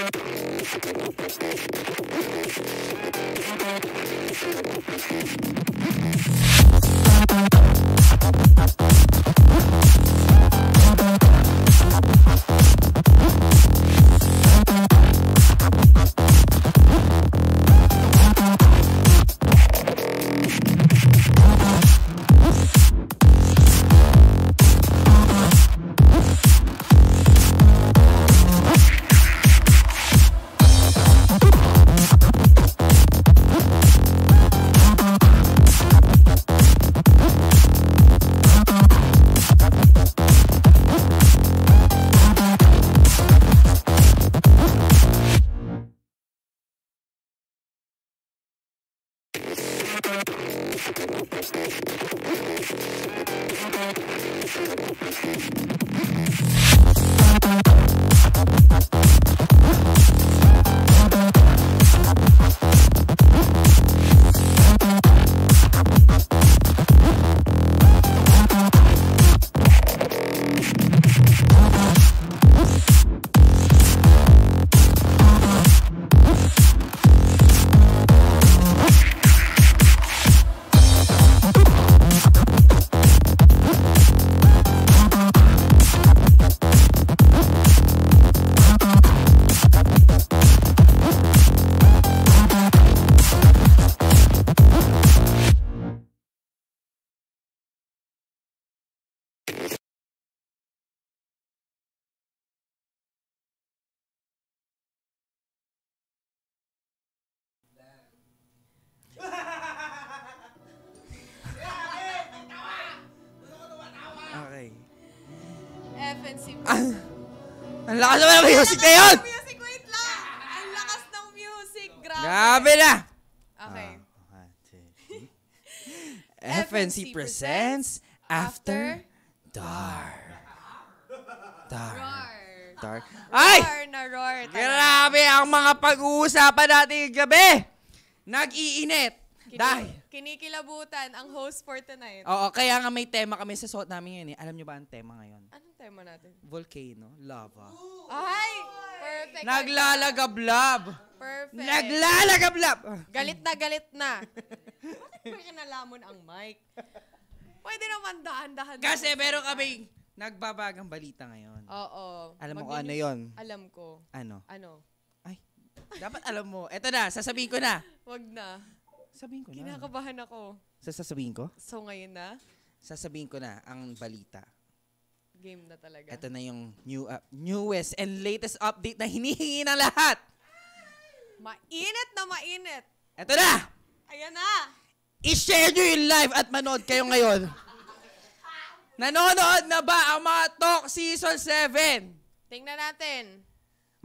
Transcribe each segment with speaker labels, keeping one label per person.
Speaker 1: We'll
Speaker 2: music na yun! Music, wait lang! Ang lakas ng music, grabe.
Speaker 3: Grabe na!
Speaker 1: Okay. Uh, ah,
Speaker 3: FNC presents After Dark.
Speaker 1: Dark. Dark.
Speaker 3: Ay! Roar na roar. Grabe ang mga pag-uusapan natin gabi. Nag-iinit. dahil.
Speaker 2: Kinikilabutan ang host for tonight. Oo, kaya nga
Speaker 3: may tema kami sa suot namin ngayon. Eh. Alam nyo ba ang tema ngayon?
Speaker 2: Anong tema natin?
Speaker 3: Volcano, lava. Ooh.
Speaker 2: Ay! Perfect. Naglalagablab. Perfect. Naglalagablab. Galit na, galit na. Bakit ba kinalamon ang mic? Pwede naman dahan-dahan. Kasi meron kaming
Speaker 3: nagbabagang balita ngayon. Oo. Alam mo kung ano yon?
Speaker 2: Alam ko. Ano? Ano? Ay,
Speaker 3: dapat alam mo. Ito na, sasabihin ko na.
Speaker 2: Wag na. Sabihin ko na. Kinakabahan ako.
Speaker 3: Sasasabihin ko?
Speaker 2: So ngayon na?
Speaker 3: Sasabihin ko na ang balita.
Speaker 2: Game na talaga. Ito
Speaker 3: na yung new uh, newest and latest update na hinihingi ng lahat.
Speaker 2: Mainit na mainit.
Speaker 3: Ito na! Ayan na! I-share nyo yung live at manood kayo ngayon. Nanonood na ba ang mga Talk Season 7? Tingnan natin.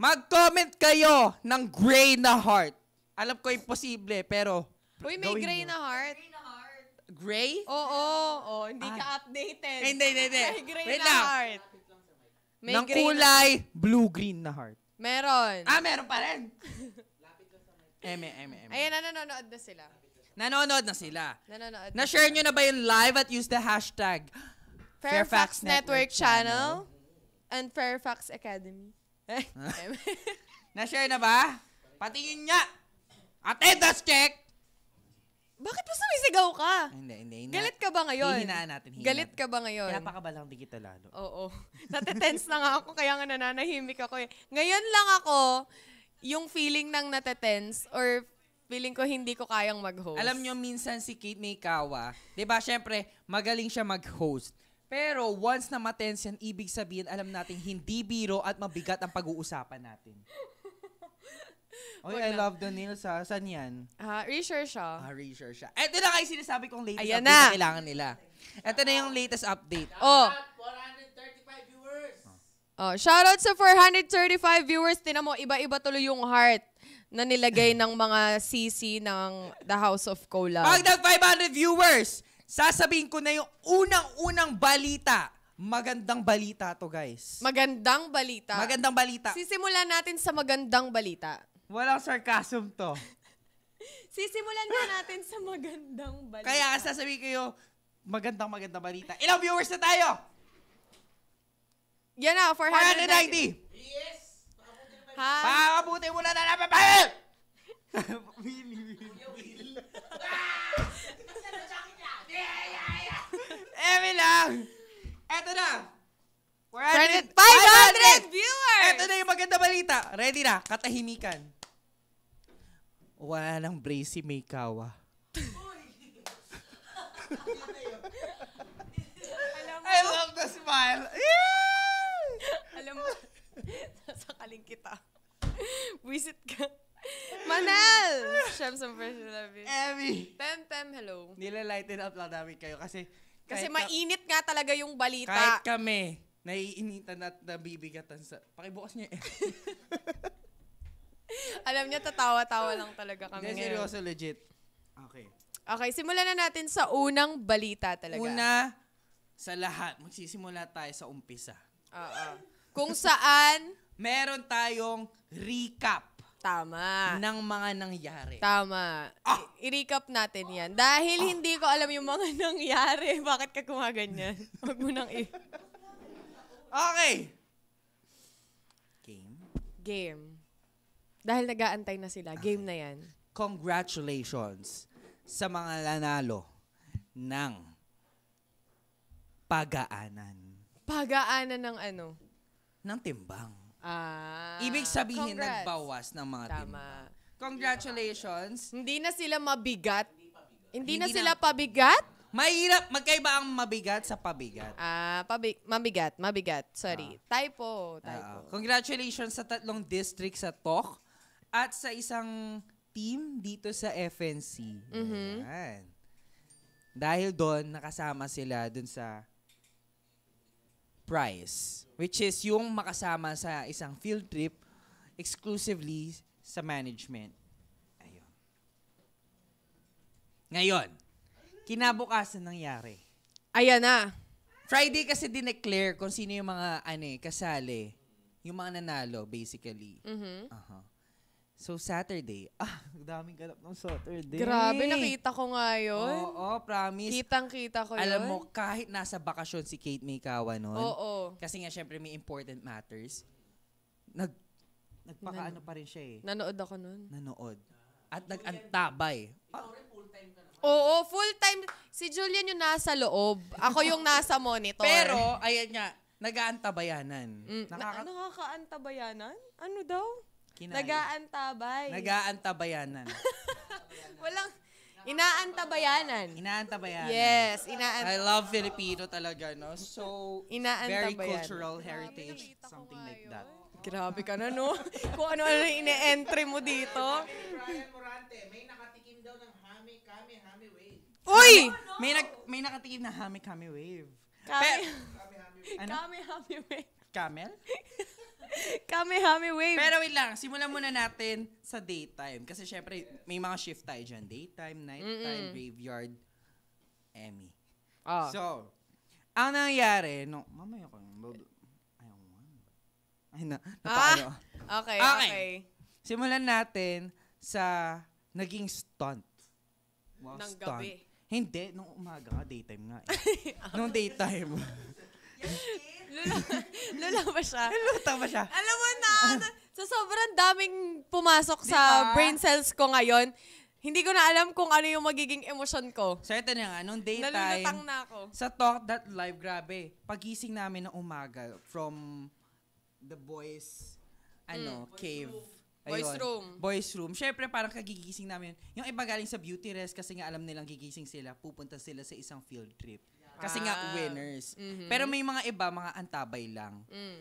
Speaker 3: Mag-comment kayo ng gray na heart. Alam ko imposible, pero
Speaker 2: Uy, may gray na heart. Gray? Oo, oo, oo. hindi ka updated. Hindi, hindi, hindi. May gray Wait na lang. heart.
Speaker 3: May ng gray kulay, blue-green na heart.
Speaker 2: Meron. Ah, meron pa rin.
Speaker 3: Eme, eme, eme.
Speaker 2: Ayan, na, nanonood na sila.
Speaker 3: Nanonood na sila. Nanonood na Na-share nyo na ba yung live at use the hashtag? Fairfax, Fairfax Network, Network Channel
Speaker 2: and Fairfax Academy.
Speaker 3: Eh? Na-share na ba? Pati yun niya! Attendance check! Bakit pa sumisigaw ka? Hindi, hindi. Hina- Galit ka ba ngayon? Hihinaan natin. Hihinaan Galit
Speaker 2: ka ba ngayon? Pinapakaba
Speaker 3: lang di kita lalo.
Speaker 2: Oo. Natetense na nga ako, kaya nga nananahimik ako eh. Ngayon lang ako, yung feeling ng natetense or feeling ko
Speaker 3: hindi ko kayang mag-host. Alam nyo, minsan si Kate Maykawa, di ba, syempre, magaling siya mag-host. Pero once na matense yan, ibig sabihin, alam natin, hindi biro at mabigat ang pag-uusapan natin. Oy, I love the nails ha. Saan yan? Ah, research siya. Ah, research siya. Eto na kayo sinasabi kong latest Ayan update na. na. kailangan nila. Eto na yung latest update. Oh. 435 viewers. Oh, shoutout sa 435
Speaker 2: viewers. Tinan mo, iba-iba tuloy yung heart na nilagay ng mga CC ng The House of Cola. Pag
Speaker 3: nag 500 viewers, sasabihin ko na yung unang-unang balita. Magandang balita to, guys. Magandang balita. Magandang balita.
Speaker 2: Sisimulan natin sa magandang balita. Walang sarcasm to. Sisimulan na natin sa magandang balita. Kaya
Speaker 3: sasabihin kayo, magandang magandang balita. Ilang viewers na tayo? Yan na, 490. 490. Yes!
Speaker 4: Pakabuti mo na na namin, Bayan!
Speaker 1: Willy, Willy. Emi
Speaker 3: lang! Eto na! 400, 500, 500 viewers! Eto na yung maganda balita. Ready na, katahimikan. Wala nang Bracy may kawa.
Speaker 1: I love the smile. Yeah! Alam mo,
Speaker 2: nasakaling kita.
Speaker 3: Visit ka.
Speaker 2: Manel! Chef
Speaker 3: some fresh love
Speaker 2: you. Emmy! Pem, Pem, hello.
Speaker 3: Nilalighten up lang namin kayo kasi... Kasi mainit
Speaker 2: nga talaga yung balita. Kahit
Speaker 3: kami, naiinitan at nabibigatan sa... Pakibukas niyo eh.
Speaker 2: Alam niya, tatawa-tawa lang talaga kami Hindi, ngayon. seryoso,
Speaker 3: legit. Okay.
Speaker 2: Okay, simulan na natin sa unang balita talaga. Una,
Speaker 3: sa lahat, magsisimula tayo sa umpisa. Oo. Kung saan, Meron tayong recap tama. ng mga nangyari. Tama.
Speaker 2: Ah! I- recap natin yan. Dahil ah! hindi ko alam yung mga nangyari. Bakit ka gumaganyan? Huwag mo nang i- Okay! Game. Game. Dahil nag-aantay na sila. Game okay. na yan.
Speaker 3: Congratulations sa mga nanalo ng pagaanan. Pagaanan ng ano? Ng timbang. Ah, Ibig sabihin, congrats. nagbawas ng mga Tama. timbang. Congratulations. Hindi na sila mabigat. Hindi, Hindi na, na sila pabigat? Mahirap. Magkaiba ang mabigat sa pabigat. Ah,
Speaker 2: pabig mabigat, mabigat. Sorry. Ah.
Speaker 3: Typo, typo. Ah, congratulations sa tatlong districts sa TOC at sa isang team dito sa FNC. Mm-hmm. Ayan. Dahil doon, nakasama sila doon sa prize, which is yung makasama sa isang field trip exclusively sa management. Ayun. Ngayon, kinabukasan nangyari. Ayan na. Friday kasi dineclare kung sino yung mga ano, eh, kasali. Yung mga nanalo, basically. Mm-hmm. Uh-huh. So, Saturday. Ah, daming ganap ng Saturday. Grabe, nakita ko nga yun. Oo, oh, promise. Kitang-kita ko Alam yun. Alam mo, kahit nasa bakasyon si Kate Mikawa noon, oo, oo. kasi nga syempre may important matters, nag, nagpakaano pa rin siya eh.
Speaker 2: Nanood ako noon.
Speaker 3: Nanood. At nag-antabay.
Speaker 1: Ah.
Speaker 2: Oo, full-time. Si Julian yung nasa loob. Ako yung
Speaker 3: nasa monitor. Pero, ayan nga, nag-aantabayanan. Mm. Nakaka-
Speaker 2: Na- nakakaantabayanan? Ano daw? Kinay. Nagaantabay.
Speaker 3: Nagaantabayanan. Walang, Inaantabayanan. Inaantabayanan. Yes, inaantabayanan. I love Filipino talaga, no? So, very cultural heritage, something like that. Grabe
Speaker 2: ka na, no? Kung ano-ano yung ine-entry mo dito.
Speaker 3: Brian Morante, may nakatikim daw ng hami kami hami wave. Uy! Ano? May, nag, may nakatikim na hami kami wave. Kami, hami ano? kami hami wave. Camel? Kamehame wave. Pero wait lang, simulan muna natin sa daytime. Kasi syempre, may mga shift tayo dyan. Daytime, nighttime, Mm-mm. graveyard, Emmy. Oh. So, ang nangyari, no, mamaya ko, ayaw mo. Ay, na, natalo. Ah, okay, okay. Okay. Simulan natin sa naging stunt. Wow, Ng gabi. Hindi, nung umaga nga, daytime nga eh. nung daytime. Lula, lula ba siya? Lulutang ba siya?
Speaker 1: Alam mo na,
Speaker 2: ano, sa sobrang daming pumasok sa brain cells ko ngayon, hindi ko na alam kung ano yung magiging emosyon ko. Certain na nga, nung Nalulutang daytime, na
Speaker 1: ako.
Speaker 3: sa Talk That Live, grabe, pagising namin ng umaga from the boys, ano, mm. cave. Boys room. Boys room. Siyempre, parang kagigising namin. Yung iba galing sa beauty rest kasi nga alam nilang gigising sila, pupunta sila sa isang field trip. Kasi nga Ah. winners. Mhm. Pero may mga iba, mga antabay lang. Mm.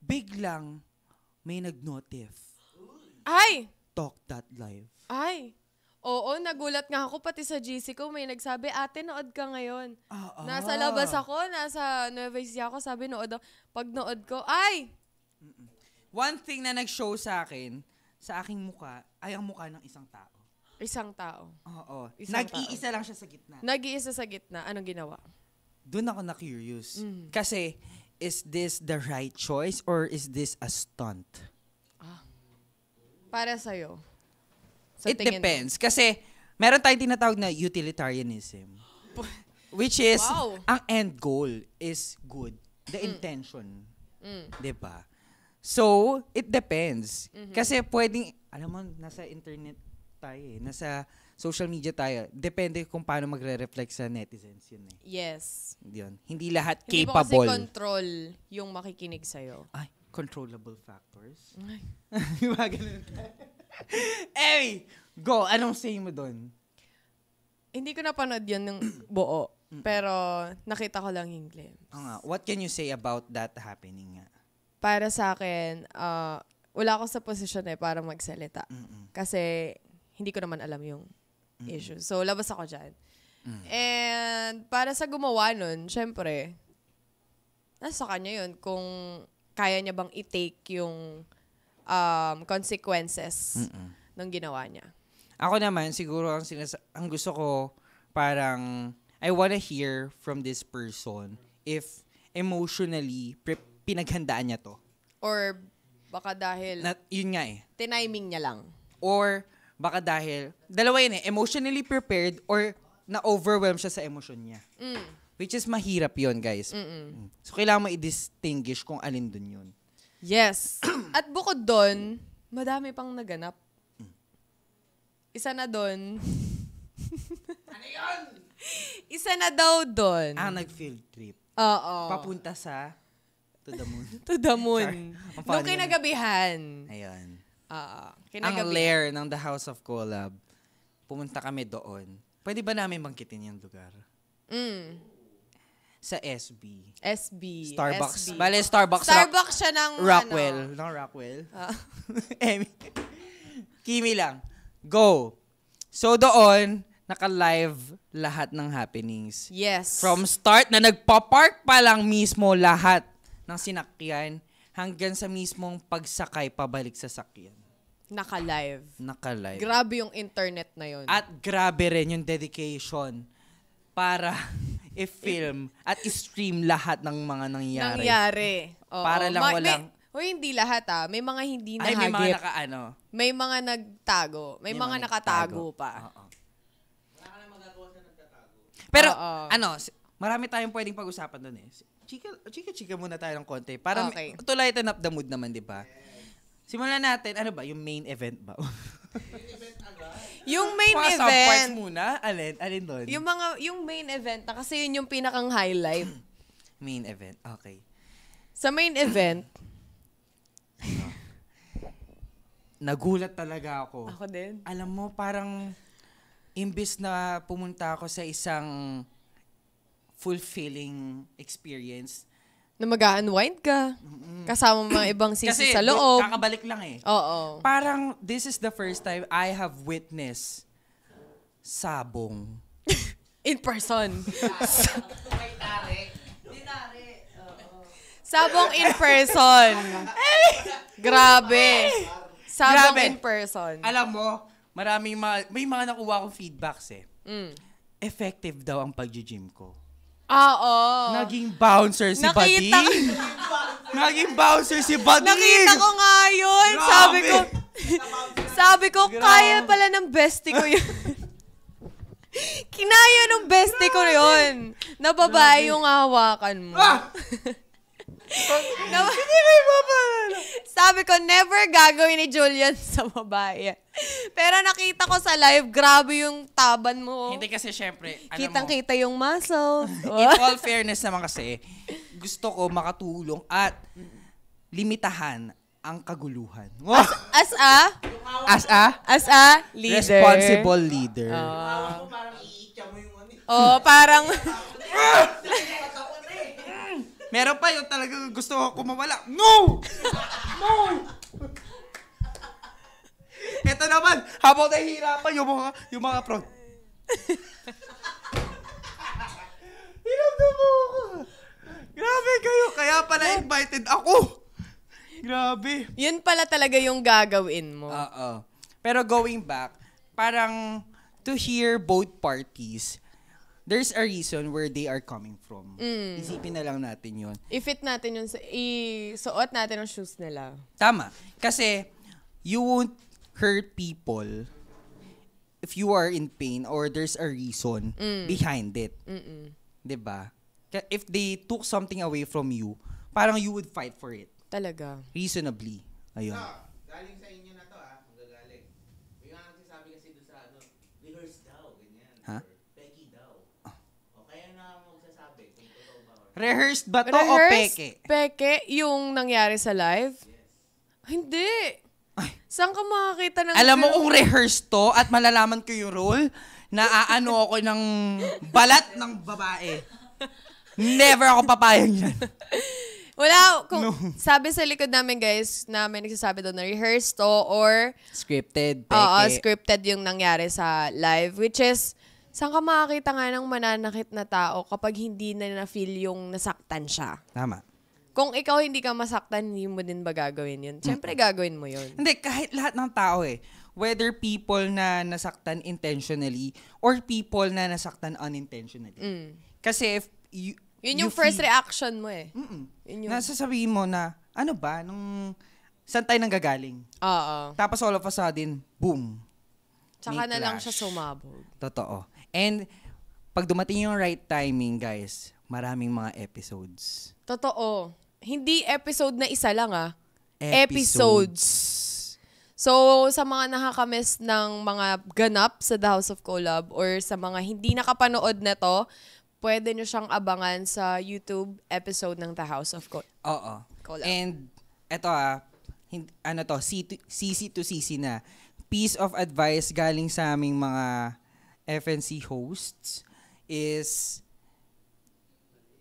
Speaker 3: Biglang may nag-notif. Ay! Talk that
Speaker 1: live.
Speaker 2: Ay! Oo, nagulat nga ako pati sa GC ko. May nagsabi, ate, nood ka ngayon. Ah, Nasa ah. labas ako, nasa Nueva Ecija ako. Sabi, nood ako. Pag nood ko, ay!
Speaker 3: One thing na nag-show sa akin, sa aking muka, ay ang muka ng isang tao. Isang tao. Oo. Isang Nag-iisa lang siya sa gitna. Nag-iisa sa gitna. Anong ginawa? doon ako na-curious. Mm. Kasi, is this the right choice or is this a stunt? Ah.
Speaker 2: Para sa'yo?
Speaker 3: Sa It depends. Mo. Kasi, meron tayong tinatawag na utilitarianism. Which is, wow. ang end goal is good. The mm. intention. Mm. ba? So, it depends. Mm-hmm. Kasi pwedeng, alam mo, nasa internet tayo eh. Nasa social media tayo, depende kung paano magre-reflect sa netizens yun eh. Yes. Yun. Hindi lahat Hindi capable. Hindi kasi
Speaker 2: control yung makikinig sa'yo. Ay,
Speaker 3: controllable factors. Ay. diba ganun? hey! Go! Anong say mo doon?
Speaker 2: Hindi ko napanood yun ng buo. pero nakita ko lang yung glimpse.
Speaker 3: Oh, nga. What can you say about that happening
Speaker 2: Para sa akin, uh, wala ako sa position eh para magsalita. Mm-mm. Kasi hindi ko naman alam yung mm-hmm. issues. So, labas ako dyan. Mm. And para sa gumawa nun, syempre, nasa kanya yun kung kaya niya bang i-take yung um, consequences Mm-mm. ng ginawa niya.
Speaker 3: Ako naman, siguro ang, sinas- ang gusto ko, parang, I wanna hear from this person if emotionally pre- pinaghandaan niya to.
Speaker 2: Or baka dahil... Na, yun nga eh. Tiniming niya lang.
Speaker 3: Or Baka dahil, dalawa yun eh, emotionally prepared or na-overwhelm siya sa emosyon niya. Mm. Which is mahirap yon guys. Mm-mm. Mm. So, kailangan i distinguish kung alin dun yun.
Speaker 2: Yes. At bukod doon, madami pang naganap. Mm. Isa na doon.
Speaker 3: ano yun? Isa na daw doon. Ang ah, nag-field trip. Oo. Papunta sa to the moon. to the moon. Nung kinagabihan. Ayun. Uh, kinagabi. Ang lair ng The House of Collab, pumunta kami doon. Pwede ba namin bangkitin yung lugar? Mm. Sa SB. SB. Starbucks. SB. Bale, Starbucks. Starbucks Rock- siya ng Rockwell. Ano? Ng Rockwell. Uh. Kimi lang. Go. So doon, naka-live lahat ng happenings. Yes. From start na nagpa-park pa lang mismo lahat ng sinakyan hanggang sa mismong pagsakay pabalik sa sakyan.
Speaker 2: Naka-live.
Speaker 3: Naka-live. Grabe
Speaker 2: yung internet na yun. At
Speaker 3: grabe rin yung dedication para i-film at i-stream lahat ng mga nangyari. Nangyari. Oo. Para lang Ma- walang...
Speaker 2: Hoy, hindi lahat ah. May
Speaker 3: mga hindi na Ay, may mga naka ano. May mga nagtago. May, may mga, mga nakatago pa. Oo. Wala ka magagawa sa nagtatago. Pero, ano, marami tayong pwedeng pag-usapan doon eh. Chika, chika, chika muna tayo ng konti. Para okay. to lighten up the mood naman, di ba? Yeah. Simulan natin, ano ba? Yung main event ba? main
Speaker 1: event agad? Yung main Mga
Speaker 3: event. Mga muna. Alin? Alin doon? Yung
Speaker 2: mga, yung main event na kasi yun yung pinakang highlight.
Speaker 3: main event. Okay.
Speaker 2: Sa main event.
Speaker 3: Nagulat talaga ako. Ako din. Alam mo, parang imbis na pumunta ako sa isang fulfilling experience,
Speaker 2: na mag-unwind ka. Kasama mga ibang sisi Kasi, sa loob. Kasi
Speaker 3: kakabalik lang eh. Oo. Parang, this is the first time I have witnessed sabong. In person.
Speaker 1: Sabong in person.
Speaker 3: Grabe.
Speaker 1: Sabong Grabe. in
Speaker 3: person. Alam mo, maraming mga, may mga nakuha akong feedbacks eh. Mm. Effective daw ang pag-gym ko.
Speaker 1: Ah, oo. Naging
Speaker 3: bouncer si Nakita- Bading. Naging bouncer si Bading. Nakita ko
Speaker 1: nga
Speaker 2: yun. Grabe. Sabi ko, sabi ko, Grabe. kaya pala ng bestie ko yun. Kinaya ng bestie ko yun. Nababae yung hawakan mo. Ah! no, hindi ko ipapalala. Sabi ko, never gagawin ni Julian sa babae. Pero nakita ko sa live, grabe yung taban mo.
Speaker 3: Hindi kasi syempre, alam Kitang-kita
Speaker 2: yung muscles.
Speaker 3: in all fairness naman kasi, gusto ko makatulong at limitahan ang kaguluhan. As, as a? As a? As a leader. Responsible leader.
Speaker 1: Oh, parang...
Speaker 2: mo yung Oh, parang...
Speaker 3: Meron pa yung talaga gusto ko kumawala. No! No! Ito naman, habang nahihirapan yung mga, yung mga prod. Hinamdam mo Grabe kayo, kaya pala invited ako. Grabe. Yun
Speaker 2: pala talaga yung
Speaker 3: gagawin mo. Oo. Pero going back, parang to hear both parties, there's a reason where they are coming from.
Speaker 2: Mm. Isipin
Speaker 3: na lang natin yun.
Speaker 2: I-fit natin yun, i-suot natin ang shoes nila.
Speaker 3: Tama. Kasi, you won't hurt people if you are in pain or there's a reason mm. behind it. Mm-mm. Diba? If they took something away from you, parang you would fight for it. Talaga. Reasonably. Ayun. Ah. Rehearsed ba to Rehearsed, o peke?
Speaker 2: peke, yung nangyari sa live? Hindi. Ay. Saan ka makakita ng Alam mo kung
Speaker 3: rehearsed to at malalaman ko yung role, naaano ako ng balat ng babae. Never ako papayag yan.
Speaker 2: Wala, kung No. sabi sa likod namin guys, na may nagsasabi doon na rehearsed to or
Speaker 3: Scripted, peke. Oo, scripted
Speaker 2: yung nangyari sa live, which is, saan ka makakita nga ng mananakit na tao kapag hindi na na-feel yung
Speaker 3: nasaktan siya? Tama.
Speaker 2: Kung ikaw hindi ka masaktan, hindi mo din ba gagawin yun? Siyempre, mm.
Speaker 3: gagawin mo yun. Hindi, kahit lahat ng tao eh. Whether people na nasaktan intentionally or people na nasaktan unintentionally. Mm. Kasi if you, yun yung you first feel,
Speaker 2: reaction mo eh. Mm-mm. Yun yung... Nasasabihin
Speaker 3: mo na, ano ba, nung saan tayo nanggagaling? Oo. Tapos all of a sudden, boom. Tsaka na lang siya
Speaker 2: sumabog.
Speaker 3: Totoo. And pag dumating yung right timing, guys, maraming mga episodes.
Speaker 2: Totoo. Hindi episode na isa lang ah.
Speaker 3: Episodes. episodes.
Speaker 2: So, sa mga nakakamiss ng mga ganap sa The House of Collab or sa mga hindi nakapanood na to, pwede nyo siyang abangan sa YouTube episode ng The House of Co-
Speaker 3: Oo. Collab. And eto ah, ano to, CC to CC na. Piece of advice galing sa aming mga FNC hosts is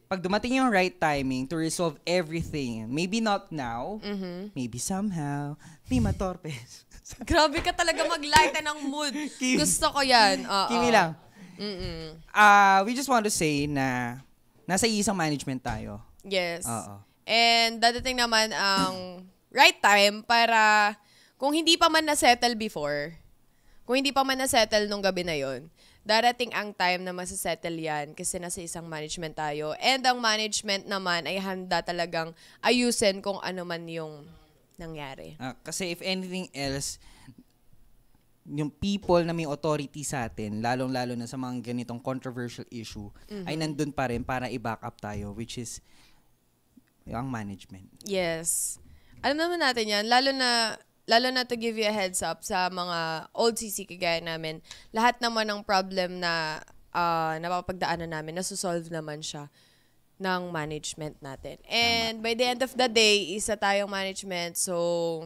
Speaker 3: pag dumating yung right timing to resolve everything, maybe not now, mm-hmm. maybe somehow, may matorpes.
Speaker 2: Grabe ka talaga mag-lighten ng mood. Kim, Gusto ko yan. Uh-oh. Kimi lang.
Speaker 3: Uh, we just want to say na nasa isang management tayo.
Speaker 2: Yes. Oo. And dadating naman ang right time para kung hindi pa man na-settle before, kung hindi pa man na-settle nung gabi na yon, darating ang time na masasettle yan kasi nasa isang management tayo. And ang management naman ay handa talagang ayusin kung ano man yung nangyari.
Speaker 3: Uh, kasi if anything else, yung people na may authority sa atin, lalong-lalo na sa mga ganitong controversial issue, mm-hmm. ay nandun pa rin para i-back up tayo, which is yung management.
Speaker 2: Yes. Alam naman natin yan, lalo na lalo na to give you a heads up sa mga old CC kagaya namin, lahat naman ng problem na uh, napapagdaanan namin, nasusolve naman siya ng
Speaker 3: management natin.
Speaker 2: And by the end of the day, isa tayong management, so...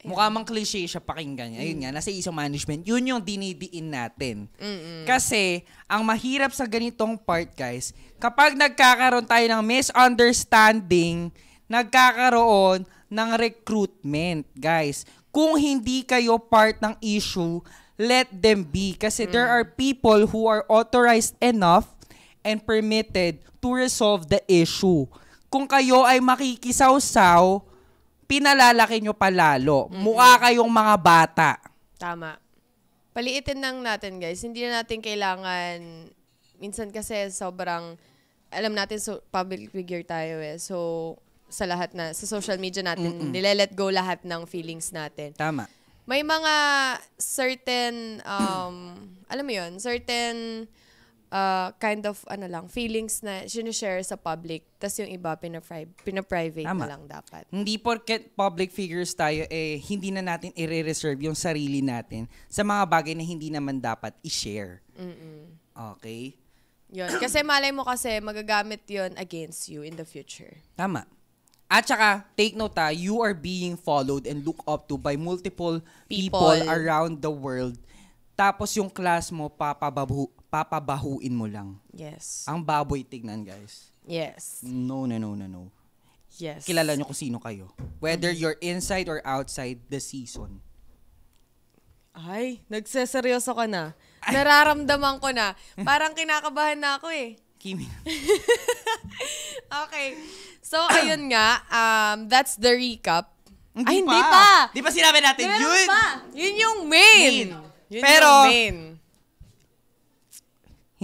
Speaker 3: Ayun. Mukha mang cliche siya pakinggan niya. Ayun mm. nga, nasa isang management. Yun yung dinidiin natin.
Speaker 1: Mm-mm. Kasi,
Speaker 3: ang mahirap sa ganitong part, guys, kapag nagkakaroon tayo ng misunderstanding, nagkakaroon ng recruitment, guys. Kung hindi kayo part ng issue, let them be. Kasi mm. there are people who are authorized enough and permitted to resolve the issue. Kung kayo ay makikisawsaw, pinalalaki nyo palalo. Mm-hmm. Mukha kayong mga bata.
Speaker 2: Tama. Paliitin lang natin, guys. Hindi na natin kailangan... Minsan kasi sobrang... Alam natin, so, public figure tayo eh. So, sa lahat na, sa social media natin, Mm-mm. nile-let go lahat ng feelings natin. Tama. May mga certain, um, alam mo yun, certain uh, kind of, ano lang, feelings na sinishare sa public, tas yung iba pina-private Tama. na lang dapat.
Speaker 3: Hindi porket public figures tayo, eh, hindi na natin i-reserve yung sarili natin sa mga bagay na hindi naman dapat i-share. Mm-mm. Okay?
Speaker 2: Yun. Kasi malay mo kasi magagamit yon against you in the future.
Speaker 3: Tama. At saka, take note ha, ah, you are being followed and looked up to by multiple people, people around the world. Tapos yung class mo, papabahu, papabahuin mo lang. Yes. Ang baboy tignan, guys.
Speaker 2: Yes.
Speaker 3: No, no, no, no, no. Yes. Kilala nyo kung sino kayo. Whether you're inside or outside the season.
Speaker 2: Ay, nagseseryoso ka na. Nararamdaman ko na. Parang kinakabahan na ako eh. Kimi. okay. So, ayun nga. Um, that's the recap.
Speaker 3: Hindi Ay, pa. hindi pa. Di ba sinabi natin, Meron yun? Pa. Yun yung main. main. Yun Pero, yung main.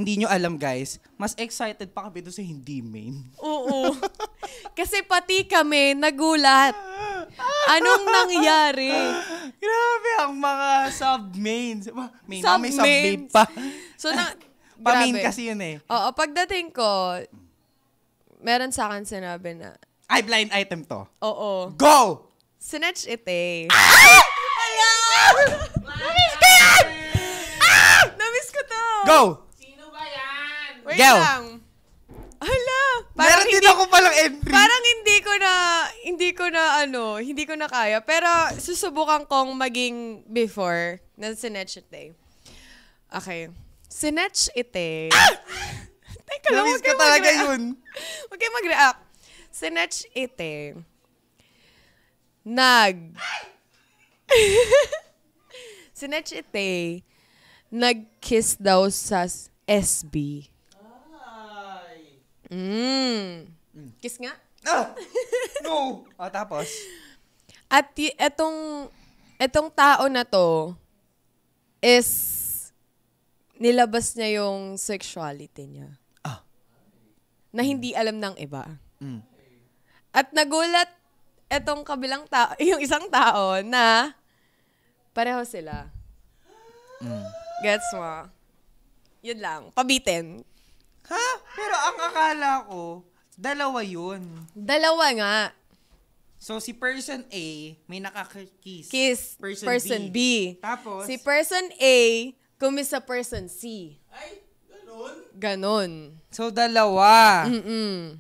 Speaker 3: hindi nyo alam, guys. Mas excited pa kami doon sa hindi main.
Speaker 2: Oo. Kasi pati kami nagulat. Anong nangyari? Grabe ang mga sub-mains. Main, sub-mains. May sub-main pa. So, na,
Speaker 3: Pamin kasi yun eh.
Speaker 2: Oo, pagdating ko, meron sa akin sinabi na,
Speaker 3: Ay, blind item to. oo, Go!
Speaker 2: snatch it eh.
Speaker 1: Namiss ko yan! Ah! Namiss ko to! Go! Sino ba yan? Wait Go! lang.
Speaker 2: Hala! Parang Meron din hindi, ako palang entry. parang hindi ko na, hindi ko na ano, hindi ko na kaya. Pero susubukan kong maging before na sinetchet day. Eh. Okay. Sinetch ite. Ah!
Speaker 1: Teka lang, huwag kayo talaga yun.
Speaker 2: Huwag kayo mag-react. Sinetch ite. Nag. Sinetch ite. Nag-kiss daw sa SB. Ay. Mm.
Speaker 3: mm. Kiss nga? Ah! No! ah, tapos?
Speaker 2: At y- etong, etong tao na to is nilabas niya yung sexuality niya. Ah. Na hindi alam ng iba. Mm. At nagulat etong kabilang tao, yung isang tao na pareho sila. Mm. Gets mo? Yun lang. Pabitin. Ha? Pero ang akala ko, dalawa yun. Dalawa nga.
Speaker 3: So, si person A, may nakakiss. Kiss. Person, person B. B. Tapos? Si person A,
Speaker 2: Kumis sa person C. Ay, ganun? Ganon. So, dalawa.
Speaker 3: Mm-mm.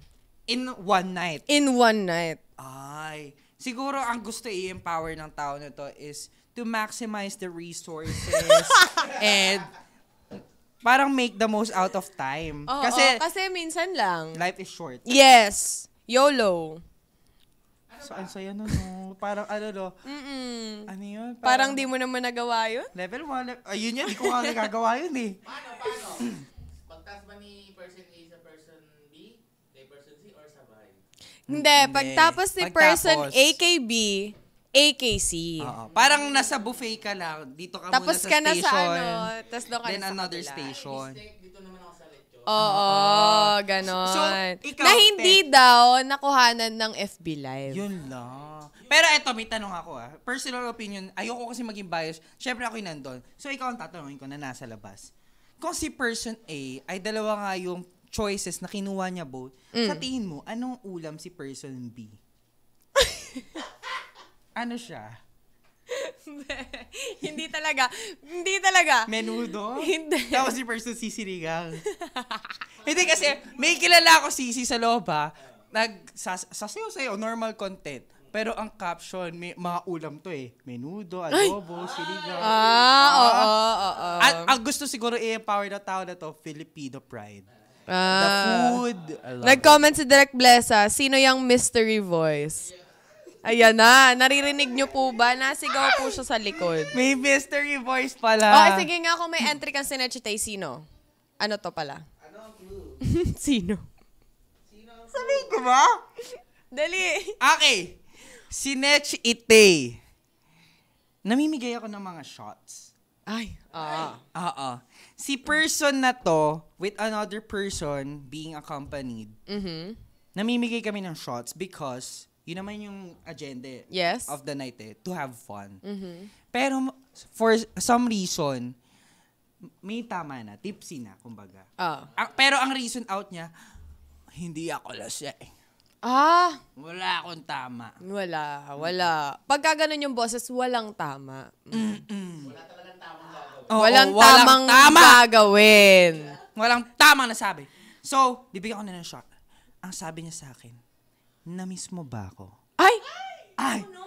Speaker 3: In one night. In one night. Ay. Siguro ang gusto i-empower ng tao nito is to maximize the resources and parang make the most out of time. Oh, kasi, oh,
Speaker 2: kasi minsan lang. Life is short.
Speaker 3: Yes. YOLO so, ang saya nun, no? Parang, ano, no? Mm-mm. Ano yun? Parang, parang di
Speaker 2: mo naman nagawa yun?
Speaker 3: Level 1. Ayun yan, di ko nga nagagawa yun, eh. Paano, paano? Pagtas ba ni person A sa person B, kay person C,
Speaker 2: or sabay? Hindi, pagtapos ni person A
Speaker 3: kay B, A kay C. Parang nasa buffet ka lang. Dito ka tapos muna sa ka station. Tapos ka na sa ano. Tapos doon ka Then another station. Ay, mistake. Dito naman Oo, oh, ganon. So, ikaw, na hindi
Speaker 2: pe- daw nakuhanan ng FB Live. Yun lang.
Speaker 3: Pero eto, may tanong ako ah. Personal opinion, ayoko kasi maging biased. Siyempre ako'y nandun. So, ikaw ang tatanungin ko na nasa labas. Kung si person A ay dalawa nga yung choices na kinuha niya both, mm. sa tingin mo, anong ulam si person B? ano siya?
Speaker 2: hindi talaga. Hindi talaga.
Speaker 3: Menudo? Hindi. Tapos si versus sisirigang. hindi kasi, may kilala ako si sisi sa loba. Nag, sas, sasayaw sa'yo, normal content. Pero ang caption, may mga ulam to eh. Menudo, adobo, siligaw. Ah, oo, oo, oo. At ang gusto siguro i-empower na tao na to, Filipino pride. Ah. The food. Nag-comment
Speaker 2: it. si Direct Blessa, sino yung mystery voice? Yeah. Ayan na. Naririnig nyo po ba? Nasigaw po siya sa likod.
Speaker 3: May mystery voice pala. Oh, okay, sige
Speaker 2: nga kung may entry kang sinechitay, sino? Ano to pala? Ano ang
Speaker 3: clue? sino? Sino ang clue? Sabihin ko ba? Dali. Okay. Sinech itay. Namimigay ako ng mga shots. Ay, ah. Uh. Oo. Uh-uh. Si person na to, with another person being accompanied, mm-hmm. namimigay kami ng shots because yun naman yung agenda yes. of the night eh, to have fun. Mm-hmm. Pero for some reason, may tama na, tipsy na, kumbaga. Oh. A- pero ang reason out niya, hindi ako lasing. Eh. Ah! Wala akong tama. Wala, wala.
Speaker 2: Pagka ganun yung boses, walang tama. Mm-mm. Wala talagang
Speaker 3: tamang gagawin. walang,
Speaker 2: tamang tama. gagawin.
Speaker 3: Walang tamang nasabi. So, bibigyan ko na ng shot. Ang sabi niya sa akin, na-miss mo ba ako? Ay! Ay! Oh, no.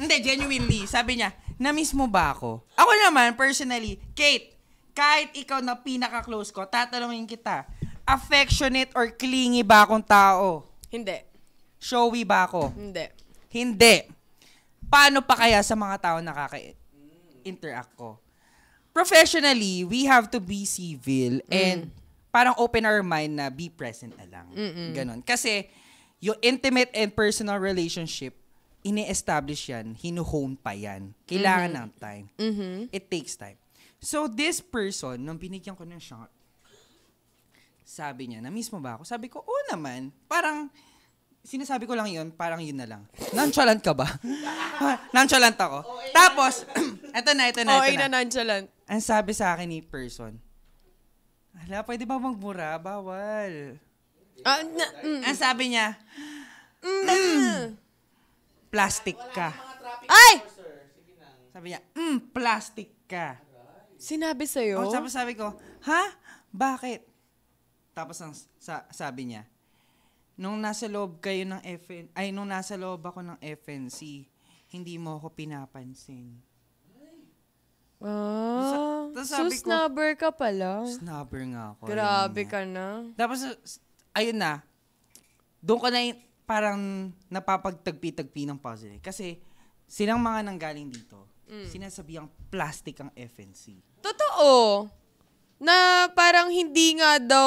Speaker 3: Hindi, genuinely. Sabi niya, na-miss mo ba ako? Ako naman, personally, Kate, kahit ikaw na pinaka-close ko, tatanungin kita, affectionate or clingy ba akong tao? Hindi. Showy ba ako? Hindi. Hindi. Paano pa kaya sa mga tao nakaka-interact ko? Professionally, we have to be civil mm. and parang open our mind na be present na lang. Mm-mm. Ganon. Kasi, yung intimate and personal relationship, ini-establish yan, hinuhone pa yan. Kailangan mm-hmm. ng time. Mm-hmm. It takes time. So, this person, nung binigyan ko ng shot, sabi niya, na mismo ba ako? Sabi ko, oo naman. Parang, sinasabi ko lang yun, parang yun na lang. Nonchalant ka ba? Ah, nonchalant ako. Oh, eh, ay, Tapos, eto na, eto na, eto oh, na. na nonchalant. Ang sabi sa akin ni person, ala, pwede ba magmura? Bawal. Ah, na, mm. Ang sabi niya, mm. mm. plastic ka. Ay! Sabi niya, mm, plastic ka. Sinabi sa'yo? Oh, tapos sabi ko, ha? Bakit? Tapos ang sa, sabi niya, nung nasa loob kayo ng FN, ay nung nasa loob ako ng FNC, hindi mo ako pinapansin.
Speaker 1: Oh, sa, ah, sabi so ko,
Speaker 2: snubber ka pala? Snubber
Speaker 3: nga ako. Grabe ka na. Tapos ayun na, doon ko na yung, parang napapagtagpi-tagpi ng puzzle. Eh. Kasi silang mga nanggaling dito, mm. sinasabihang plastic ang FNC. Totoo!
Speaker 2: Na parang hindi nga daw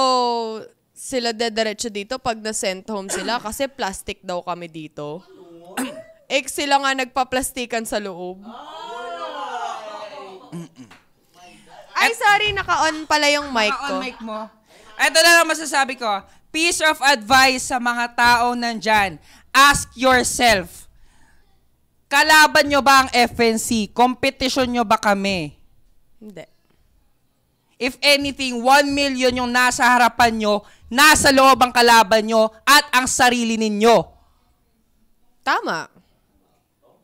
Speaker 2: sila dediretso dito pag na send home sila kasi plastic daw kami dito. eh sila nga nagpa-plastikan sa loob. Oh!
Speaker 3: Ay, sorry, naka-on pala yung mic ko. Naka-on mic mo. Ito na lang masasabi ko piece of advice sa mga tao nandyan, ask yourself, kalaban nyo ba ang FNC? Competition nyo ba kami? Hindi. If anything, 1 million yung nasa harapan nyo, nasa loob ang kalaban nyo, at ang sarili ninyo. Tama.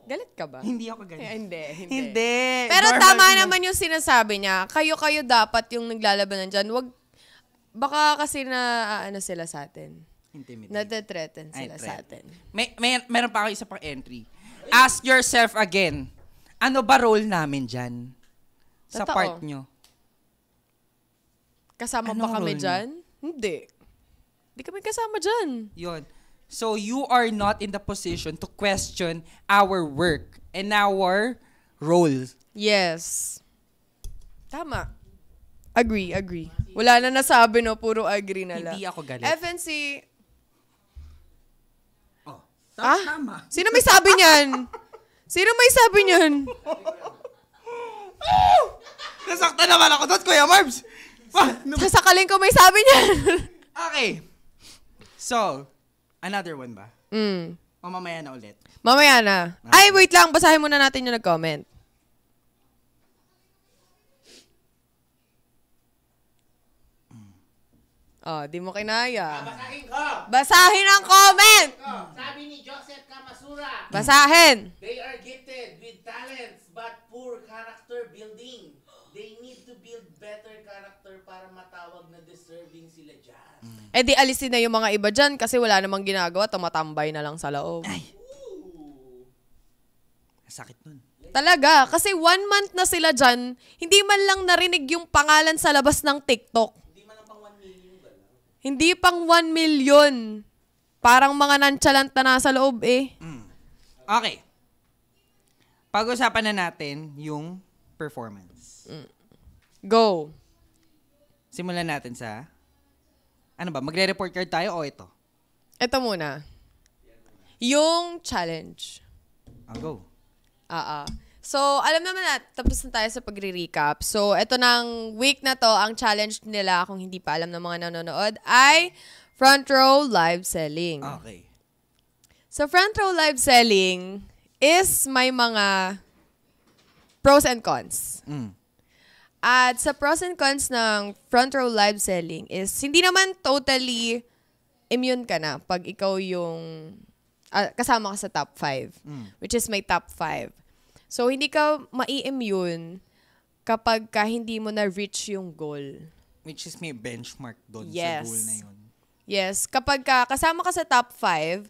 Speaker 2: Galit ka ba? Hindi ako galit. Eh, hindi, hindi. Hindi. Pero Normal tama naman yung sinasabi niya. Kayo-kayo dapat yung naglalaban dyan. Huwag baka kasi na ah, ano sila sa atin.
Speaker 3: Intimidate. Nade-threaten sila Ay, sa atin. May, may, meron pa ako isa pang entry. Ask yourself again, ano ba role namin dyan? Sa Totoo. part nyo?
Speaker 2: Kasama Anong ba kami role dyan? Hindi.
Speaker 3: Hindi kami kasama dyan. Yun. So you are not in the position to question our work and our role.
Speaker 2: Yes. Tama. Agree, agree. Wala na nasabi, no? Puro agree na lang. Hindi ako galit. FNC... Oh, tama. Ah? tama. Sino may sabi niyan? Sino may sabi niyan? oh! Nasaktan naman ako doon, Kuya Marbs! Sasakaling ano ko may sabi niyan. okay.
Speaker 3: So, another one ba? Mm. O mamaya na ulit. Mamaya
Speaker 2: na. Okay. Ay, wait lang. Basahin muna natin yung nag-comment. Oh, di mo kinaya. Ah, basahin
Speaker 3: ko. Basahin ang comment. Sabi ni Joseph Kamasura.
Speaker 2: Basahin.
Speaker 3: They are gifted with talents but poor character building. They
Speaker 2: need to build better character para matawag na deserving sila dyan. Mm. Eh di alisin na yung mga iba dyan kasi wala namang ginagawa. Tumatambay na lang sa loob. Ay. Sakit nun. Talaga. Kasi one month na sila dyan, hindi man lang narinig yung pangalan sa labas ng TikTok. Hindi pang 1 million. Parang mga nonchalant na nasa loob eh. Mm.
Speaker 3: Okay. Pag-usapan na natin yung performance. Mm. Go. Simulan natin sa... Ano ba? Magre-report card tayo o ito? Ito muna. Yung challenge. I'll ah, go.
Speaker 2: Ah, ah. So, alam naman na, tapos na tayo sa pagre-recap. So, ito ng week na to, ang challenge nila, kung hindi pa alam ng mga nanonood, ay front row live selling. Okay. So, front row live selling is may mga pros and cons. Mm. At sa pros and cons ng front row live selling is hindi naman totally immune ka na pag ikaw yung uh, kasama ka sa top 5, mm. which is may top 5. So, hindi ka mai-immune kapag ka hindi mo na-reach yung goal.
Speaker 3: Which is may benchmark doon yes. sa goal na yun.
Speaker 2: Yes. Kapag ka, kasama ka sa top 5,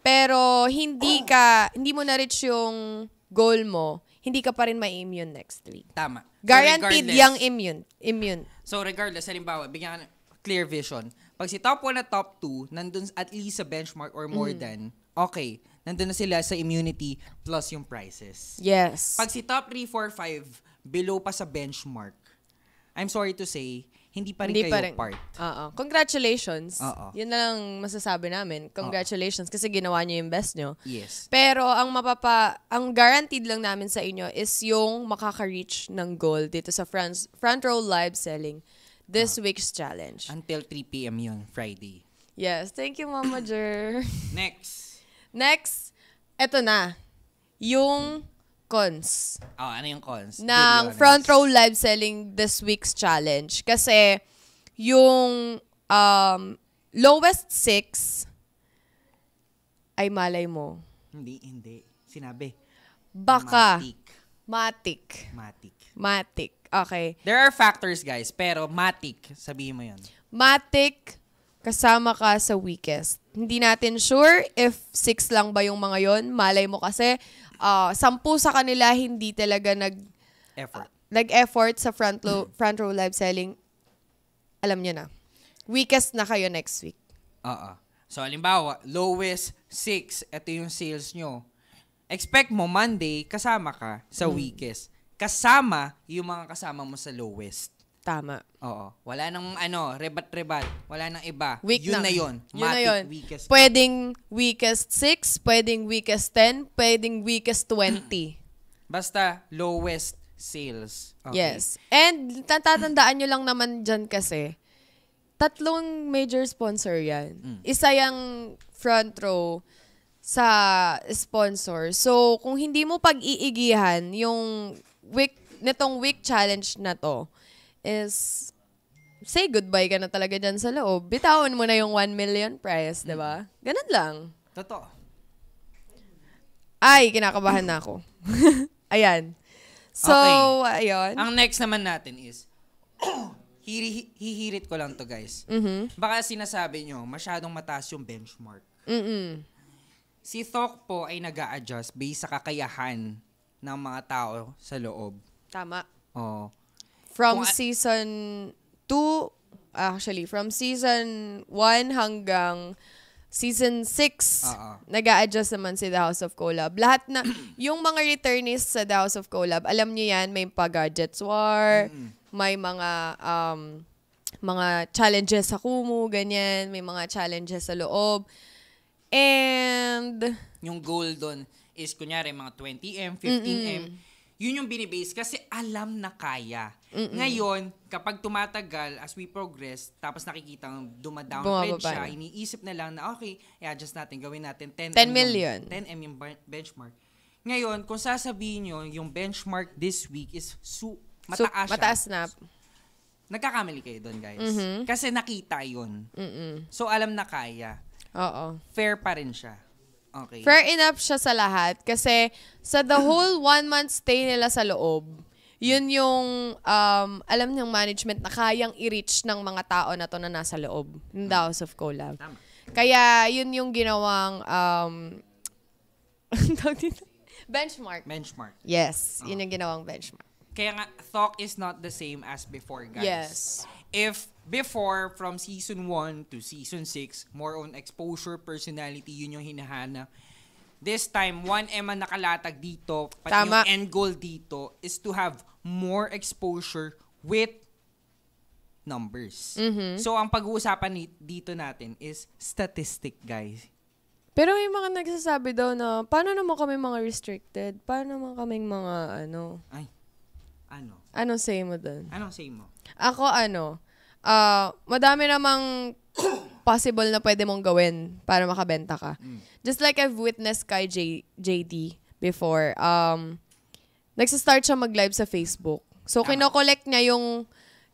Speaker 2: pero hindi ka, hindi mo na-reach yung goal mo, hindi ka pa rin ma-immune next week.
Speaker 3: Tama. Guaranteed so yung immune. immune. So regardless, halimbawa, bigyan ka clear vision. Pag si top 1 at top 2, nandun at least sa benchmark or more mm. than, okay, nandun na sila sa immunity plus yung prices. Yes. Pag si top 3, 4, 5, below pa sa benchmark, I'm sorry to say, hindi pa rin hindi kayo pa rin. part.
Speaker 2: Oo. Congratulations. Oo. Yun na lang masasabi namin. Congratulations Uh-oh. kasi ginawa niyo yung best niyo. Yes. Pero ang mapapa ang guaranteed lang namin sa inyo is yung makaka-reach ng goal dito sa front, Front Row Live Selling this Uh-oh. Ah. week's challenge.
Speaker 3: Until 3 p.m. yun, Friday.
Speaker 2: Yes. Thank you, Mama Jer. Next. Next, eto na. Yung cons.
Speaker 3: Oh, ano yung cons? Ng Front
Speaker 2: Row Live Selling this week's challenge. Kasi yung um, lowest six ay malay mo.
Speaker 3: Hindi, hindi. Sinabi. Baka. Matik. Matik. Matik. Matik. Okay. There are factors, guys. Pero matik. Sabihin mo yon
Speaker 2: Matik kasama ka sa weakest. Hindi natin sure if six lang ba yung mga yon. Malay mo kasi uh, sampu sa kanila hindi talaga nag effort. Uh, nag-effort sa front, lo- front row live selling. Alam niyo na. Weakest na kayo next week.
Speaker 3: Oo. Uh-uh. So, alimbawa, lowest 6, ito yung sales nyo. Expect mo Monday, kasama ka sa mm. weakest. Kasama yung mga kasama mo sa lowest. Tama. Oo. Wala nang ano, rebat-rebat. Wala nang iba. Weak yun na, na yun. Matic, yun na yun. Weakest.
Speaker 2: Pwedeng weakest 6, pwedeng weakest 10, pwedeng weakest
Speaker 3: 20. Basta lowest sales. Okay. Yes.
Speaker 2: And tatandaan nyo lang naman dyan kasi, tatlong major sponsor yan. Mm. Isa yung front row sa sponsor. So, kung hindi mo pag-iigihan yung week, nitong week challenge na to, is say goodbye ka na talaga dyan sa loob. Bitawan mo na yung 1 million price, di ba? Ganun lang. Totoo. Ay, kinakabahan na ako. Ayan. So, okay. ayun. Ang
Speaker 3: next naman natin is, hiri- hihirit ko lang to guys. Mm-hmm. Baka sinasabi nyo, masyadong mataas yung benchmark. Mm-mm. Si Thok po ay nag adjust based sa kakayahan ng mga tao sa loob. Tama. Oo.
Speaker 2: From Kung season 2, ah, actually, from season 1 hanggang season 6, uh-uh. Ah, ah. nag adjust naman si The House of Collab. Lahat na, yung mga returnees sa The House of Collab, alam niyo yan, may pa-gadgets war, mm-hmm. may mga, um, mga challenges sa Kumu, ganyan, may mga challenges sa loob. And...
Speaker 3: Yung goal doon is, kunyari, mga 20M, 15M, mm-mm yun yung binibase kasi alam na kaya. Mm-mm. Ngayon, kapag tumatagal as we progress, tapos nakikita ng dumadowngrade siya, na. iniisip na lang na okay, i-adjust natin, gawin natin 10, 10 million. Yung, 10M yung benchmark. Ngayon, kung sasabihin nyo, yung benchmark this week is su- mataas so, Mataas siya. na. Nagkakamali kayo doon, guys. Mm-hmm. Kasi nakita yun. Mm-mm. So, alam na kaya. Oo. Fair pa rin siya. Okay. Fair enough
Speaker 2: siya sa lahat. Kasi sa the whole one month stay nila sa loob, yun yung um, alam ng management na kayang i-reach ng mga tao na to na nasa loob ng the House mm. of Collab. Kaya yun yung ginawang um,
Speaker 3: benchmark. Benchmark. Yes,
Speaker 2: yun ah. yung ginawang benchmark.
Speaker 3: Kaya nga, talk is not the same as before, guys. Yes if before from season 1 to season 6, more on exposure, personality, yun yung hinahanap. This time, one m ang nakalatag dito, pati Tama. yung end goal dito, is to have more exposure with numbers. Mm-hmm. So, ang pag-uusapan dito natin is statistic, guys.
Speaker 2: Pero may mga nagsasabi daw na, paano naman kami mga restricted? Paano naman kaming mga ano? Ay, ano? Ano say mo dun? Ano say mo? Ako ano, uh, madami namang possible na pwede mong gawin para makabenta ka. Mm. Just like I've witnessed kay J- JD before, um, nagsastart siya mag-live sa Facebook. So, kinokollect niya yung,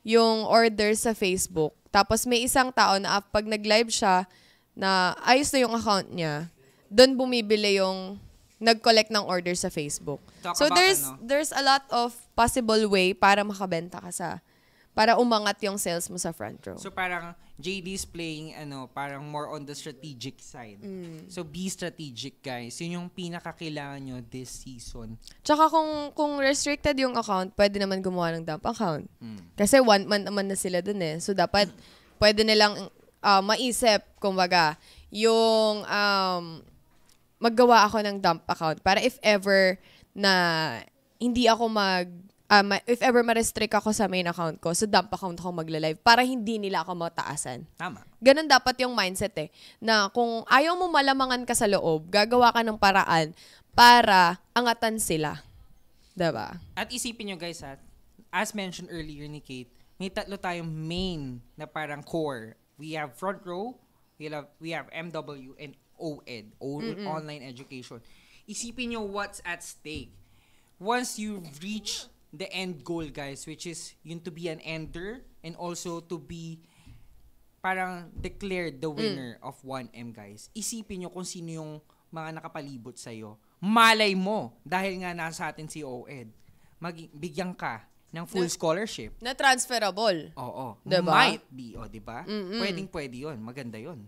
Speaker 2: yung order sa Facebook. Tapos, may isang tao na pag nag-live siya, na ayos na yung account niya, doon bumibili yung nag-collect ng order sa
Speaker 3: Facebook. Talk so there's ano?
Speaker 2: there's a lot of possible way para makabenta ka sa para umangat yung sales mo sa front row. So
Speaker 3: parang JD's playing ano, parang more on the strategic side. Mm. So be strategic guys. Yun yung pinakakailangan nyo this season.
Speaker 2: Tsaka kung kung restricted yung account, pwede naman gumawa ng dump account. Mm. Kasi one month naman na sila dun eh. So dapat mm. pwede nilang uh, maisip kumbaga yung um, maggawa ako ng dump account para if ever na hindi ako mag um, if ever ma-restrict ako sa main account ko, sa dump account ko magla-live para hindi nila ako mataasan. Tama. Ganun dapat yung mindset eh. Na kung ayaw mo malamangan ka sa loob, gagawa ka ng paraan para angatan sila. Diba?
Speaker 3: At isipin nyo guys ha, as mentioned earlier ni Kate, may tatlo tayong main na parang core. We have front row, we have, we have MW, and OED, o- Mm-mm. online education. Isipin nyo what's at stake. Once you reach the end goal, guys, which is yun to be an ender and also to be parang declared the mm. winner mm. of 1M, guys. Isipin nyo kung sino yung mga nakapalibot sa'yo. Malay mo, dahil nga nasa atin si OED, mag- bigyan ka ng full na, scholarship. Na transferable. Oo. oo. Diba? Might be, o, oh, di ba? Pwedeng pwede 'yon, maganda 'yon.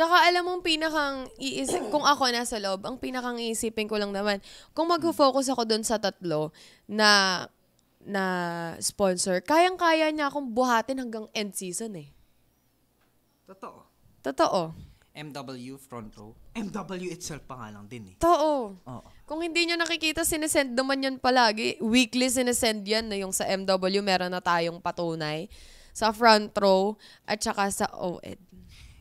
Speaker 3: Tsaka
Speaker 2: alam mong pinakang iisip, kung ako nasa loob, ang pinakang iisipin ko lang naman, kung mag-focus ako doon sa tatlo na na sponsor, kayang-kaya niya akong buhatin hanggang end season eh.
Speaker 3: Totoo. Totoo. MW front row. MW itself pa nga lang din eh. Totoo. Oh.
Speaker 2: Kung hindi nyo nakikita, sinesend naman yan palagi. Weekly sinesend yan na yung sa MW meron na tayong patunay. Sa front row at saka sa OED.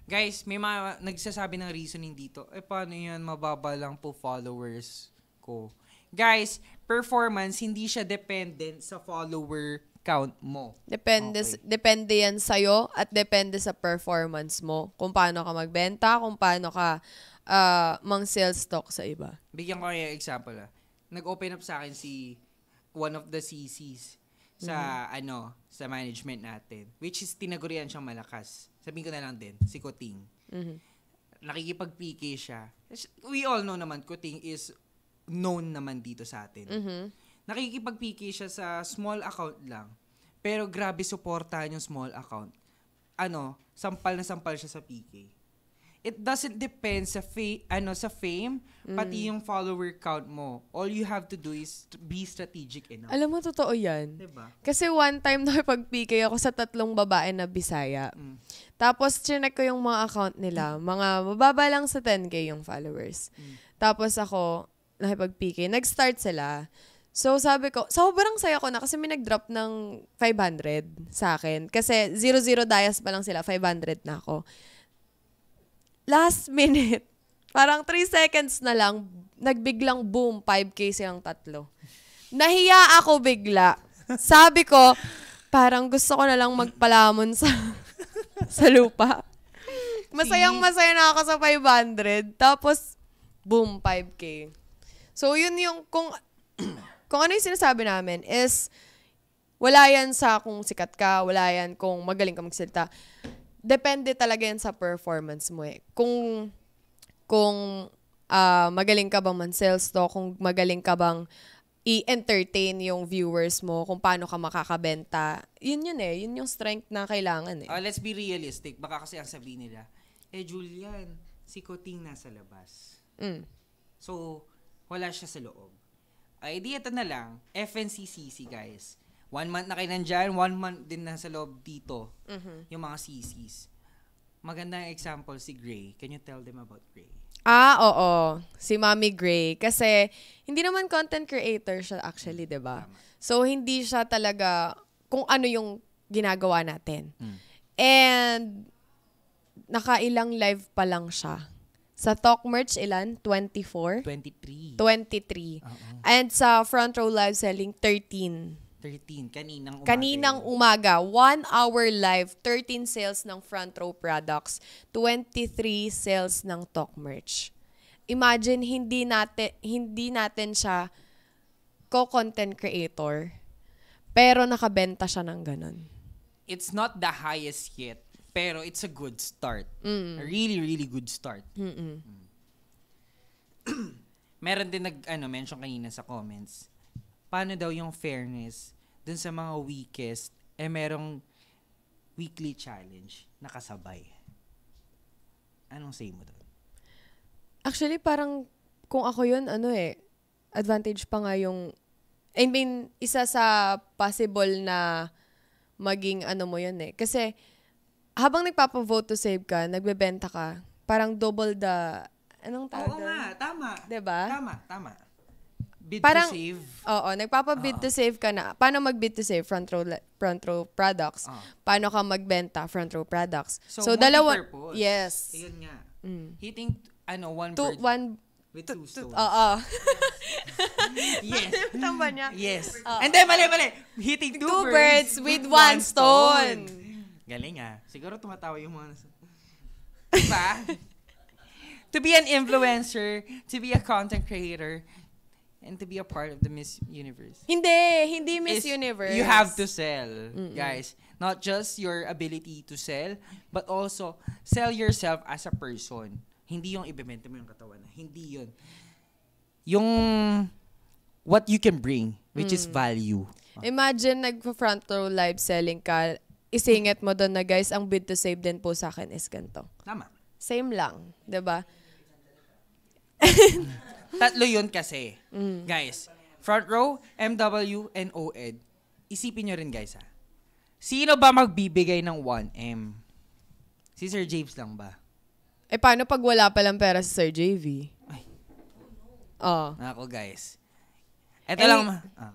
Speaker 3: Guys, may mga nagsasabi ng reasoning dito. Eh, paano yan? Mababa lang po followers ko. Guys, performance, hindi siya dependent sa follower count mo.
Speaker 2: Depende, okay. depende yan sa'yo at depende sa performance mo. Kung paano ka magbenta, kung paano ka uh, mang sales talk sa iba.
Speaker 3: Bigyan ko kayo example. Ah. Nag-open up sa akin si one of the CCs sa mm-hmm. ano sa management natin which is tinagurian siyang malakas sabihin ko na lang din, si Kuting. Mm-hmm. Nakikipag-PK siya. We all know naman, Kuting is known naman dito sa atin. Mm-hmm. Nakikipag-PK siya sa small account lang. Pero grabe suportahan yung small account. Ano, sampal na sampal siya sa PK it doesn't depend sa fa- ano sa fame mm. pati yung follower count mo all you have to do is to be strategic enough alam mo
Speaker 2: totoo yan diba? kasi one time na pagpikay ako sa tatlong babae na Bisaya mm. tapos chinek ko yung mga account nila mm. mga mababa lang sa 10k yung followers mm. tapos ako nakipag-PK nag-start sila So sabi ko, sobrang saya ko na kasi may nag-drop ng 500 sa akin. Kasi 00 dias pa lang sila, 500 na ako last minute, parang 3 seconds na lang, nagbiglang boom, 5K silang tatlo. Nahiya ako bigla. Sabi ko, parang gusto ko na lang magpalamon sa, sa lupa. Masayang masaya na ako sa 500. Tapos, boom, 5K. So, yun yung, kung, kung ano yung sinasabi namin is, wala yan sa kung sikat ka, wala yan kung magaling ka magsalita depende talaga yan sa performance mo eh. Kung, kung uh, magaling ka bang man sales to, kung magaling ka bang i-entertain yung viewers mo, kung paano ka makakabenta. Yun yun eh. Yun yung strength na kailangan eh.
Speaker 3: Uh, let's be realistic. Baka kasi ang sabihin nila, eh Julian, si Coting nasa labas. Mm. So, wala siya sa loob. Ay, ah, di ito na lang, FNCCC guys. One month na kayo nandyan, one month din na sa loob dito, mm-hmm. yung mga CCs. Magandang example si Gray. Can you tell them about Gray?
Speaker 2: Ah, oo. Si Mommy Gray. Kasi, hindi naman content creator siya actually, mm. di ba? So, hindi siya talaga kung ano yung ginagawa natin. Mm. And, nakailang live pa lang siya. Sa Talk Merch, ilan? 24?
Speaker 3: 23.
Speaker 2: 23. Uh-oh. And sa Front Row Live Selling, 13.
Speaker 3: 13, kaninang umaga.
Speaker 2: Kaninang umaga, 1 hour live, 13 sales ng front row products, 23 sales ng talk merch. Imagine, hindi natin, hindi natin siya co-content creator, pero nakabenta siya ng ganun.
Speaker 3: It's not the highest yet, pero it's a good start. Mm. A really, really good start.
Speaker 1: mm Mm.
Speaker 3: Meron din nag, ano, mention kanina sa comments paano daw yung fairness dun sa mga weakest, eh merong weekly challenge na kasabay. Anong say mo doon?
Speaker 2: Actually, parang kung ako yun, ano eh, advantage pa nga yung, I mean, isa sa possible na maging ano mo yun eh. Kasi, habang nagpapavote to save ka, nagbebenta ka, parang double the, anong
Speaker 3: tawag? Oo nga, tama. Diba? Tama, tama. Bid parang, to save?
Speaker 2: Oo, nagpapabid uh-huh. to ah. save ka na. Paano mag-bid to save? Front row, front row products. Uh-huh. Paano ka magbenta? Front row products. So, so dalawa. Yes.
Speaker 3: Ayun nga. Mm. Hitting, ano, one two, bird. One, With two stones. Oo.
Speaker 2: yes. Tama niya? Yes. Uh-oh. And then, mali, mali. Hitting two, two birds, birds with, with one stone.
Speaker 3: stone. Galing ah. Siguro tumatawa yung mga nasa... Diba? to be an influencer, to be a content creator, and to be a part of the Miss Universe. Hindi, hindi Miss is, Universe. You have to sell, Mm-mm. guys. Not just your ability to sell, but also sell yourself as a person. Hindi yung ibebenta mo yung katawan. Hindi yun. Yung what you can bring, which mm. is value.
Speaker 2: Imagine nag-front row live selling ka, isingit mo doon na guys, ang bid to save din po sa akin is ganito.
Speaker 3: Tama. Same lang, 'di ba? Tatlo yun kasi. Mm. Guys, front row, MW, and OED. Isipin nyo rin guys ha. Sino ba magbibigay ng 1M? Si Sir James lang ba? Eh, paano pag wala palang pera si Sir
Speaker 2: JV? Ay.
Speaker 3: Oh. Ako, guys.
Speaker 2: Ito eh, lang. Ma- ah.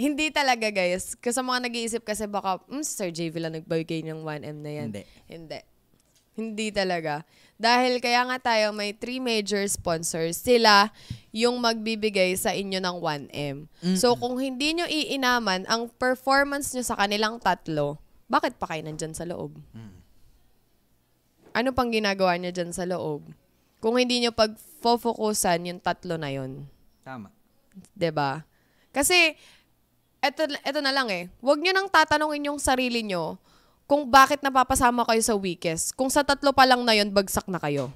Speaker 2: Hindi talaga, guys. Kasi mga nag-iisip kasi baka, mm, Sir JV lang nagbigay ng 1M na yan. Hindi. Hindi. Hindi talaga. Dahil kaya nga tayo may three major sponsors, sila yung magbibigay sa inyo ng 1M. Mm-hmm. So kung hindi nyo iinaman ang performance nyo sa kanilang tatlo, bakit pa kayo nandyan sa loob? Mm. Ano pang ginagawa nyo dyan sa loob? Kung hindi nyo pag-focusan yung tatlo na yon. Tama. ba? Diba? Kasi, eto, eto na lang eh. Huwag nyo nang tatanungin yung sarili nyo kung bakit napapasama kayo sa weakest. Kung sa tatlo pa lang na yon bagsak na kayo.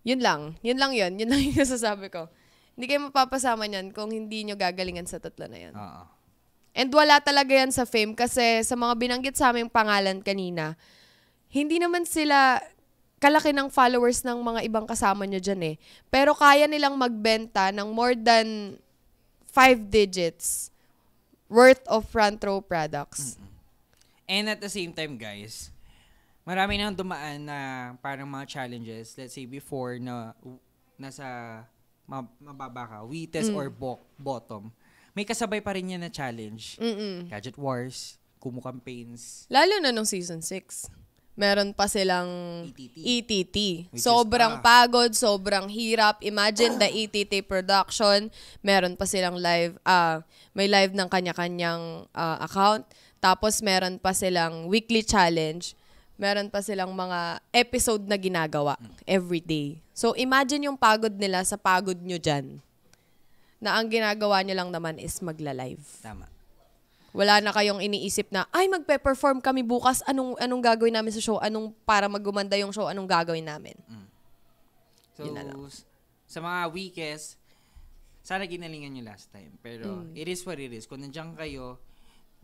Speaker 2: Yun lang. Yun lang yun. Yun lang yung nasasabi ko. Hindi kayo mapapasama niyan kung hindi nyo gagalingan sa tatlo na yan. Uh-huh. Ah, ah. And wala talaga yan sa fame kasi sa mga binanggit sa aming pangalan kanina, hindi naman sila kalaki ng followers ng mga ibang kasama nyo dyan eh. Pero kaya nilang magbenta ng more than five digits worth of front row products. Mm-hmm.
Speaker 3: And at the same time, guys, marami nang dumaan na parang mga challenges. Let's say before na nasa mababa ka, weakest mm. or bo- bottom. May kasabay pa rin yan na challenge. Mm-mm. Gadget wars, kumu campaigns.
Speaker 2: Lalo na nung season 6. Meron pa silang ETT. ETT. sobrang is, ah. pagod, sobrang hirap. Imagine the ETT e production. Meron pa silang live, uh, may live ng kanya-kanyang uh, account tapos meron pa silang weekly challenge. Meron pa silang mga episode na ginagawa every day. So imagine yung pagod nila sa pagod nyo dyan. Na ang ginagawa nyo lang naman is magla-live. Tama. Wala na kayong iniisip na, ay, magpe-perform kami bukas. Anong, anong gagawin namin sa show? Anong, para magumanda yung show, anong gagawin namin?
Speaker 1: Mm.
Speaker 3: So, na sa mga weakest, sana ginalingan nyo last time. Pero, mm. it is what it is. Kung nandiyan kayo,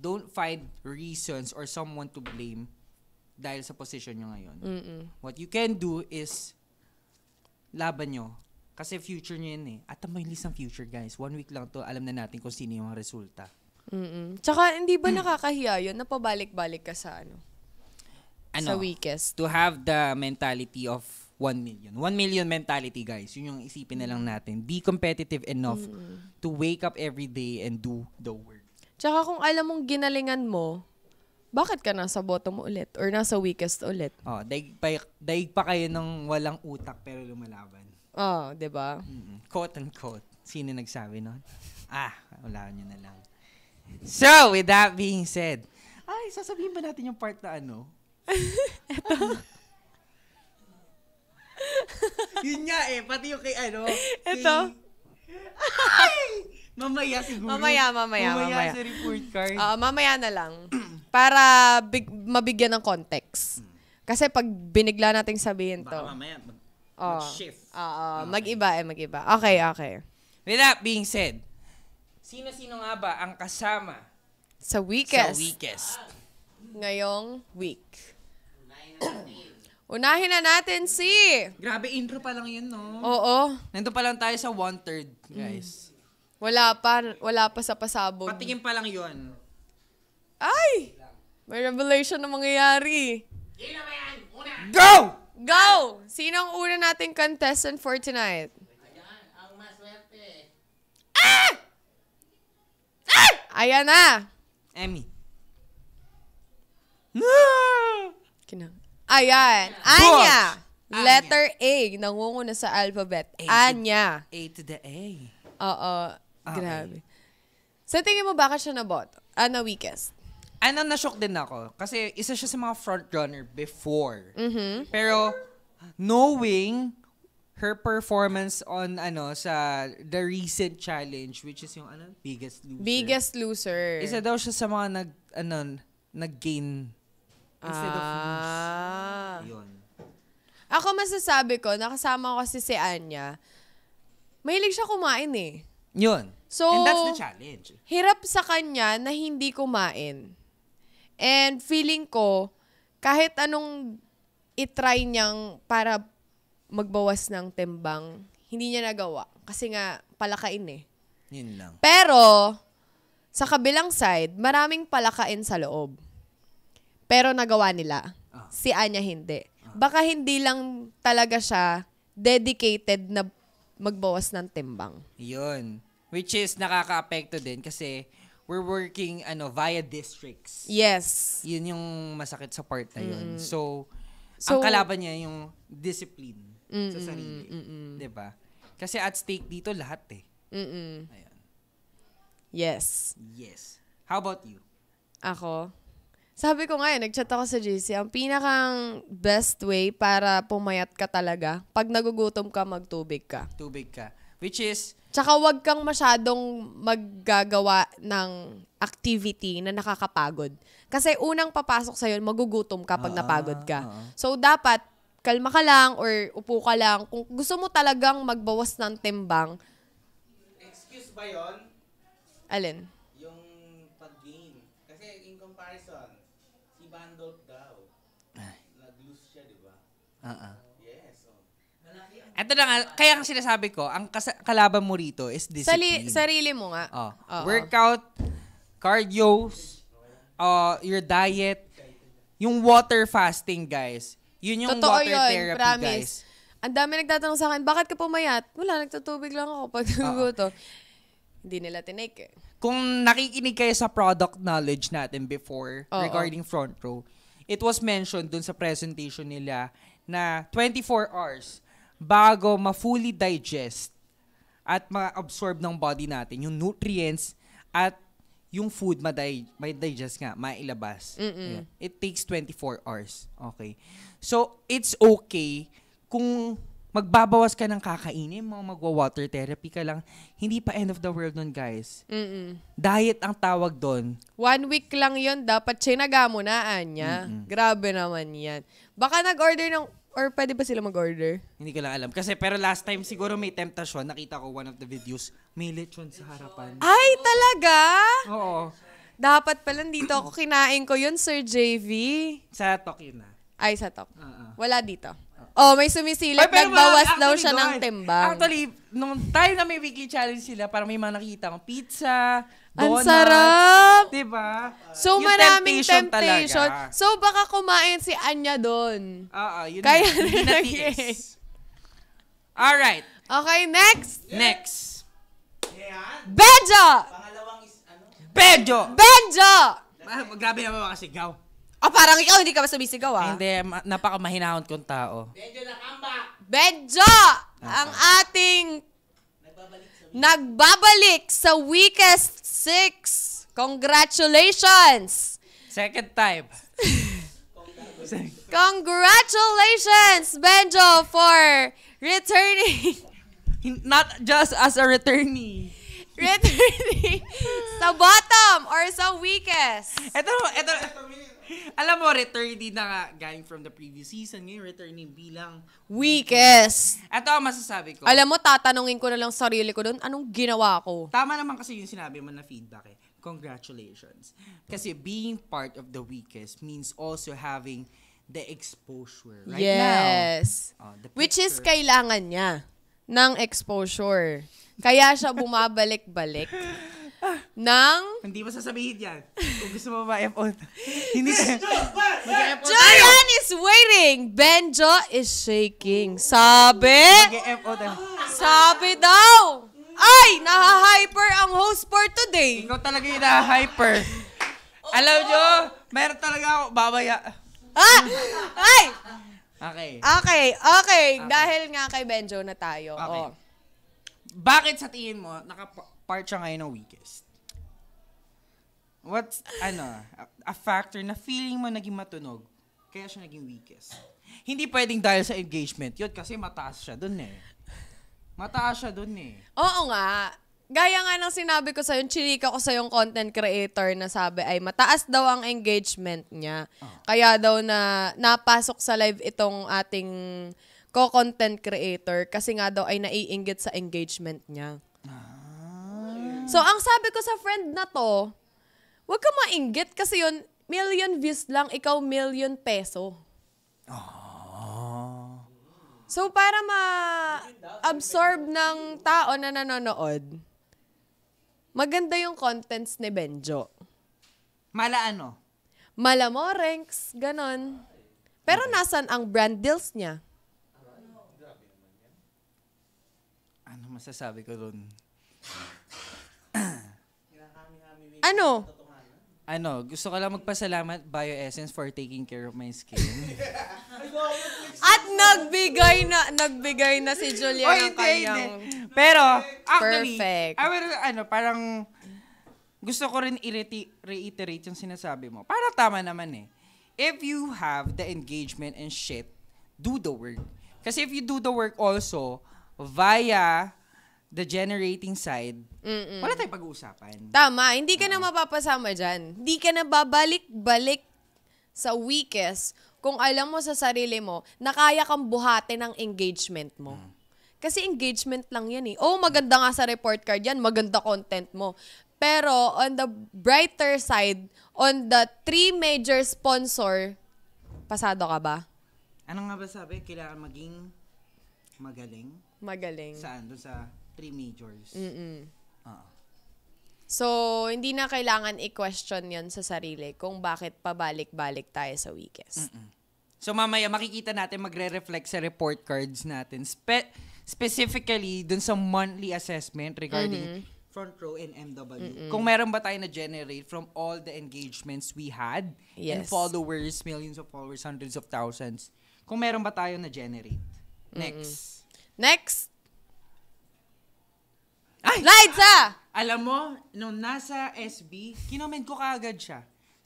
Speaker 3: don't find reasons or someone to blame dahil sa position nyo ngayon. Mm-mm. What you can do is laban nyo. Kasi future nyo yun eh. At ang mabilis ng future, guys. One week lang to, alam na natin kung sino yung resulta.
Speaker 1: Mm-mm.
Speaker 2: Tsaka, hindi ba nakakahiya yun? Napabalik-balik ka sa ano?
Speaker 3: ano? Sa weakest. To have the mentality of 1 million. 1 million mentality, guys. Yun yung isipin na lang natin. Be competitive enough mm-hmm. to wake up every day and do the work.
Speaker 2: Tsaka kung alam mong ginalingan mo, bakit ka nasa bottom ulit or nasa weakest ulit?
Speaker 3: Oh, daig pa, daig pa kayo ng walang utak pero lumalaban. Oh, 'di ba? Mm-hmm. Quote and quote. Sino nagsabi noon? ah, wala niyo na lang. So, with that being said, ay, sasabihin ba natin yung part na ano? Ito. Yun nga eh, pati yung kay ano. Ito. Kay... Ay! mamaya siguro. Mamaya, mamaya, mamaya. Mamaya sa
Speaker 2: report card. Oo, uh, ah, mamaya na lang. para big, mabigyan ng context. Kasi pag binigla nating sabihin to.
Speaker 3: Baka mamaya mag, oh. mag-shift. Oo, uh, ah, ah, mag-iba eh, mag-iba. Okay, okay. With that being said, sino-sino nga ba ang kasama
Speaker 2: sa weakest? Sa weakest. Ngayong
Speaker 3: week. Unahin na natin si... Grabe, intro pa lang yun, no? Oo. Nandito pa lang tayo sa one-third, guys. Mm.
Speaker 2: Wala pa, wala pa sa pasabog. Patingin
Speaker 3: pa lang yun.
Speaker 2: Ay! May revelation na mangyayari. Sino ba yan? Go! Go! Sino ang una nating contestant for tonight? Ayan, ang maswerte. Ah! Ah! Ayan na! Emmy. Ah! Kinang. Ayan. Anya. Anya. Letter A. Nangunguna sa alphabet. A Anya.
Speaker 3: A to the A.
Speaker 2: Oo. Okay. Grabe. Sa tingin mo, baka siya ah, na bot? Ano, weakest?
Speaker 3: Ano, na-shock din ako. Kasi isa siya sa mga frontrunner before. Mm-hmm. Pero, knowing her performance on ano sa the recent challenge which is yung ano biggest loser biggest loser isa daw siya sa mga nag ano nag-gain instead ah. of lose ah. yun
Speaker 2: ako masasabi ko nakasama ko kasi si Anya mahilig siya kumain eh
Speaker 3: yun So,
Speaker 2: And that's the
Speaker 1: challenge.
Speaker 2: Hirap sa kanya na hindi kumain. And feeling ko, kahit anong itry niyang para magbawas ng timbang, hindi niya nagawa. Kasi nga, palakain eh. Yun lang. Pero, sa kabilang side, maraming palakain sa loob. Pero nagawa nila. Ah. Si Anya hindi. Baka hindi lang talaga siya dedicated na magbawas ng timbang.
Speaker 3: Yun. Which is nakaka nakakaapekto din kasi we're working ano via districts. Yes. Yun yung masakit sa part na yun. Mm. So,
Speaker 1: so, ang kalaban
Speaker 3: niya yung discipline mm-mm, sa sarili. 'Di ba? Kasi at stake dito lahat eh. mm Ayan. Yes. Yes. How about you? Ako?
Speaker 2: Sabi ko nga eh, nag-chat ako sa JC, ang pinakang best way para pumayat ka talaga, pag nagugutom ka, magtubig ka.
Speaker 3: Tubig ka. Which
Speaker 2: is... Tsaka wag kang masyadong maggagawa ng activity na nakakapagod. Kasi unang papasok sa sa'yo, magugutom ka pag ah, napagod ka. Ah. So, dapat kalma ka lang or upo ka lang. Kung gusto mo talagang magbawas ng timbang,
Speaker 3: Excuse ba yon? alin? Yung pag-game. Kasi in comparison, si Bandolk daw, nag-lose siya, Ah, ah. Ito na nga, kaya ang sinasabi ko, ang kas- kalaban mo rito is discipline. Sali- sarili mo nga. Oh. Workout, cardio, uh, your diet, yung water fasting, guys. Yun yung Totoo water yun, therapy, promise. guys.
Speaker 2: Ang dami nagtatanong sa akin, bakit ka pumayat? Wala, nagtutubig lang ako pag naguguto. Hindi nila tinake eh.
Speaker 3: Kung nakikinig kayo sa product knowledge natin before Oo. regarding front row, it was mentioned dun sa presentation nila na 24 hours bago ma-fully digest at ma-absorb ng body natin yung nutrients at yung food ma digest nga, mailabas. Yeah. It takes 24 hours. Okay. So, it's okay kung magbabawas ka ng kakainin mo, magwa-water therapy ka lang. Hindi pa end of the world nun, guys. Mm-mm. Diet ang tawag doon.
Speaker 2: One week lang yon dapat sinaga mo na, Mm-mm. Grabe naman yan. Baka nag-order ng Or pwede ba sila mag-order?
Speaker 3: Hindi ko lang alam. Kasi pero last time siguro may temptation. Nakita ko one of the videos. May lechon sa
Speaker 1: harapan.
Speaker 2: Ay, talaga? Oo. Dapat pala dito ako kinain ko yun, Sir JV. Sa talk yun na. Ay, sa talk. Uh-uh.
Speaker 3: Wala dito. Oh, may sumisilip. Ay, pero Nagbawas daw siya ng timbang. Actually, nung tayo na may weekly challenge sila, parang may mga nakita akong pizza, ang sarap! Diba? So, yung maraming temptation. temptation. Talaga. So,
Speaker 2: baka kumain si Anya doon.
Speaker 3: Oo, yun Kaya yun, na tiis. Alright. Okay, next. Yeah. Next. Yeah. Bejo! Pangalawang is ano? Bejo! Bejo! Ah, grabe naman makasigaw. Oh, ah, parang ikaw, hindi ka ba sumisigaw, ah? Hindi, ma- napakamahinahon kong tao. Benjo na kamba!
Speaker 2: Bejo! Okay. Ang ating nagbabalik sa weakest Six! Congratulations!
Speaker 3: Second time.
Speaker 2: Congratulations, Benjo, for returning. Not just as a returnee. Returning sa bottom or sa weakest. Ito, ito.
Speaker 3: Alam mo, returnee na nga galing from the previous season. Ngayon, returning bilang weakest. Ito ang masasabi ko. Alam mo,
Speaker 2: tatanungin ko na lang sarili ko doon, anong ginawa
Speaker 3: ko? Tama naman kasi yung sinabi mo na feedback eh. Congratulations. Kasi being part of the weakest means also having the exposure right yes. now. Yes. Oh, Which is kailangan
Speaker 2: niya ng exposure. Kaya siya bumabalik-balik. ng...
Speaker 3: Hindi mo sasabihin yan. Kung gusto mo ba F-on. Hindi ka.
Speaker 2: is waiting. Benjo is shaking. Sabi?
Speaker 3: mag f Sabi daw. Ay, nahahyper
Speaker 4: ang host for today. Ikaw talaga yung nahahyper. Alam nyo, meron talaga
Speaker 3: ako. Babaya. Ah! Ay! Okay. Okay,
Speaker 2: okay. Dahil
Speaker 3: nga kay Benjo na
Speaker 2: tayo. Okay. Oh. Bakit sa tingin mo, naka,
Speaker 3: part siya ngayon ng weakest. What's, ano, a, a factor na feeling mo naging matunog, kaya siya naging weakest. Hindi pwedeng dahil sa engagement yun kasi mataas siya dun eh. Mataas siya dun eh.
Speaker 2: Oo nga. Gaya nga ng sinabi ko sa yung chinika ko sa yung content creator na sabi ay mataas daw ang engagement niya. Oh. Kaya daw na napasok sa live itong ating co-content creator kasi nga daw ay naiinggit sa engagement niya. So, ang sabi ko sa friend na to, huwag ka mainggit kasi yun, million views lang, ikaw million peso. Oh. So, para ma-absorb ng tao na nanonood, maganda yung contents ni Benjo. Mala ano? Mala mo, ranks, ganon. Pero nasan ang brand deals niya?
Speaker 3: Ano masasabi ko doon? Ano? Ano, gusto ko lang magpasalamat BioEssence for taking care of my skin.
Speaker 1: At nagbigay na
Speaker 3: nagbigay na si Julia ng kanyang Pero actually, perfect. I will, ano, parang gusto ko rin i-reiterate yung sinasabi mo. Para tama naman eh. If you have the engagement and shit, do the work. Kasi if you do the work also via the generating side, Mm-mm. wala tayong pag-uusapan.
Speaker 2: Tama, hindi ka uh, na mapapasama dyan. Hindi ka na babalik-balik sa weakest kung alam mo sa sarili mo na kaya kang buhate ng engagement mo. Mm. Kasi engagement lang yan eh. Oh, maganda nga sa report card yan, maganda content mo. Pero on the brighter side, on the three major sponsor, pasado ka ba?
Speaker 3: Ano nga ba sabi? Kailangan maging magaling? Magaling. Saan? Doon sa three majors. mm Uh.
Speaker 2: So, hindi na kailangan i-question yon sa sarili kung bakit pabalik-balik
Speaker 3: tayo sa weakest. Mm-mm. So, mamaya makikita natin magre-reflect sa report cards natin. Spe- specifically, dun sa monthly assessment regarding mm-hmm front row and MW. Mm-mm. Kung meron ba tayo na generate from all the engagements we had yes. and followers, millions of followers, hundreds of thousands. Kung meron ba tayo na generate. Next. Mm-mm. Next
Speaker 1: ay! Liza! Alam
Speaker 3: mo, nung nasa SB, kinoment ko kaagad siya.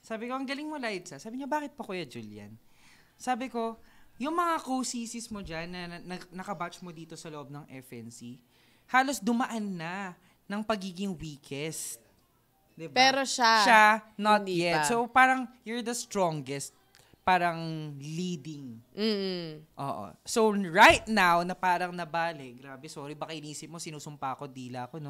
Speaker 3: Sabi ko, ang galing mo, Liza. Sabi niya, bakit pa, Kuya Julian? Sabi ko, yung mga co-CCs mo dyan na, na, na nakabatch mo dito sa loob ng FNC, halos dumaan na ng pagiging weakest. Diba? Pero siya, siya not yet. Pa. So parang you're the strongest parang leading. Mm-hmm. Oo. So, right now, na parang nabali, grabe, sorry, baka inisip mo, sinusumpa ko, dila ko, no?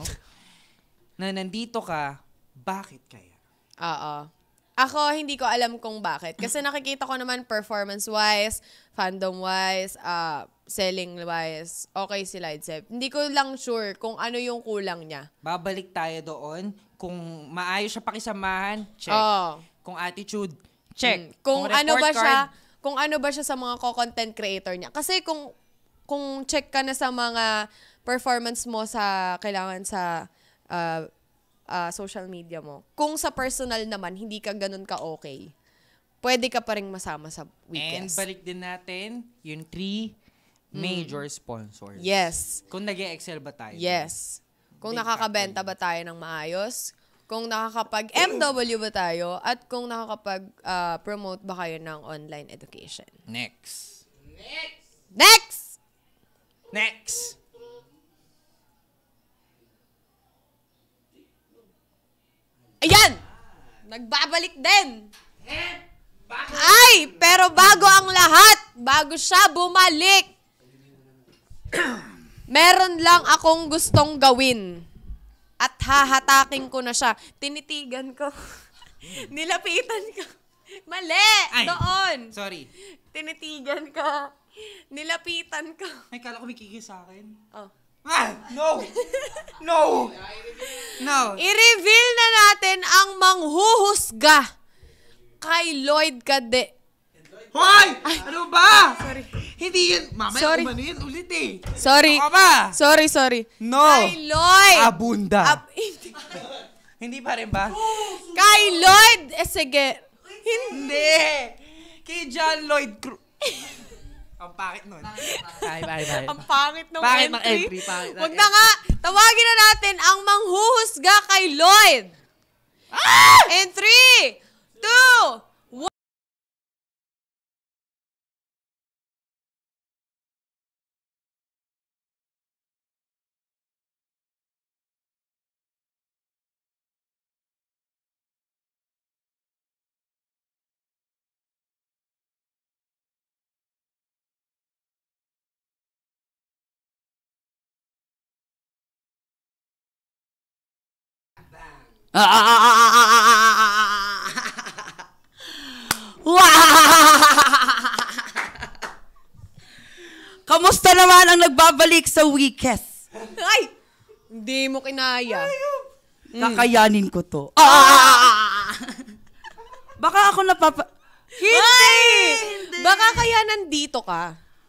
Speaker 3: na nandito ka, bakit kaya? Oo.
Speaker 2: Ako, hindi ko alam kung bakit. Kasi nakikita ko naman performance-wise, fandom-wise, uh, selling-wise, okay si Lidsep. Hindi ko lang sure kung ano yung kulang niya. Babalik tayo
Speaker 3: doon. Kung maayos siya pakisamahan, check. Oo. Kung attitude, check. Mm. Kung, kung ano ba card. siya,
Speaker 2: kung ano ba siya sa mga co-content creator niya. Kasi kung kung check ka na sa mga performance mo sa kailangan sa uh, uh, social media mo. Kung sa personal naman hindi ka ganun ka okay. Pwede ka pa rin masama sa weekends. And
Speaker 3: balik din natin yung three mm. major sponsors. Yes. Kung nag excel ba tayo? Yes.
Speaker 2: Kung nakakabenta ba tayo ng maayos? kung nakakapag MW ba tayo at kung nakakapag uh, promote ba kayo ng online education.
Speaker 3: Next.
Speaker 2: Next. Next. Next. Ayan! Nagbabalik din. Ay, pero bago ang lahat, bago siya bumalik, meron lang akong gustong gawin at hahatakin ko na siya. Tinitigan ko. Nilapitan ko. Mali! Ay, doon! Sorry. Tinitigan ka. Nilapitan ka. Ay, kala ko may
Speaker 3: sa akin. Oh. Ah! No! No! No!
Speaker 2: I-reveal na natin ang manghuhusga kay Lloyd Cade Hoy! Ano ba? Sorry. Hindi yun. Mamaya Sorry. umano yun ulit eh. Sorry. Ano ba? Sorry, sorry. No. Kay Lloyd! Abunda.
Speaker 3: Ab- Hindi pa rin ba? Kay Lloyd! Eh, sige. Hindi. Kay John Lloyd Cruz. Ang pangit nun. Bye, bye, bye. Ang pangit ng Pangit ng entry. entry, pangit Huwag na
Speaker 2: nga. Tawagin na natin ang manghuhusga
Speaker 1: kay Lloyd. Ah! In 3, 2, Kamusta
Speaker 4: naman ang nagbabalik sa weakest?
Speaker 2: Ay! Hindi mo kinaya. Mm. Kakayanin ko to. Ah! Baka ako napapa... Hindi! Ay, hindi! Baka kaya nandito ka.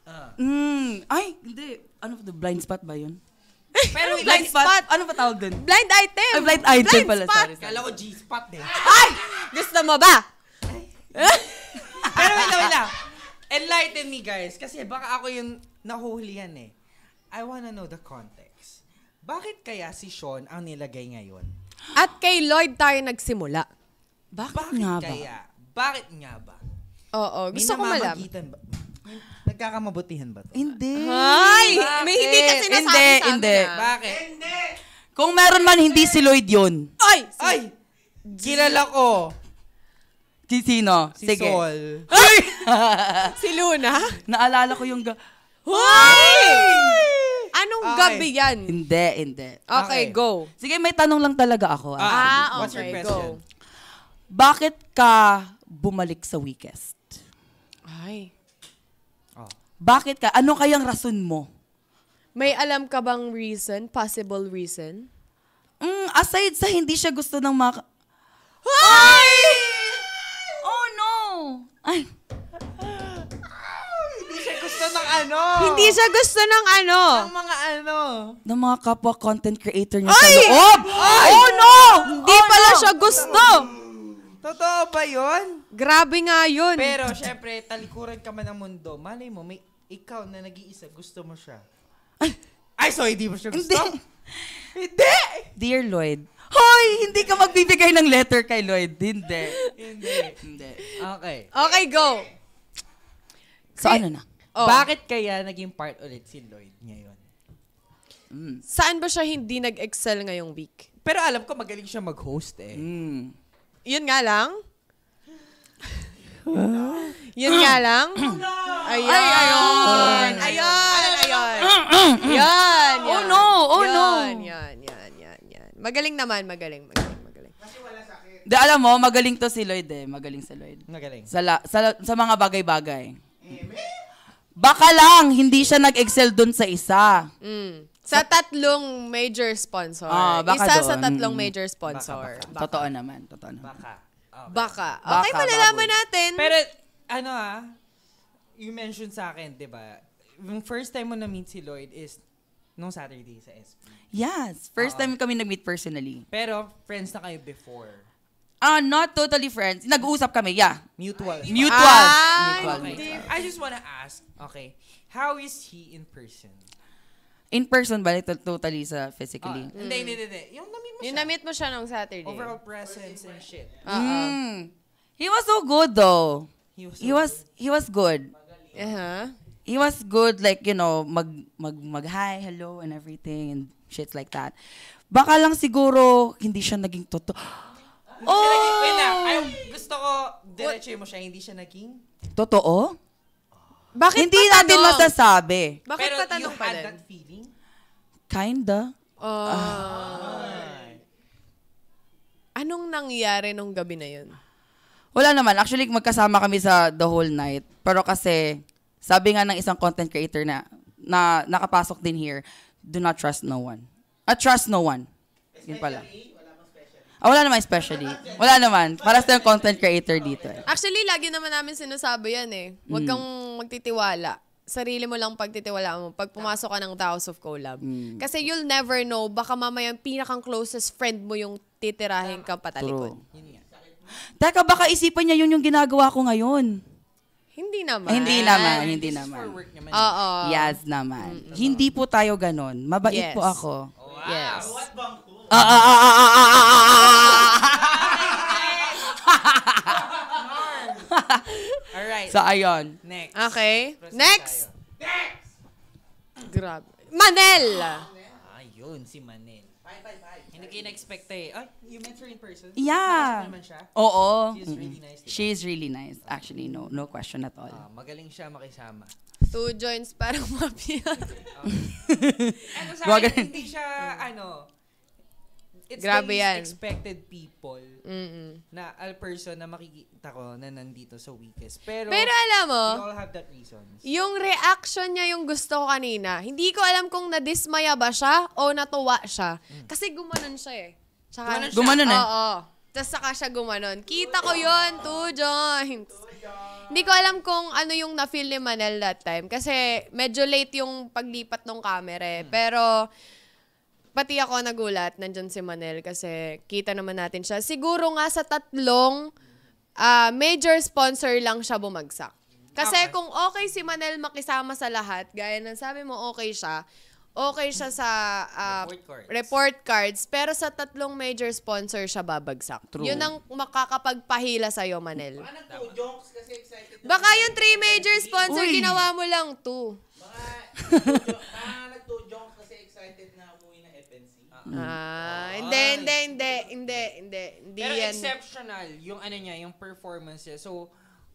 Speaker 2: Uh. Mm. Ay,
Speaker 4: hindi. Ano, the blind spot ba yun? Pero blind, blind spot. spot. Ano pa tawag dun? Blind item. Ay, blind item blind pala. Spot. Sorry, Kala ko
Speaker 3: G-spot eh. Ay!
Speaker 2: Gusto mo ba?
Speaker 3: Pero wait lang, wait lang. Enlighten me guys. Kasi baka ako yung nahuhulihan eh. I wanna know the context. Bakit kaya si Sean ang nilagay ngayon?
Speaker 2: At kay Lloyd tayo nagsimula. Bakit, Bakit nga kaya?
Speaker 3: ba? Bakit nga ba? Oo, gusto ko malam. Ba? Nagkakamabutihan ba to? Hindi. Hay! May hindi kasi nasabi hindi, sa amin. Hindi, hindi. Bakit? Hindi! Kung meron man, hindi si Lloyd
Speaker 4: yun. Ay! Si Ay! Kilala ko. Si sino? Si Sige. Sol. Ay! si Luna? Naalala ko yung... Ga- Hoy!
Speaker 2: Anong okay. gabi yan?
Speaker 4: Hindi, hindi. Okay, okay, go. Sige, may tanong lang talaga ako. Ah, okay, ah, ah, What's your question? Go. Bakit ka bumalik sa weakest?
Speaker 2: Ay. Bakit ka? Ano kayang rason mo? May alam ka bang reason? Possible reason? Mm, aside sa hindi siya gusto ng mga... Ay! Oh no!
Speaker 4: Ay!
Speaker 3: hindi siya gusto ng ano! Hindi siya gusto ng ano! Ng mga ano!
Speaker 4: Ng mga kapwa content creator niya Ay! sa loob! Ay! Oh
Speaker 2: no! Hindi oh, pala no! siya gusto! Totoo ba yun? Grabe nga yun. Pero
Speaker 3: syempre, talikuran ka man ng mundo. Malay mo, may ikaw na nag-iisa, gusto mo siya. Ay, sorry, di mo siya gusto? Hindi. hindi! Dear Lloyd,
Speaker 4: Hoy, hindi ka magbibigay ng letter kay Lloyd. Hindi.
Speaker 3: hindi. Hindi. Okay. Okay, go. So, ano na? Oh. Bakit kaya naging part ulit si
Speaker 2: Lloyd ngayon? Mm. Saan ba siya hindi nag-excel ngayong week? Pero alam ko,
Speaker 3: magaling siya mag-host eh. Mm. Yun nga lang? Yun nga lang?
Speaker 2: Ayun. Ay, ayun.
Speaker 1: Ayun.
Speaker 2: Ayun.
Speaker 1: Yan. Oh no. Oh no. Yan. Yan.
Speaker 2: Yan. Yan. Magaling naman. Magaling. Magaling. Magaling.
Speaker 4: Kasi wala sakit. De, alam mo, magaling to si Lloyd eh. Magaling si Lloyd. Magaling. Sa, la, sa, sa mga bagay-bagay. Amen? Baka lang, hindi siya nag-excel dun sa isa.
Speaker 2: Mm. Sa tatlong major sponsor. Oh, baka Isa doon. sa tatlong mm. major sponsor. Baka, baka. baka. Totoo
Speaker 4: naman. Totoo naman.
Speaker 1: Baka.
Speaker 2: Ah, okay.
Speaker 3: Baka. Okay, baka, malalaman baboy. natin. Pero, ano ah, you mentioned sa akin, di ba? Yung first time mo na-meet si Lloyd is nung Saturday sa SP.
Speaker 4: Yes. First uh, time kami nag-meet personally.
Speaker 3: Pero, friends na kayo before.
Speaker 4: Uh, not totally friends. Nag-uusap kami, yeah. Mutual. Ay, mutual. Ah, mutual.
Speaker 3: Okay. I just wanna ask, okay, how is he in person?
Speaker 4: In person ba? Like, totally sa physically? Ah, hindi, hindi,
Speaker 3: hindi. Yung na-meet mo siya. Yung na-meet mo siya nung Saturday. Overall presence and shit.
Speaker 4: Ah, ah. Mm. He was so good though. He was so he was, good. He was good. Uh-huh. He was good like, you know, mag, mag, mag hi, hello and everything and shit like that. Baka lang siguro hindi siya naging totoo.
Speaker 3: Oh! wait lang. Oh! Ay, gusto ko, diretso mo siya, hindi siya naging?
Speaker 4: Totoo? Bakit Hindi patanong? natin masasabi.
Speaker 3: Bakit Pero patanong you pa had that feeling? Kinda. Oh. Ah.
Speaker 2: Anong nangyari nung gabi na yun?
Speaker 4: Wala naman. Actually, magkasama kami sa the whole night. Pero kasi, sabi nga ng isang content creator na, na nakapasok din here, do not trust no one. At uh, trust no one. Yun pala. Oh, wala naman especially. Wala naman. Para sa content creator dito eh.
Speaker 2: Actually, lagi naman namin sinasabi yan eh. Huwag mm. kang magtitiwala. Sarili mo lang pagtitiwala mo pag pumasok ka ng House of Collab. Mm. Kasi you'll never know, baka mamaya yung pinakang closest friend mo yung titirahin ka patalikod.
Speaker 4: True. Teka, baka isipan niya yun yung ginagawa ko ngayon.
Speaker 2: Hindi naman. Hindi naman, hindi naman. Oo. Yes
Speaker 4: naman. Mm-hmm. Hindi po tayo ganon. Mabait yes. po ako.
Speaker 1: Wow, yes. what bangko? Ah, ah, All right. So, ayun. Next. Okay. Next! Next!
Speaker 2: Grabe.
Speaker 4: Manel!
Speaker 3: Ayun, si Manel. Bye, bye, bye. Hindi ko in-expect eh. Ay, you met her in person? Yeah. naman siya? Oo. She's really
Speaker 4: nice. Diba? She's really nice. Actually, no no question at all. Ah,
Speaker 3: magaling siya makisama two joints para mapiyat. ano sa hindi siya, ano, it's Grabe the yan. expected people Mm-mm. na al person na makikita ko na nandito sa weakest. Pero, Pero alam mo, we all have that reasons.
Speaker 2: yung reaction niya yung gusto ko kanina, hindi ko alam kung nadismaya ba siya o natuwa siya. Mm. Kasi gumanon siya eh. Tsaka, Gumanon siya? Gumanon eh. Oo. Tapos saka siya gumanon. Kita ko yon two joints. Hindi ko alam kung ano yung na-feel ni Manel that time. Kasi medyo late yung paglipat ng camera eh. Hmm. Pero pati ako nagulat, nandyan si Manel kasi kita naman natin siya. Siguro nga sa tatlong uh, major sponsor lang siya bumagsak. Kasi okay. kung okay si Manel makisama sa lahat, gaya ng sabi mo okay siya, okay siya sa uh, report, cards. report cards, pero sa tatlong major sponsor siya babagsak. True. Yun ang makakapagpahila sa iyo, Manel.
Speaker 3: Ano
Speaker 1: to, jokes kasi excited. Baka yung three major sponsor Uy. ginawa
Speaker 2: mo lang two. Baka
Speaker 3: nagto jokes kasi excited na umuwi na FNC. Ah, mm. hindi, hindi,
Speaker 2: hindi, hindi, hindi, hindi. Pero yan.
Speaker 3: exceptional yung ano niya, yung performance niya. So,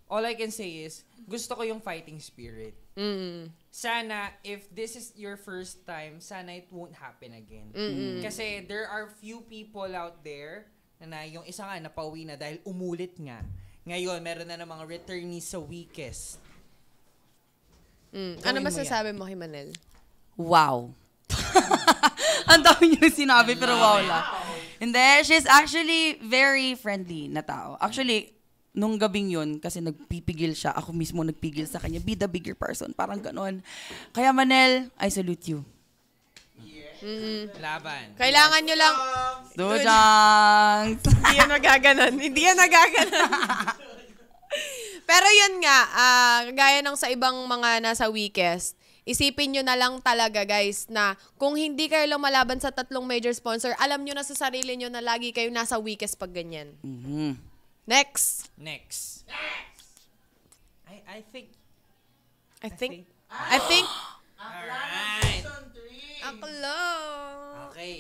Speaker 3: all I can say is, gusto ko yung fighting spirit. Mm sana if this is your first time, sana it won't happen again. Mm-hmm. Kasi there are few people out there na, yung isa nga napauwi na dahil umulit nga. Ngayon, meron na namang mga returnees sa weakest. Mm. Ano Gawin masasabi
Speaker 2: mo, mo kay Manel?
Speaker 4: Wow. Ang dami niyo sinabi, pero wow lang. Hindi, she's actually very friendly na tao. Actually, nung gabing yun, kasi nagpipigil siya, ako mismo nagpigil sa kanya, be the bigger person, parang ganon. Kaya Manel, I salute you.
Speaker 3: Yeah. Mm. Laban. Kailangan nyo lang...
Speaker 2: Dojang! Hindi yan magaganon. Hindi yan magaganon. Pero yun nga, uh, ah, gaya ng sa ibang mga nasa weakest, isipin nyo na lang talaga guys na kung hindi kayo lumalaban sa tatlong major sponsor, alam nyo na sa sarili nyo na lagi kayo nasa weakest pag ganyan.
Speaker 3: Mm-hmm.
Speaker 2: Next.
Speaker 1: Next.
Speaker 3: I I think. I, think, I think. Alright. Ang close. Okay.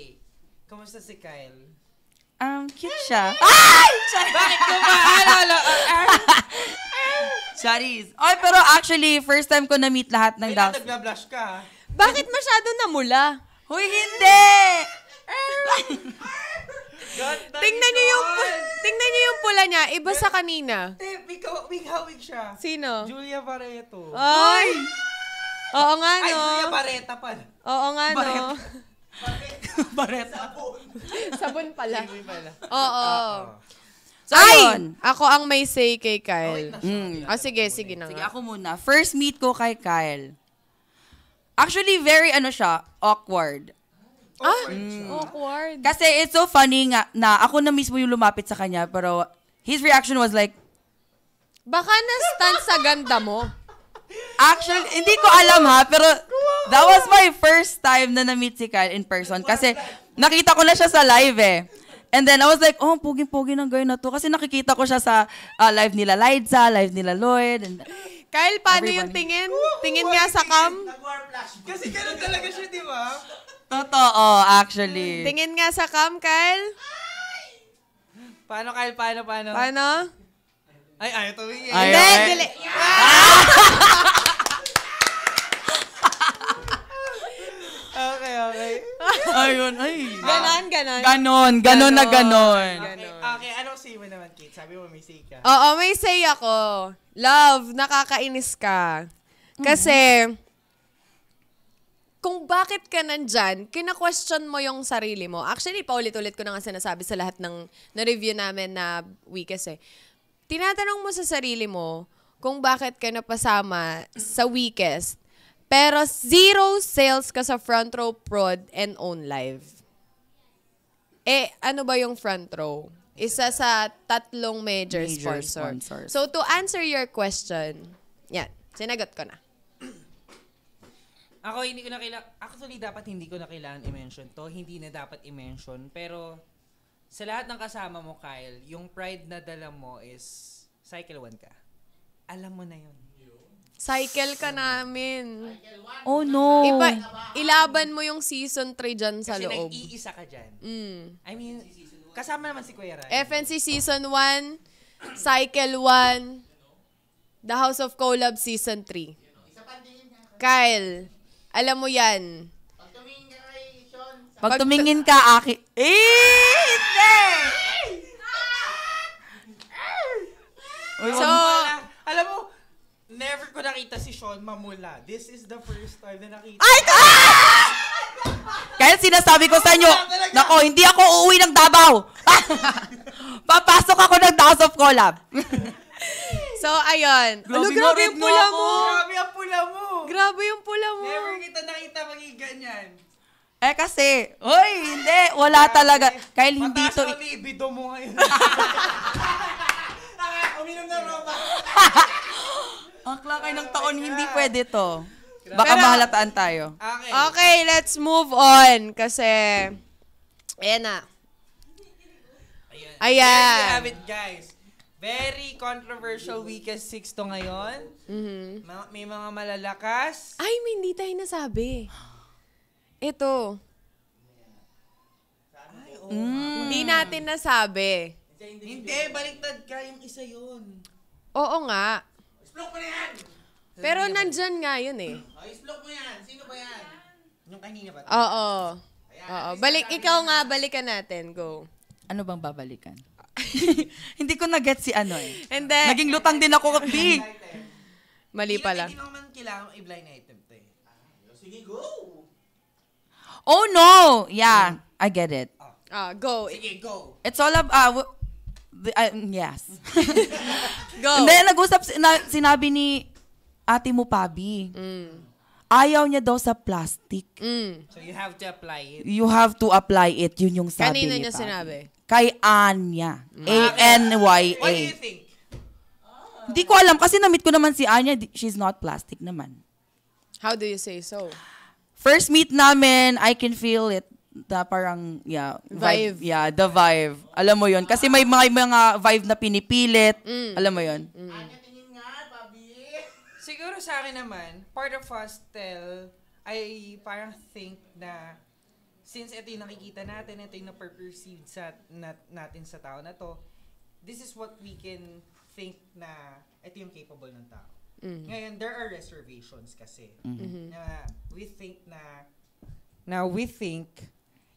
Speaker 3: Kumusta si Kyle?
Speaker 4: Um, cute siya. Ah! Ay!
Speaker 3: Bakit ko ba?
Speaker 4: Charis. Ay, pero actually, first time ko na-meet lahat ng Kaya
Speaker 3: nagla-blush ka.
Speaker 4: Bakit
Speaker 2: masyado namula? Hoy, hindi!
Speaker 3: tingnan niyo yung
Speaker 2: tingnan niyo yung pula niya, iba sa kanina.
Speaker 3: Te, bigaw, bigawig siya. Sino? Julia Barreto. Ay!
Speaker 2: Oo nga, no? Ay, Julia Barreta pa. Oo nga, no? Barreta. Sabon. Sabon pala. Sabon Oo. Ah, ah. So, Ay! Yun. Ako ang may say kay Kyle. Oh, mm. oh sige, sige na nga. Sige, ako muna. First meet ko kay Kyle.
Speaker 4: Actually, very ano siya, awkward.
Speaker 2: Ah? Awkward.
Speaker 4: Kasi it's so funny nga na ako na mismo yung lumapit sa kanya pero his reaction was like,
Speaker 2: Baka na-stunt sa ganda mo.
Speaker 4: Actually, hindi ko alam ha, pero that was my first time na na-meet si Kyle in person kasi nakita ko na siya sa live eh. And then I was like, oh, puging-pugi ng guy na to. Kasi nakikita ko siya sa uh, live nila Liza, live nila Lloyd. And,
Speaker 2: Kyle, paano Everybody. yung tingin? Tingin niya sa cam?
Speaker 3: Kasi ganun talaga siya, di ba?
Speaker 4: Totoo, actually. Hmm,
Speaker 3: tingin nga sa cam, Kyle. Paano, Kyle? Paano, paano? Paano? Ay, ayaw to. Eh. Ayaw. Hindi, dili.
Speaker 4: Okay, okay. Ayun,
Speaker 2: ay. Ganon, ganon.
Speaker 4: Ganon, ganon na ganon. Okay, okay, anong say mo
Speaker 2: naman, Kate? Sabi mo may say ka. Oo, may say ako. Love, nakakainis ka. Kasi, mm-hmm kung bakit ka nandyan, kina-question mo yung sarili mo. Actually, paulit-ulit ko na nga sinasabi sa lahat ng na-review namin na weakest eh. Tinatanong mo sa sarili mo kung bakit ka napasama sa weakest, pero zero sales ka sa front row prod and own live. Eh, ano ba yung front row? Isa sa tatlong major, major sponsor. sponsors. So, to answer your question, yan, sinagot ko na.
Speaker 3: Ako hindi ko na kailangan, actually dapat hindi ko na kailangan i-mention to, hindi na dapat i-mention, pero sa lahat ng kasama mo, Kyle, yung pride na dala mo is cycle 1 ka. Alam mo
Speaker 2: na yun. Cycle ka namin. Oh no. Iba, ilaban mo yung season 3 dyan sa Kasi loob. Kasi
Speaker 3: nag-iisa ka dyan. Mm. I mean, kasama naman si Kuya Ryan.
Speaker 2: FNC season 1, cycle 1, The House of Collab season 3. Kyle, alam mo yan. Pag tumingin ka kay Sean. Pag ka, aki... Eh!
Speaker 1: Hindi!
Speaker 3: Uy, so, alam mo, never ko nakita si Sean mamula. This is the first time na nakita. Ay, ka!
Speaker 4: Kaya sinasabi ko sa inyo, nako, hindi ako uuwi ng Davao. Papasok ako ng House of Collab.
Speaker 2: So, ayun. Ano, grabe, Alo, grabe yung pula mo. Grabe ang pula mo. Grabe yung pula mo. Never kita nakita
Speaker 3: magiganyan.
Speaker 4: Eh kasi, hoy, hindi, wala talaga. Kyle, hindi to... Mataas
Speaker 3: kami, ibido mo ngayon. Taka, uminom na roba.
Speaker 4: Akla kayo ng taon, hindi pwede to. Baka Pero, mahalataan tayo. Okay.
Speaker 2: okay, let's move on. Kasi, ayan na. Ayan. Ayan. There you have
Speaker 3: it, guys. Very controversial weakest six to ngayon. Mm-hmm. Ma- may mga malalakas. Ay, may hindi tayo nasabi. Ito. Ay, mm. Hindi natin
Speaker 2: nasabi.
Speaker 3: Hindi, baliktad ka. Yung isa yun.
Speaker 2: Oo nga.
Speaker 3: Explode mo na yan! Pero nandyan nga yun eh. Oh, explode mo yan. Sino ba yan? Yung kanina ba?
Speaker 2: Oo. Oo. Balik, ikaw nga, balikan natin. Go.
Speaker 4: Ano bang babalikan? hindi ko na-get si ano eh. And then, Naging lutang din ako, Di. Mali pala. Hindi
Speaker 3: naman kailangan i-blind item to eh. Ah, sige, go!
Speaker 4: Oh no! Yeah, I get it. Ah,
Speaker 3: ah go. Sige, go.
Speaker 4: It's all of uh, ah, w- the- ah, yes. Go. And then, nag-usap, sina- sinabi ni ate mo, Pabi, Mm. ayaw niya daw sa plastic.
Speaker 3: Mm. So you have to apply it. You have
Speaker 4: to apply it. Yun yung sabi Kanina ni niya sinabi. Kay Anya. A-N-Y-A. What do you think? Hindi ko alam kasi na-meet ko naman si Anya. She's not plastic naman.
Speaker 2: How do you say so?
Speaker 4: First meet namin, I can feel it. The parang, yeah. Vibe. vibe. Yeah, the vibe. Alam mo yon Kasi may mga, mga vibe na pinipilit. Mm. Alam mo yon Mm. Anya, tingin
Speaker 3: nga, Bobby. Siguro sa akin naman, part of us hostel, I parang think na since ito yung nakikita natin, ito yung na-perceived sa, na, natin sa tao na to, this is what we can think na ito yung capable ng tao. Mm-hmm. Ngayon, there are reservations kasi mm-hmm. na we think na na we think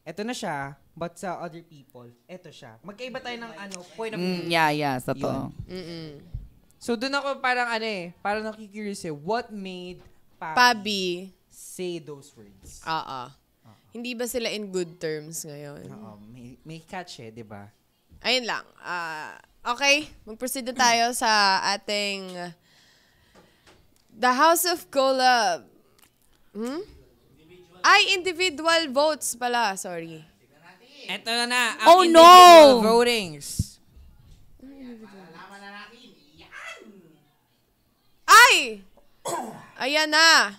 Speaker 3: ito na siya, but sa other people, ito siya. Magkaiba tayo ng ano, point of mm, view. Mm, yeah, yeah, sa to. So, doon ako parang ano eh, parang nakikurious eh, what made Pabi, Pabi. say those words? Ah, uh-uh. Hindi ba sila in good terms ngayon? Oo, may, may catch eh, di
Speaker 2: ba? Ayun lang. Uh, okay, mag-proceed na tayo sa ating The House of Cola. Hmm? Ay, individual votes pala. Sorry.
Speaker 3: Ito na na. Ang oh, individual no! votings.
Speaker 2: Ay! Ayan na.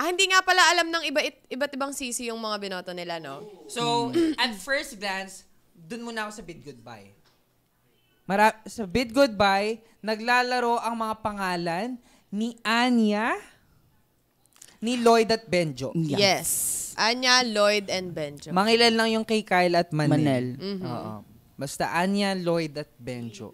Speaker 2: Ah, hindi nga pala alam ng iba, iba't ibang sisi yung mga binoto nila, no? So, at first glance, dun muna ako sa
Speaker 3: bid goodbye. Mara- sa bid goodbye, naglalaro ang mga pangalan ni Anya, ni Lloyd at Benjo. Yes. Anya, Lloyd, and Benjo. Mangilan lang yung kay Kyle at Manel. Manel. Mm-hmm. Oo. Basta Anya, Lloyd at Benjo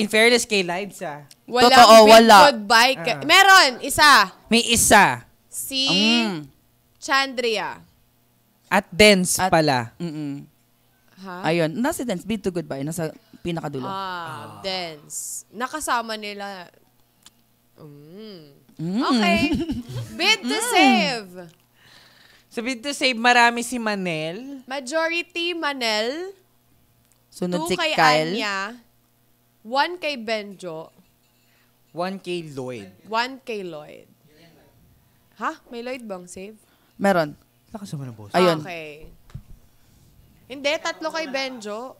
Speaker 3: in fairness kay Lides, ah. Walang Totoo, wala. Bigfoot
Speaker 2: bike. Ah. Meron, isa.
Speaker 3: May isa.
Speaker 2: Si mm. Chandria.
Speaker 3: At Dance At, pala. Mm-mm.
Speaker 2: Ha? Ayun,
Speaker 4: nasa Dance. Be to Goodbye. Nasa pinakadulo. Ah,
Speaker 2: ah. Dance. Nakasama nila. Mm.
Speaker 3: Mm. Okay. Bid to mm. save. So, bid to save, marami si Manel.
Speaker 2: Majority Manel.
Speaker 3: Sunod Two kay Anya.
Speaker 2: One kay Benjo.
Speaker 3: One kay Lloyd.
Speaker 2: One kay Lloyd. Ha? May Lloyd bang save?
Speaker 3: Meron. Lakas naman ang boss. Ayun.
Speaker 2: Okay. Hindi, tatlo kay Benjo.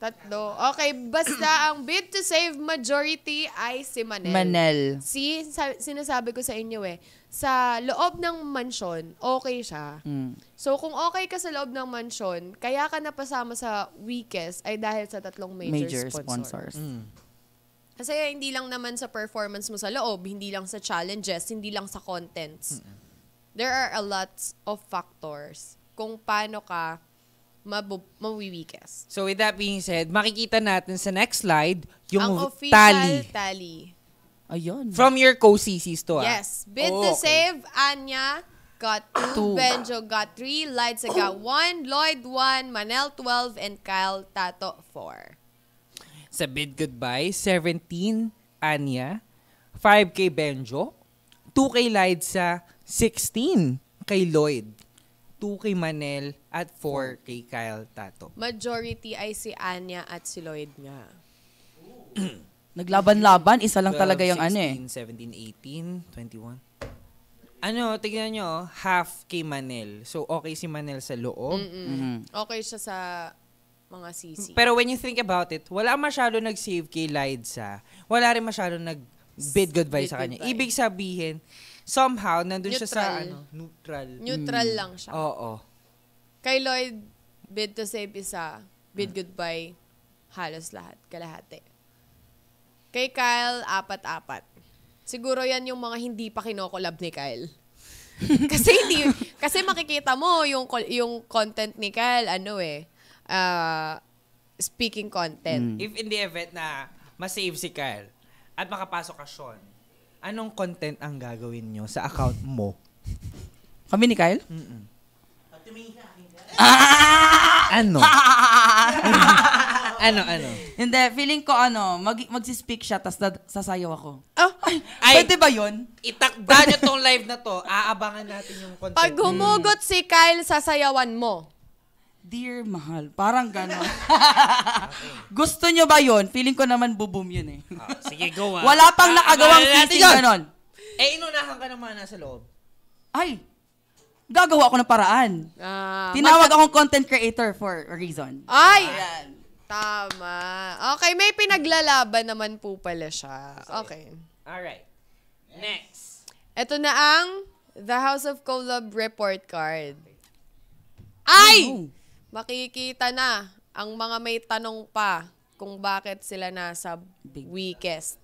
Speaker 2: Tatlo. Okay, basta ang bid to save majority ay si Manel. Manel. Si, sinasabi ko sa inyo eh sa loob ng mansyon, okay siya. Mm. So, kung okay ka sa loob ng mansyon, kaya ka napasama sa weakest ay dahil sa tatlong major, major sponsor. sponsors. Mm. Kasi hindi lang naman sa performance mo sa loob, hindi lang sa challenges, hindi lang sa contents. Mm-mm. There are a lot of factors kung paano ka mabub-
Speaker 3: mawiwikes. So with that being said, makikita natin sa next slide yung Ang official tally. tally. Ayun. From your co-CCs to, ah? Yes.
Speaker 2: Bid oh, to okay. save, Anya got two, two. Benjo got three, Lights oh. got one, Lloyd one, Manel 12, and Kyle Tato four.
Speaker 3: Sa bid goodbye, 17, Anya, 5K Benjo, 2K Lidsa, 16 kay Lloyd, 2 k Manel, at 4 kay Kyle Tato.
Speaker 2: Majority ay si Anya at si Lloyd nga.
Speaker 3: Naglaban-laban,
Speaker 4: isa lang 12, talaga yung 16, ano eh.
Speaker 3: 17, 18, 21. Ano, tignan nyo, oh, half kay Manel. So, okay si Manel sa loob. mm hmm
Speaker 2: Okay siya sa mga sisi. Pero when you
Speaker 3: think about it, wala masyado nag-save kay Lydsa. Wala rin masyado nag-bid goodbye Bid sa kanya. Goodbye. Ibig sabihin, somehow, nandun neutral. siya sa ano, neutral. Neutral mm. lang siya. Oo.
Speaker 2: Kay Lloyd, bid to save isa, bid ah. goodbye, halos lahat, kalahati. Kay Kyle, apat-apat. Siguro yan yung mga hindi pa kinokolab ni Kyle.
Speaker 3: kasi hindi
Speaker 2: kasi makikita mo yung yung content ni Kyle ano eh
Speaker 3: uh, speaking content. Mm. If in the event na ma-save si Kyle at makapasok ka Sean, anong content ang gagawin nyo sa account mo? Kami ni Kyle? Mm-mm. Ah! Ano?
Speaker 4: ano, ano? Hindi, feeling ko ano, mag magsispeak siya, tapos sasayaw ako.
Speaker 3: Oh, ay, pwede ba yun? Itakda nyo tong live na to. Aabangan natin yung content. Pag humugot
Speaker 2: si Kyle, sasayawan mo.
Speaker 4: Dear mahal, parang gano'n. Gusto nyo ba yon? Feeling ko naman buboom yun eh.
Speaker 2: Oh,
Speaker 1: sige, go ah. Wala pang ah, nakagawang ah, fitting
Speaker 4: gano'n.
Speaker 3: Eh, inunahan ka naman nasa loob.
Speaker 4: Ay, gagawa ako ng paraan.
Speaker 3: Ah, Tinawag
Speaker 4: akong content creator for a reason.
Speaker 3: Ay! Ayan. Tama.
Speaker 2: Okay, may pinaglalaban naman po pala siya. Okay.
Speaker 3: Alright. Next.
Speaker 2: Ito na ang The House of Colab report card. Ay! Makikita na ang mga may tanong pa kung bakit sila nasa weakest.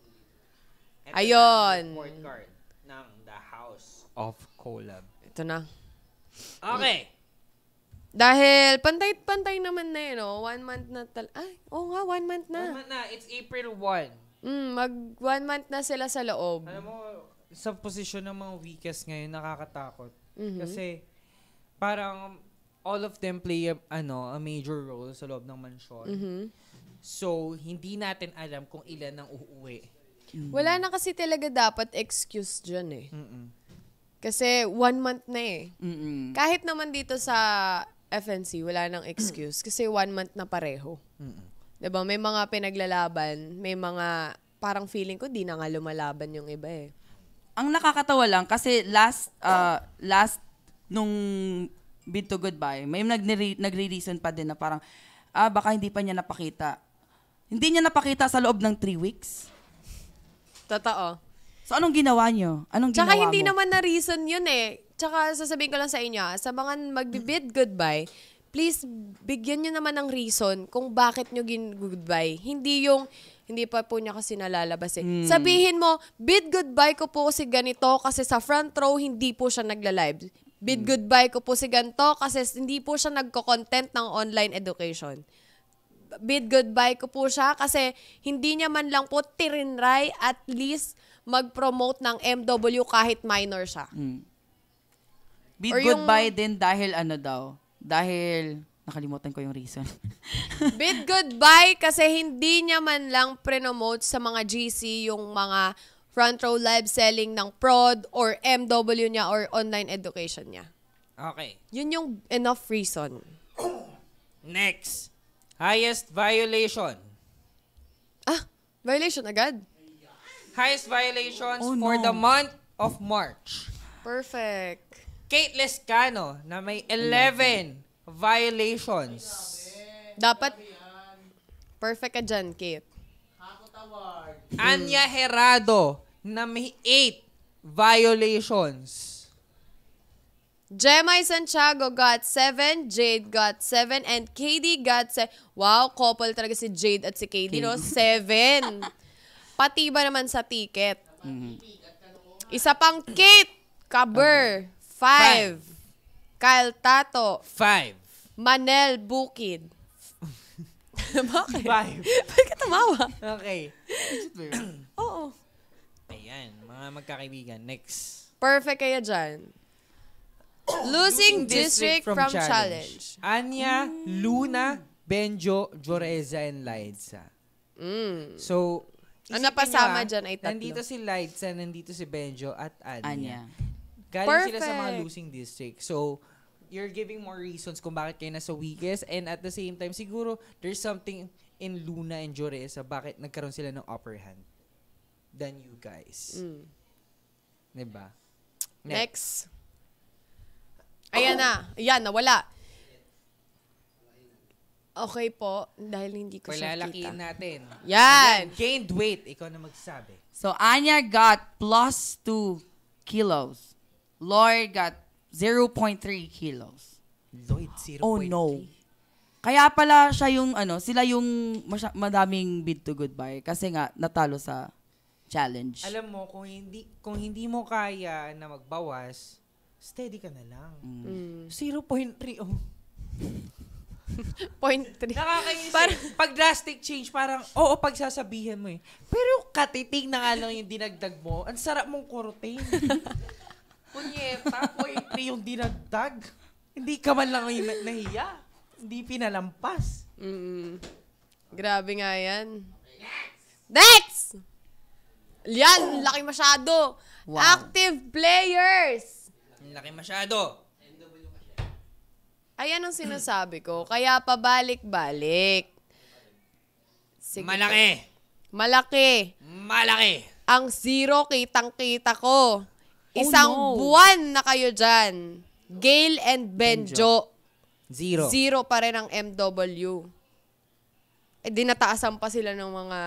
Speaker 2: Ayon.
Speaker 3: Report card ng The House of Colab. Ito na. Okay.
Speaker 2: Dahil pantay-pantay naman na yun, eh, no? One month na tal... Ay, oo oh nga, one month na. One month
Speaker 3: na. It's April 1. Mm, mag one month na sila sa loob. Alam mo, sa posisyon ng mga weakest ngayon, nakakatakot. Mm-hmm. Kasi, parang all of them play a, ano, a major role sa loob ng mansyon. Mm-hmm. So, hindi natin alam kung ilan ang uuwi. Mm.
Speaker 2: Wala na kasi talaga dapat excuse dyan eh. Mm-mm. Kasi one month na eh. Mm-mm. Kahit naman dito sa FNC, wala nang excuse. kasi one month na pareho. Mm-mm. Diba? May mga pinaglalaban, may mga, parang feeling ko, di na nga lumalaban yung iba eh.
Speaker 4: Ang nakakatawa lang, kasi last, uh, last, nung bid to goodbye, may nagre-reason pa din na parang, ah, baka hindi pa niya napakita. Hindi niya napakita sa loob ng three weeks.
Speaker 2: Totoo. So, anong
Speaker 4: ginawa niyo? Anong Tsaka ginawa hindi
Speaker 2: naman na reason yun eh tsaka sasabihin ko lang sa inyo, ah, sa mga magbibid mm. goodbye, please bigyan nyo naman ng reason kung bakit nyo gin-goodbye. Hindi yung, hindi pa po niya kasi nalalabas
Speaker 1: eh. Mm. Sabihin
Speaker 2: mo, bid goodbye ko po si ganito kasi sa front row hindi po siya nagla-live. Bid mm. goodbye ko po si ganito kasi hindi po siya nagko-content ng online education bid goodbye ko po siya kasi hindi niya man lang po tirinray at least mag-promote ng MW kahit minor siya. Mm. Bid Or goodbye yung...
Speaker 4: din dahil ano daw? Dahil nakalimutan ko yung reason.
Speaker 2: Bid goodbye kasi hindi niya man lang prenomote sa mga GC yung mga front row live selling ng prod or MW niya or online education niya. Okay. Yun yung enough reason. Next.
Speaker 3: Highest violation.
Speaker 2: Ah, violation agad?
Speaker 3: Highest violations oh, no. for the month of March. Perfect. Kate Lescano na may 11 violations. Dapat perfect ka dyan, Kate. Anya Herado na may 8 violations.
Speaker 2: Gemma Santiago got 7, Jade got 7, and KD got 7. Wow, couple talaga si Jade at si KD, no? 7. Pati ba naman sa ticket? Mm-hmm. Isa pang Kate Cover. Five. Five. Kyle Tato. Five. Manel Bukid.
Speaker 3: Bakit? Five.
Speaker 2: Bakit ka tumawa? Okay.
Speaker 1: Oo.
Speaker 3: Ayan, mga magkakaibigan. Next.
Speaker 2: Perfect kaya dyan.
Speaker 3: Losing district, district from, from challenge. challenge. Anya, mm. Luna, Benjo, Joreza, and Liza.
Speaker 1: Mm. So, ang pasama nga, ah, dyan ay tatlo. Nandito
Speaker 3: si Liza, nandito si Benjo, at Anya. Anya. Galing Perfect. sila sa mga losing district. So, you're giving more reasons kung bakit kayo nasa weakest and at the same time, siguro there's something in Luna and Joresa bakit nagkaroon sila ng upper hand than you guys. Mm. Diba? Next. Next.
Speaker 2: Ayan oh. na. Ayan, nawala.
Speaker 3: Okay po, dahil hindi ko Palalakiin siya kita. natin. Yan. Ayan, gained weight. Ikaw na magsabi.
Speaker 4: So, Anya got plus 2 kilos. Lloyd got 0.3 kilos.
Speaker 3: Lloyd, 0.3? Oh,
Speaker 4: no. Kaya pala siya yung, ano, sila yung masya- madaming bid to goodbye kasi nga natalo sa challenge. Alam
Speaker 3: mo, kung hindi, kung hindi mo kaya na magbawas, steady ka na lang.
Speaker 1: Mm.
Speaker 3: 0.3, oh. Point three. Nakakainis. Parang, eh. pag drastic change, parang, oo, pagsasabihin mo eh. Pero katiting na nga lang yung dinagdag mo, ang sarap mong kurutin. Punyeta, poetry yung dinagdag. Hindi ka man lang nahiya. Hindi pinalampas.
Speaker 2: Mm. Grabe nga yan. Next! Next! Yan, laki masyado. Wow. Active players.
Speaker 3: Laki masyado.
Speaker 2: Ayan ang sinasabi ko. Kaya pabalik-balik.
Speaker 3: Sige. Malaki.
Speaker 2: Malaki.
Speaker 3: Malaki.
Speaker 2: Ang zero kitang-kita ko.
Speaker 3: Oh, Isang oh, no.
Speaker 2: buwan na kayo dyan. Gail and Benjo. Benjo. Zero. Zero pa rin ang MW. Eh, dinataasan pa sila ng mga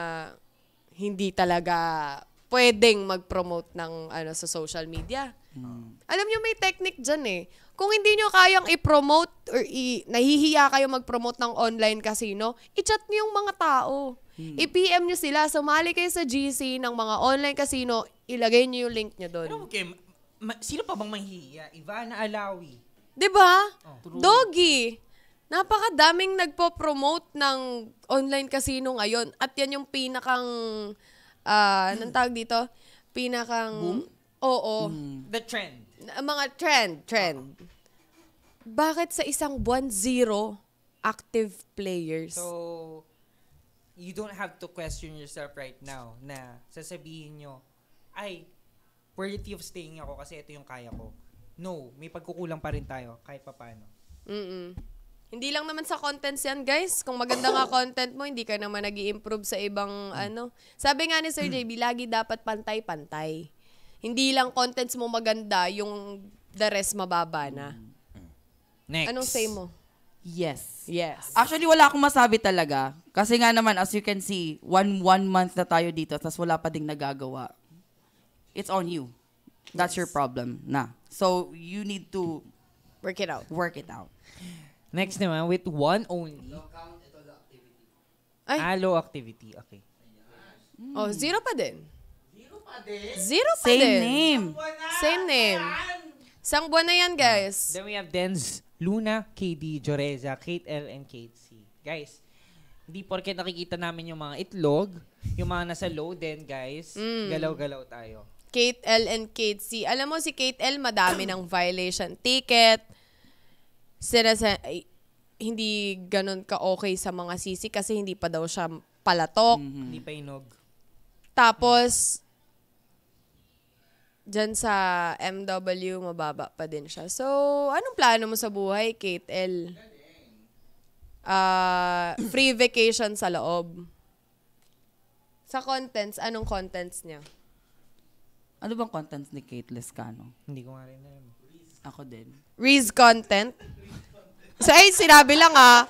Speaker 2: hindi talaga pwedeng mag-promote ng ano sa social media. Hmm. Alam niyo may technique diyan eh. Kung hindi niyo kayang i-promote or i- nahihiya kayo mag-promote ng online casino, i-chat niyo yung mga tao. Hmm. I-PM niyo sila, sumali kayo sa GC ng mga online casino, ilagay niyo yung link niya doon. Pero okay, ma- sino pa bang mahihiya?
Speaker 3: Ivana Alawi.
Speaker 2: 'Di ba? Oh. Doggy. Napakadaming nagpo-promote ng online casino ngayon at 'yan yung pinakang uh, anong tawag dito? Pinakang Boom? Oo.
Speaker 3: Mm. The trend.
Speaker 2: Mga trend, trend. Uh-huh. Bakit sa isang buwan zero active players? So
Speaker 3: you don't have to question yourself right now na sasabihin nyo, ay, worthy of staying ako kasi ito yung kaya ko. No, may pagkukulang pa rin tayo kahit paano.
Speaker 2: Mm Hindi lang naman sa contents yan, guys. Kung maganda nga content mo, hindi ka naman nag improve sa ibang mm. ano. Sabi nga ni Sir mm. JB, lagi dapat pantay-pantay. Hindi lang contents mo maganda, yung the rest mababa na. Mm. Next. Anong say mo?
Speaker 4: Yes. Yes. Actually, wala akong masabi talaga. Kasi nga naman, as you can see, one, one month na tayo dito, tapos wala pa ding nagagawa it's on you. That's yes. your problem na. So, you
Speaker 3: need to work it out. Work it out. Next naman, with one only.
Speaker 2: Low count, ito the activity.
Speaker 3: Ay. Ah, low activity. Okay.
Speaker 2: Mm. Oh, zero pa din. Zero pa din? Zero pa Same din. Name. Same name. Isang buwan
Speaker 3: na yan, guys. Then we have Dens, Luna, KD, Joreza, Kate L, and Kate C. Guys, hindi porket nakikita namin yung mga itlog, yung mga nasa low then guys, mm. galaw-galaw tayo.
Speaker 2: Kate L and Kate C. Alam mo, si Kate L, madami ng violation ticket. Sinasa- ay, hindi ganun ka-okay sa mga sisi kasi hindi pa daw siya palatok.
Speaker 3: Mm-hmm. Hindi pa inog.
Speaker 2: Tapos, dyan sa MW, mababa pa din siya. So, anong plano mo sa buhay, Kate L? Uh, free vacation sa loob. Sa contents, anong contents niya?
Speaker 4: Ano bang content ni Kate Lescano? Hindi ko nga rin alam. Ako din.
Speaker 2: Riz content? So, ay, sinabi lang ah.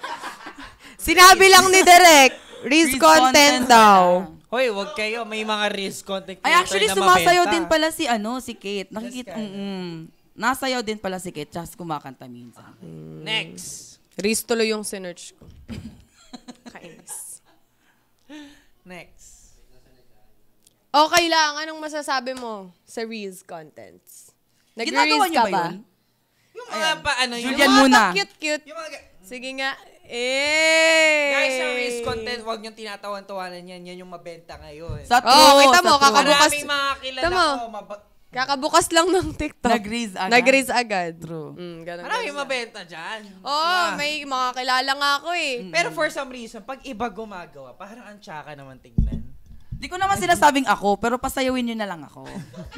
Speaker 2: Sinabi
Speaker 3: lang ni Derek.
Speaker 4: Riz content, content daw.
Speaker 3: Hoy, wag kayo. May mga Riz content Ay, actually, na sumasayaw mabenta. din
Speaker 4: pala si, ano, si Kate. Nakikita, mm, mm, nasayaw din pala si Kate, tapos kumakanta minsan. Mm. Next. Riz tuloy yung sinerch ko.
Speaker 1: Kainis. Next.
Speaker 2: Okay lang, anong masasabi mo sa Reels contents?
Speaker 1: Ginagawa Nag-Reels niyo ka ba ba? yun?
Speaker 3: Yung mga Ayan. pa, ano, yung Julian mga muna. cute-cute. mga, Sige nga. Eh! guys, sa risk content, huwag niyong tinatawan-tawanan yan. Yan yung mabenta ngayon. Sa true, Oo, kita mo, kakabukas. Maraming mga kilala Tama. ko, maba-
Speaker 2: Kakabukas lang ng TikTok. Nag-reels agad. Nag-reels agad. True. Mm, ganun,
Speaker 3: maraming ganun. mabenta dyan. Oo, oh, may mga kilala nga ako eh. Pero for some reason, pag iba gumagawa, parang ang tsaka naman tingnan. Di ko naman sinasabing
Speaker 4: ako, pero pasayawin nyo na lang ako.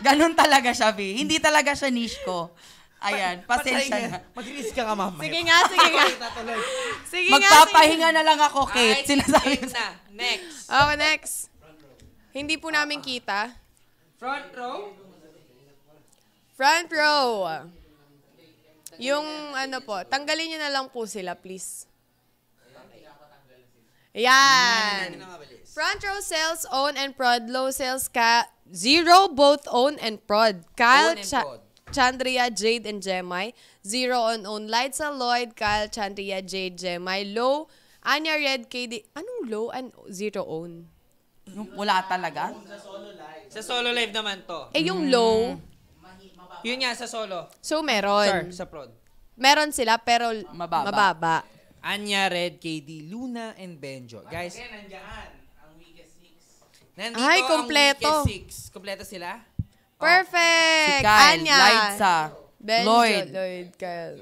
Speaker 4: Ganun talaga siya, B. Hindi talaga siya niche ko.
Speaker 3: Ayan, pasensya na. Mag-release ka nga mamaya. Sige nga, sige nga. sige nga. Magpapahinga
Speaker 4: na lang ako,
Speaker 2: Kate.
Speaker 3: Sinasabi ko. na. Next.
Speaker 2: Oh, next. Hindi po namin ah, ah. kita. Front row? Front row. Yung ano po, tanggalin niyo na lang po sila, please. Yan. Front row sales, own and prod. Low sales, ka zero, both own and prod. Kyle own and Cha prod. Chandria, Jade, and Jemai. Zero on own. Lightsa, Lloyd, Kyle, Chandria, Jade, Jemai. Low, Anya, Red, KD. Anong low and zero own? Yung wala talaga?
Speaker 3: Sa solo live. Sa solo live naman to. Eh, yung mm. low. Yun nga, sa solo.
Speaker 2: So, meron. Sir, sa prod. Meron sila, pero mababa. mababa.
Speaker 3: Anya, Red, KD, Luna, and Benjo. Guys, Again, Nandito Ay, kompleto. ang Weekend 6. Kompleto sila? Oh, Perfect! Si Kyle, Anya. Lightsa, Benzo, Lloyd.
Speaker 2: Lloyd, Kyle.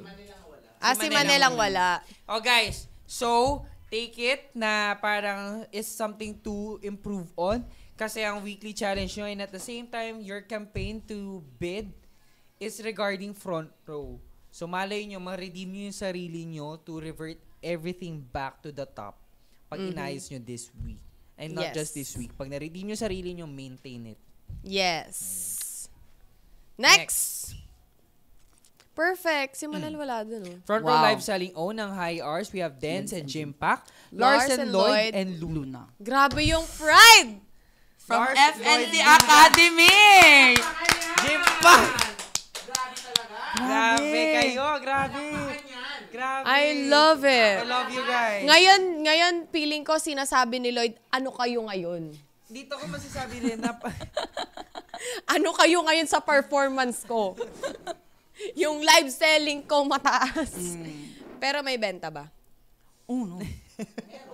Speaker 2: Ah, si Manelang wala.
Speaker 3: Oh, guys. So, take it na parang is something to improve on. Kasi ang weekly challenge nyo and at the same time, your campaign to bid is regarding front row. So, malay nyo, ma-redeem nyo yung sarili nyo to revert everything back to the top pag mm-hmm. inayos nyo this week. And not yes. just this week. Pag na-redeem yung sarili nyo, maintain it.
Speaker 2: Yes. Ayan. Next! Next. Perfect. Si Manal mm. wala doon. Oh. Front wow. row live
Speaker 3: selling own ng high R's. We have Dance and Jim Pack, Lars, and Lloyd, and Luna.
Speaker 2: Grabe yung pride! From Lars FNT
Speaker 4: Lloyd Academy! Jim Pack!
Speaker 3: Grabe talaga. Grabe kayo, grabe. Grabe. I love it. I love you guys. Ngayon,
Speaker 2: ngayon, feeling ko sinasabi ni Lloyd, ano kayo ngayon?
Speaker 3: Dito ko masasabi rin na...
Speaker 2: ano kayo ngayon sa performance ko?
Speaker 3: yung
Speaker 2: live selling ko mataas. Mm. Pero may benta ba? Oh, no.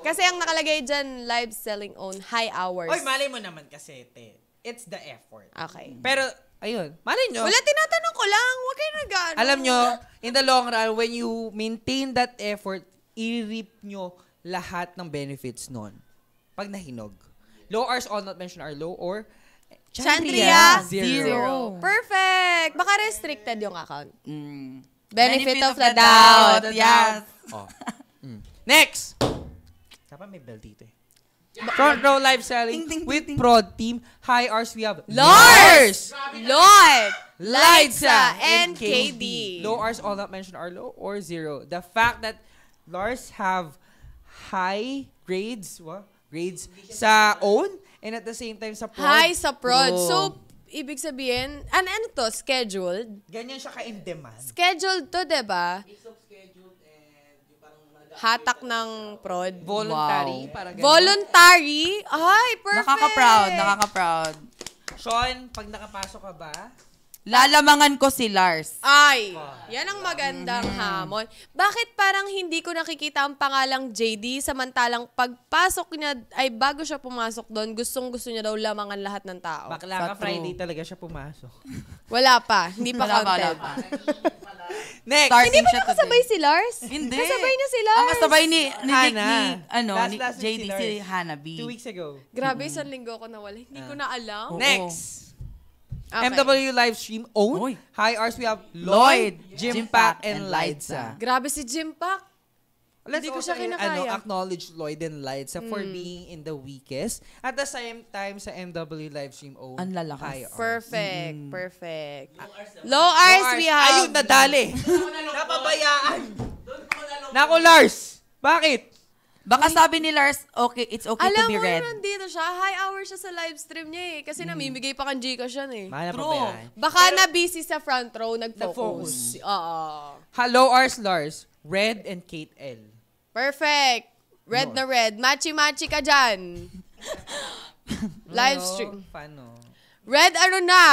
Speaker 2: kasi ang nakalagay dyan, live selling on high hours. Oy,
Speaker 3: malay mo naman kasi, te. It's the effort. Okay. Pero Ayun. Malay nyo. Wala, tinatanong ko lang. Huwag kayo nag Alam nyo, in the long run, when you maintain that effort, i-reap nyo lahat ng benefits nun. Pag nahinog. Low R's all not mentioned are low or Chandria, Chandria zero. zero.
Speaker 2: Perfect! Baka restricted yung account. Mm.
Speaker 3: Benefit, Benefit of, of the, the doubt. doubt. yes.
Speaker 1: Oh. Mm.
Speaker 3: Next! Dapat may bell dito eh. Front row live selling ding, ding, ding, with prod team. Hi, ours we have Lars, Lord, Lightsa, and KD. Low ours all not mentioned are low or zero. The fact that Lars have high grades, what? Grades sa own and at the same time sa prod. High sa prod. Oh. So,
Speaker 2: ibig sabihin, an ano to? Scheduled?
Speaker 3: Ganyan siya ka-in demand.
Speaker 2: Scheduled to, diba? It's hatak ng prod.
Speaker 3: Voluntary. Wow. Para ganun.
Speaker 2: Voluntary? Ay, perfect! Nakaka-proud, nakaka-proud.
Speaker 3: Sean, pag nakapasok ka ba
Speaker 2: Lalamangan ko si Lars. Ay, yan ang magandang hamon. Bakit parang hindi ko nakikita ang pangalang JD samantalang pagpasok niya, ay bago siya pumasok doon, gustong gusto niya daw lamangan lahat ng tao.
Speaker 3: Bakla ka, Friday talaga siya pumasok.
Speaker 2: Wala pa, hindi pa Wala pa, wala pa. Next. Hindi ba niya kasabay si Lars? Hindi. Kasabay niya si Lars. Ang kasabay ni, ni, ni, ni
Speaker 4: ano, Last- ni last week JD, si si Lars.
Speaker 3: Hanabi. Two weeks ago. Grabe,
Speaker 2: isang linggo ko nawala. Hindi ko ah. na alam. Oo. Next. Okay. MW
Speaker 3: live stream own. Oy. Hi Ars, we have Lloyd, Jim, Jim Pack, and Liza.
Speaker 2: Grabe si Jim Pack. Let's Hindi ko siya Ano,
Speaker 3: acknowledge Lloyd and Liza mm. for hmm. being in the weakest. At the same time, sa MW Livestream O. Ang lalakas. Perfect. Mm.
Speaker 2: Perfect.
Speaker 4: Low Ars, we have... Ayun, nadali.
Speaker 2: Napabayaan.
Speaker 3: Nako, Lars. Bakit? Baka
Speaker 4: sabi ni Lars, okay, it's okay Alam to be mo, read.
Speaker 2: nandito siya. High hour siya sa live stream niya eh. Kasi hmm. namimigay pa kang Gcash siya eh. Mahal na True. pabayaan. Baka na busy sa front row, nag-focus. Oo.
Speaker 3: Hello, Ars Lars. Red and Kate L.
Speaker 2: Perfect. Red na red. Machi-machi ka dyan. live stream. Paano?
Speaker 3: Oh. Red ano na?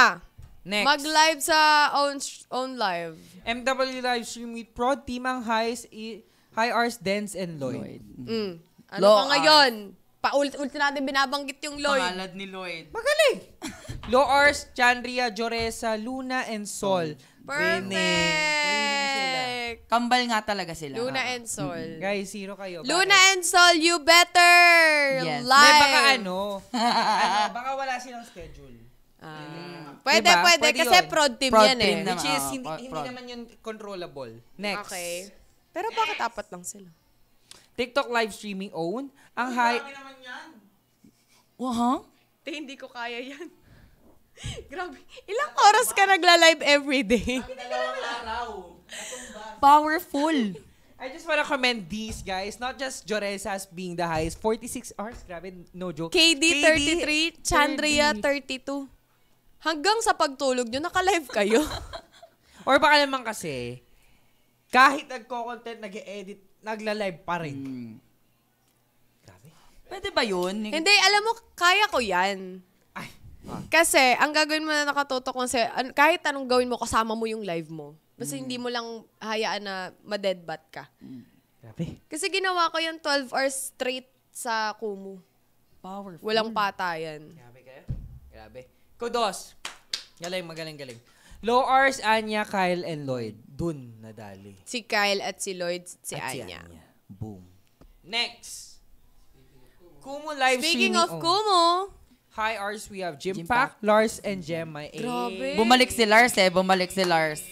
Speaker 3: Next. Mag-live sa own, own live. MW live stream with Prod Team ang highs i- Hi, Ars, Dens, and Lloyd. Lloyd. Mm. mm. Ano Lo, pa ngayon? Paulit-ulit natin binabanggit yung Lloyd. Pangalad ni Lloyd. Magaling! Low Loars, Chanria, Joresa, Luna, and Sol. Perfect! Winning. Kambal nga talaga sila. Luna and Sol. Mm-hmm. Guys, zero kayo. Luna Bakit? and Sol,
Speaker 2: you better!
Speaker 4: Yes. Live! May baka ano, ano,
Speaker 3: baka wala silang schedule. Ah. Pwede, diba? pwede, pwede. Kasi yun. prod team prod yan team eh. Naman. Which is, ah, hindi, hindi naman yun controllable. Next. Okay. Pero bakit apat lang sila? TikTok live streaming own. Ang high... Ang naman yan. Uh-huh. Te, hindi ko kaya yan. Grabe. Ilang oras ka nagla-live every day?
Speaker 2: dalawang araw.
Speaker 3: Powerful. I just wanna commend these guys, not just Joresas being the highest. 46 hours, grabe, no joke. KD, 33, Chandria 32. Hanggang sa pagtulog nyo, naka-live kayo. Or baka naman kasi, kahit nagko-content, nag edit nagla-live pa rin. Mm. Grabe. Pwede ba yun? Hindi, alam mo, kaya ko yan. Ay.
Speaker 2: Kasi, ang gagawin mo na nakatutok kasi kahit anong gawin mo, kasama mo yung live mo. Basta mm. hindi hmm. mo lang hayaan na madeadbat ka. Hmm. Grabe. Kasi ginawa ko yung 12 hours straight sa Kumu. Powerful. Walang patayan.
Speaker 3: Grabe kayo. Grabe. Kudos. Galing, magaling, galing. Low Rs, Anya, Kyle, and Lloyd. Dun nadali. Si Kyle at si Lloyd, si, at Anya. si Anya. Boom. Next. Kumu live Speaking Speaking of oh. Kumu, Hi Rs, we have Jim, Jim Pack, Lars, and Gemma. my Grabe. Bumalik si Lars eh, bumalik si Lars.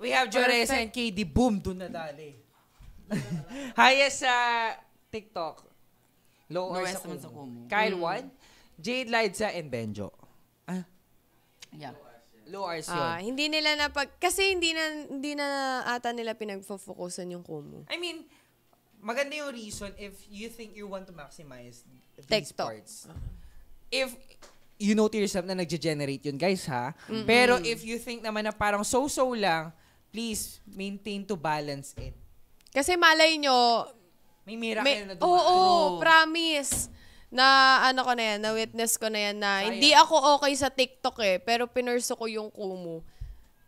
Speaker 3: We have Jores and KD, boom, dun nadali. Highest sa uh, TikTok. Low no, sa Kumu. Kyle 1, mm. Jade Lidza, and Benjo. Ah. Yeah. Low hours ah, yun. Ah,
Speaker 2: hindi nila na pag kasi hindi na hindi na ata nila pinagfo-focusan yung Kumu.
Speaker 3: I mean, maganda yung reason if you think you want to maximize these TikTok. parts. If you know to yourself na nagge-generate yun, guys, ha? Mm-mm. Pero if you think naman na parang so-so lang, please maintain to balance it.
Speaker 2: Kasi malay
Speaker 3: nyo, May miracle may, na dumaan. Oo, oh,
Speaker 2: promise na ano ko na yan, na witness ko na yan na Sayang. hindi ako okay sa TikTok eh, pero pinurso ko yung Kumu.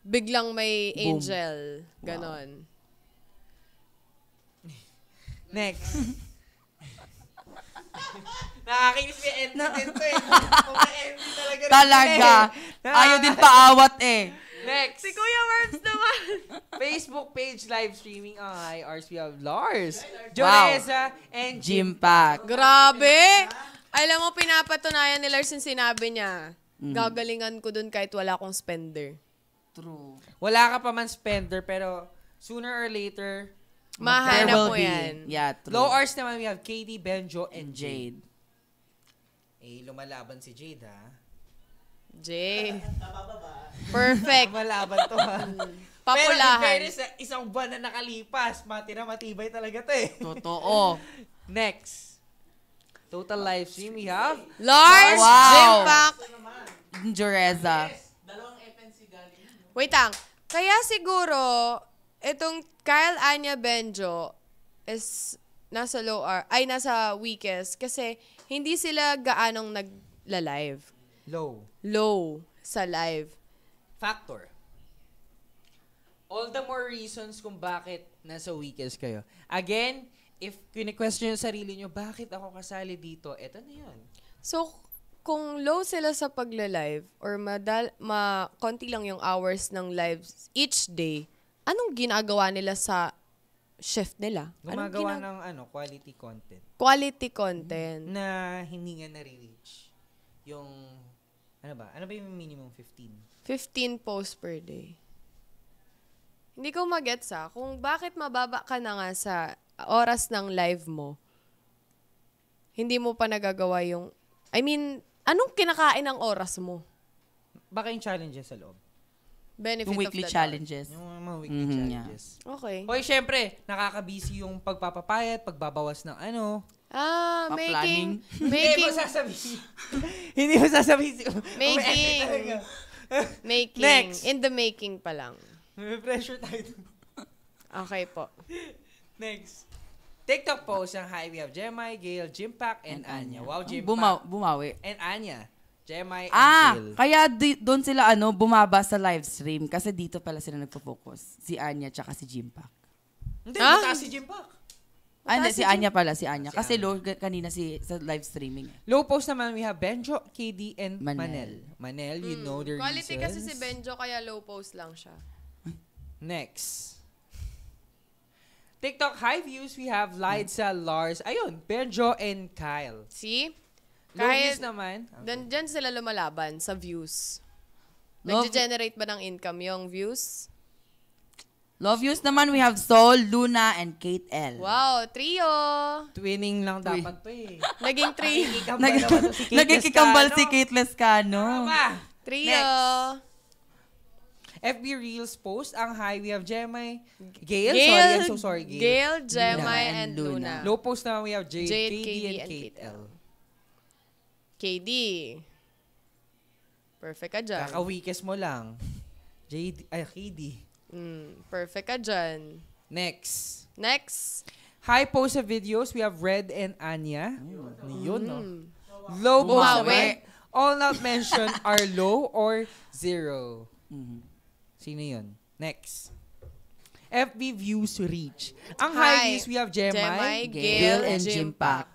Speaker 2: Biglang may Boom. angel. Ganon. Wow. Next.
Speaker 1: Nakakainis may ending no. dito eh. Kung eh. talaga. Talaga. Ayaw din paawat eh.
Speaker 3: Next. Si Kuya Worms naman. Facebook page live streaming ang High We have Lars, Joresa, wow. and
Speaker 2: Jim Pack. Grabe! Alam mo, pinapatunayan ni Lars yung sinabi niya. Mm.
Speaker 3: Gagalingan
Speaker 2: ko dun kahit wala akong spender.
Speaker 3: True. Wala ka pa man spender, pero sooner or later, mahanap mo be. yan. Yeah, true. Low Arts naman, we have Katie, Benjo, and Jade. Eh, lumalaban si Jade, ha? Jay. Perfect. Malaban to ha. Mm. Papulahan. Pero in fairness, eh, isang buwan na nakalipas, matira matibay talaga to eh. Totoo. Next. Total live stream, we have... Lars, wow.
Speaker 4: Jim Jureza. dalawang FNC
Speaker 2: galing. Wait lang. Kaya siguro, itong Kyle Anya Benjo is nasa lower, ay nasa weakest kasi hindi sila gaanong nagla-live. Low low sa live?
Speaker 3: Factor. All the more reasons kung bakit nasa weekends kayo. Again, if kine-question yung sarili nyo, bakit ako kasali dito? Eto na yun.
Speaker 2: So, kung low sila sa pagla-live or madal ma konti lang yung hours ng lives each day, anong ginagawa nila sa shift nila? Gumagawa
Speaker 3: ng ano, quality content. Quality content. Na hindi nga na reach yung ano ba? Ano ba yung minimum 15?
Speaker 2: 15 posts per day. Hindi ko magets sa ah, kung bakit mababa ka na nga sa oras ng live mo. Hindi mo pa nagagawa yung... I mean, anong kinakain ng oras mo?
Speaker 3: Baka yung challenges sa loob.
Speaker 2: Benefit yung weekly of the challenges. Yung
Speaker 3: mga weekly mm-hmm, challenges. Yeah. Okay. Okay, syempre, nakakabisi yung pagpapapayat, pagbabawas ng ano. Ah, making... making... Hindi mo sasabihin. Hindi mo sasabihin.
Speaker 2: Making... making. Next. In the making pa lang. May pressure
Speaker 3: tayo. okay po. Next. TikTok post ng Hi, we have Jemai, Gail, Jimpak, and, and Anya. Anya. Wow, Jimpak. Bumaw- bumawi. And Anya. Jemai and ah, Gail.
Speaker 4: kaya di- doon sila ano, bumaba sa live stream kasi dito pala sila nagpo-focus. Si Anya tsaka si Jimpak. Hindi, ah? si Jimpak. Ay, ah, hindi, si Anya pala, si Anya. Kasi
Speaker 3: low kanina si sa live streaming. Eh. Low post naman, we have Benjo, KD, and Manel. Manel, you Mm. know their Quality reasons. kasi si
Speaker 2: Benjo, kaya low post lang siya.
Speaker 3: Next. TikTok high views, we have Liza, Lars, ayun, Benjo, and Kyle. See? Low Kahit,
Speaker 2: naman. dan, dyan sila lumalaban sa views. Nag-generate ba ng income yung views?
Speaker 4: Love yous naman, we have Sol, Luna, and Kate L.
Speaker 2: Wow, trio! Twinning lang
Speaker 3: dapat to eh. Naging trio. Naging kikambal si
Speaker 4: Kate Naging si Lescano.
Speaker 3: Trio. Next. FB Reels post ang high. We have Jemai, Gail, Gail sorry, I'm so sorry, Gail. Gail, Jemai, and, and Luna. Luna. Low post naman we have Jade,
Speaker 2: Jade KD, KD, and Kate, L. KD.
Speaker 3: Perfect ka dyan. Kaka-weakest mo lang. Jade, ay, KD. Mm, perfect ka dyan. Next. Next. High post of videos, we have Red and Anya. Mm. Yun, no? Mm. Low post Bumawi. All not mentioned are low or zero. Mm-hmm. Sino yun? Next. FB views reach. Ang high views, we have Gemay, Gail, Gail, and Jim Pack.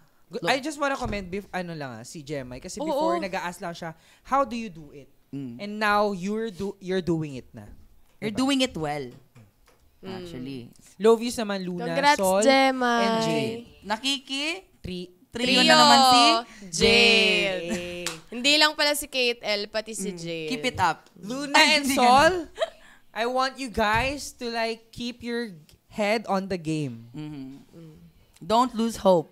Speaker 3: I just wanna comment bef- ano lang ah, si Gemay kasi Oo, before oo. nag-a-ask lang siya, how do you do it? Mm. And now you're do you're doing it na. You're diba? doing it well. Hmm. Actually. Love yous naman, Luna, Congrats, Sol, Gemma. and Jay. Nakiki,
Speaker 2: Tri trio na naman si Jade. Hindi lang pala si Kate L, pati si hmm.
Speaker 3: Jade. Keep it up. Luna and hindi Sol, I want you guys to like keep your head on the game. Mm-hmm. Don't lose hope.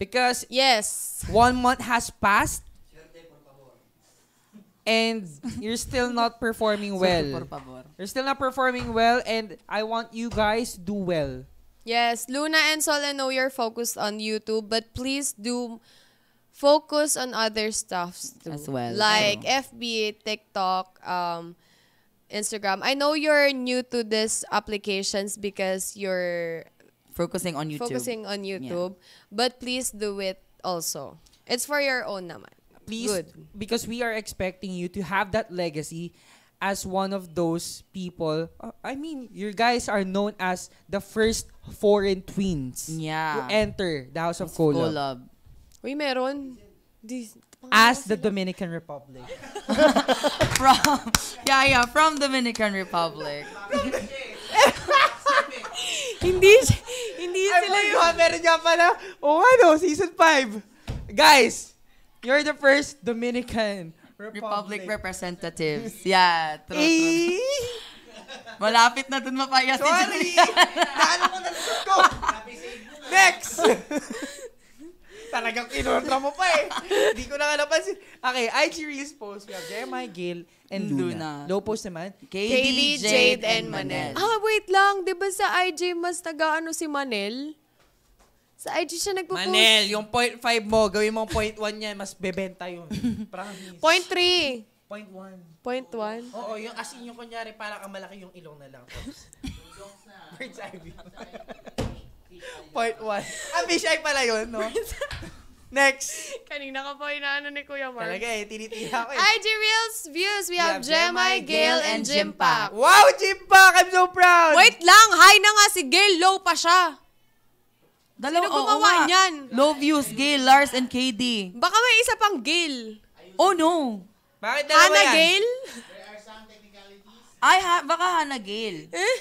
Speaker 3: Because Yes. one month has passed and you're still not performing well. You're still not performing well and I want you guys do well.
Speaker 2: Yes, Luna and Sol, I know you're focused on YouTube, but please do focus on other stuffs
Speaker 3: too. As well. Like
Speaker 2: oh. FB, TikTok, um, Instagram. I know you're new to these applications because you're
Speaker 3: focusing on YouTube. Focusing on YouTube,
Speaker 2: yeah. but please do it also. It's for your own naman
Speaker 3: please Good. because we are expecting you to have that legacy as one of those people. Uh, I mean, your guys are known as the first foreign twins. Yeah. To enter the House of Kolob. We Uy, meron. This, as the Dominican Republic.
Speaker 4: from, yeah, yeah, from Dominican Republic.
Speaker 3: hindi, hindi sila yung... Meron nga pala, oh ano, season 5. Guys, You're the first Dominican
Speaker 4: Republic, Republic representatives. Yeah, true, true. Eh? Malapit na dun mapaya si Sorry!
Speaker 3: Naano mo na ko? Next! Talagang kinurta mo pa eh. Hindi ko na nga napansin. Okay, IG Reels post. We have Jeremiah, Gil, and Luna. Luna. Low post naman. Katie, Jade, Jade, and Manel. Ah, wait lang. Di
Speaker 2: ba sa IG mas taga ano si Manel? Sa IG siya nagpo-post. Manel, yung
Speaker 3: 0.5 mo, gawin mong 0.1 niya, mas bebenta yun. Promise. 0.3. 0.1. 0.1? Oo, yung as in yung kunyari, parang ang malaki yung ilong na lang. Bird's eye view. 0.1. Ah, fish eye pala yun, no?
Speaker 2: Next. Kanina ka pa inaano ni Kuya Mark. Talaga eh, tinitira ko eh. IG Reels views, we, we have, have Jemai, Gail, and Jimpa. Wow, Jimpa! I'm so proud! Wait lang, high na nga si Gail, low pa siya. Dalawa, Sino gumawa oo, niyan? Love
Speaker 4: Yous, Gail, Lars, and KD. Baka may isa pang Gail. Oh, no.
Speaker 3: Bakit dalawa Hannah yan? Gail?
Speaker 4: Ay, ha, baka Hannah Gail. Eh?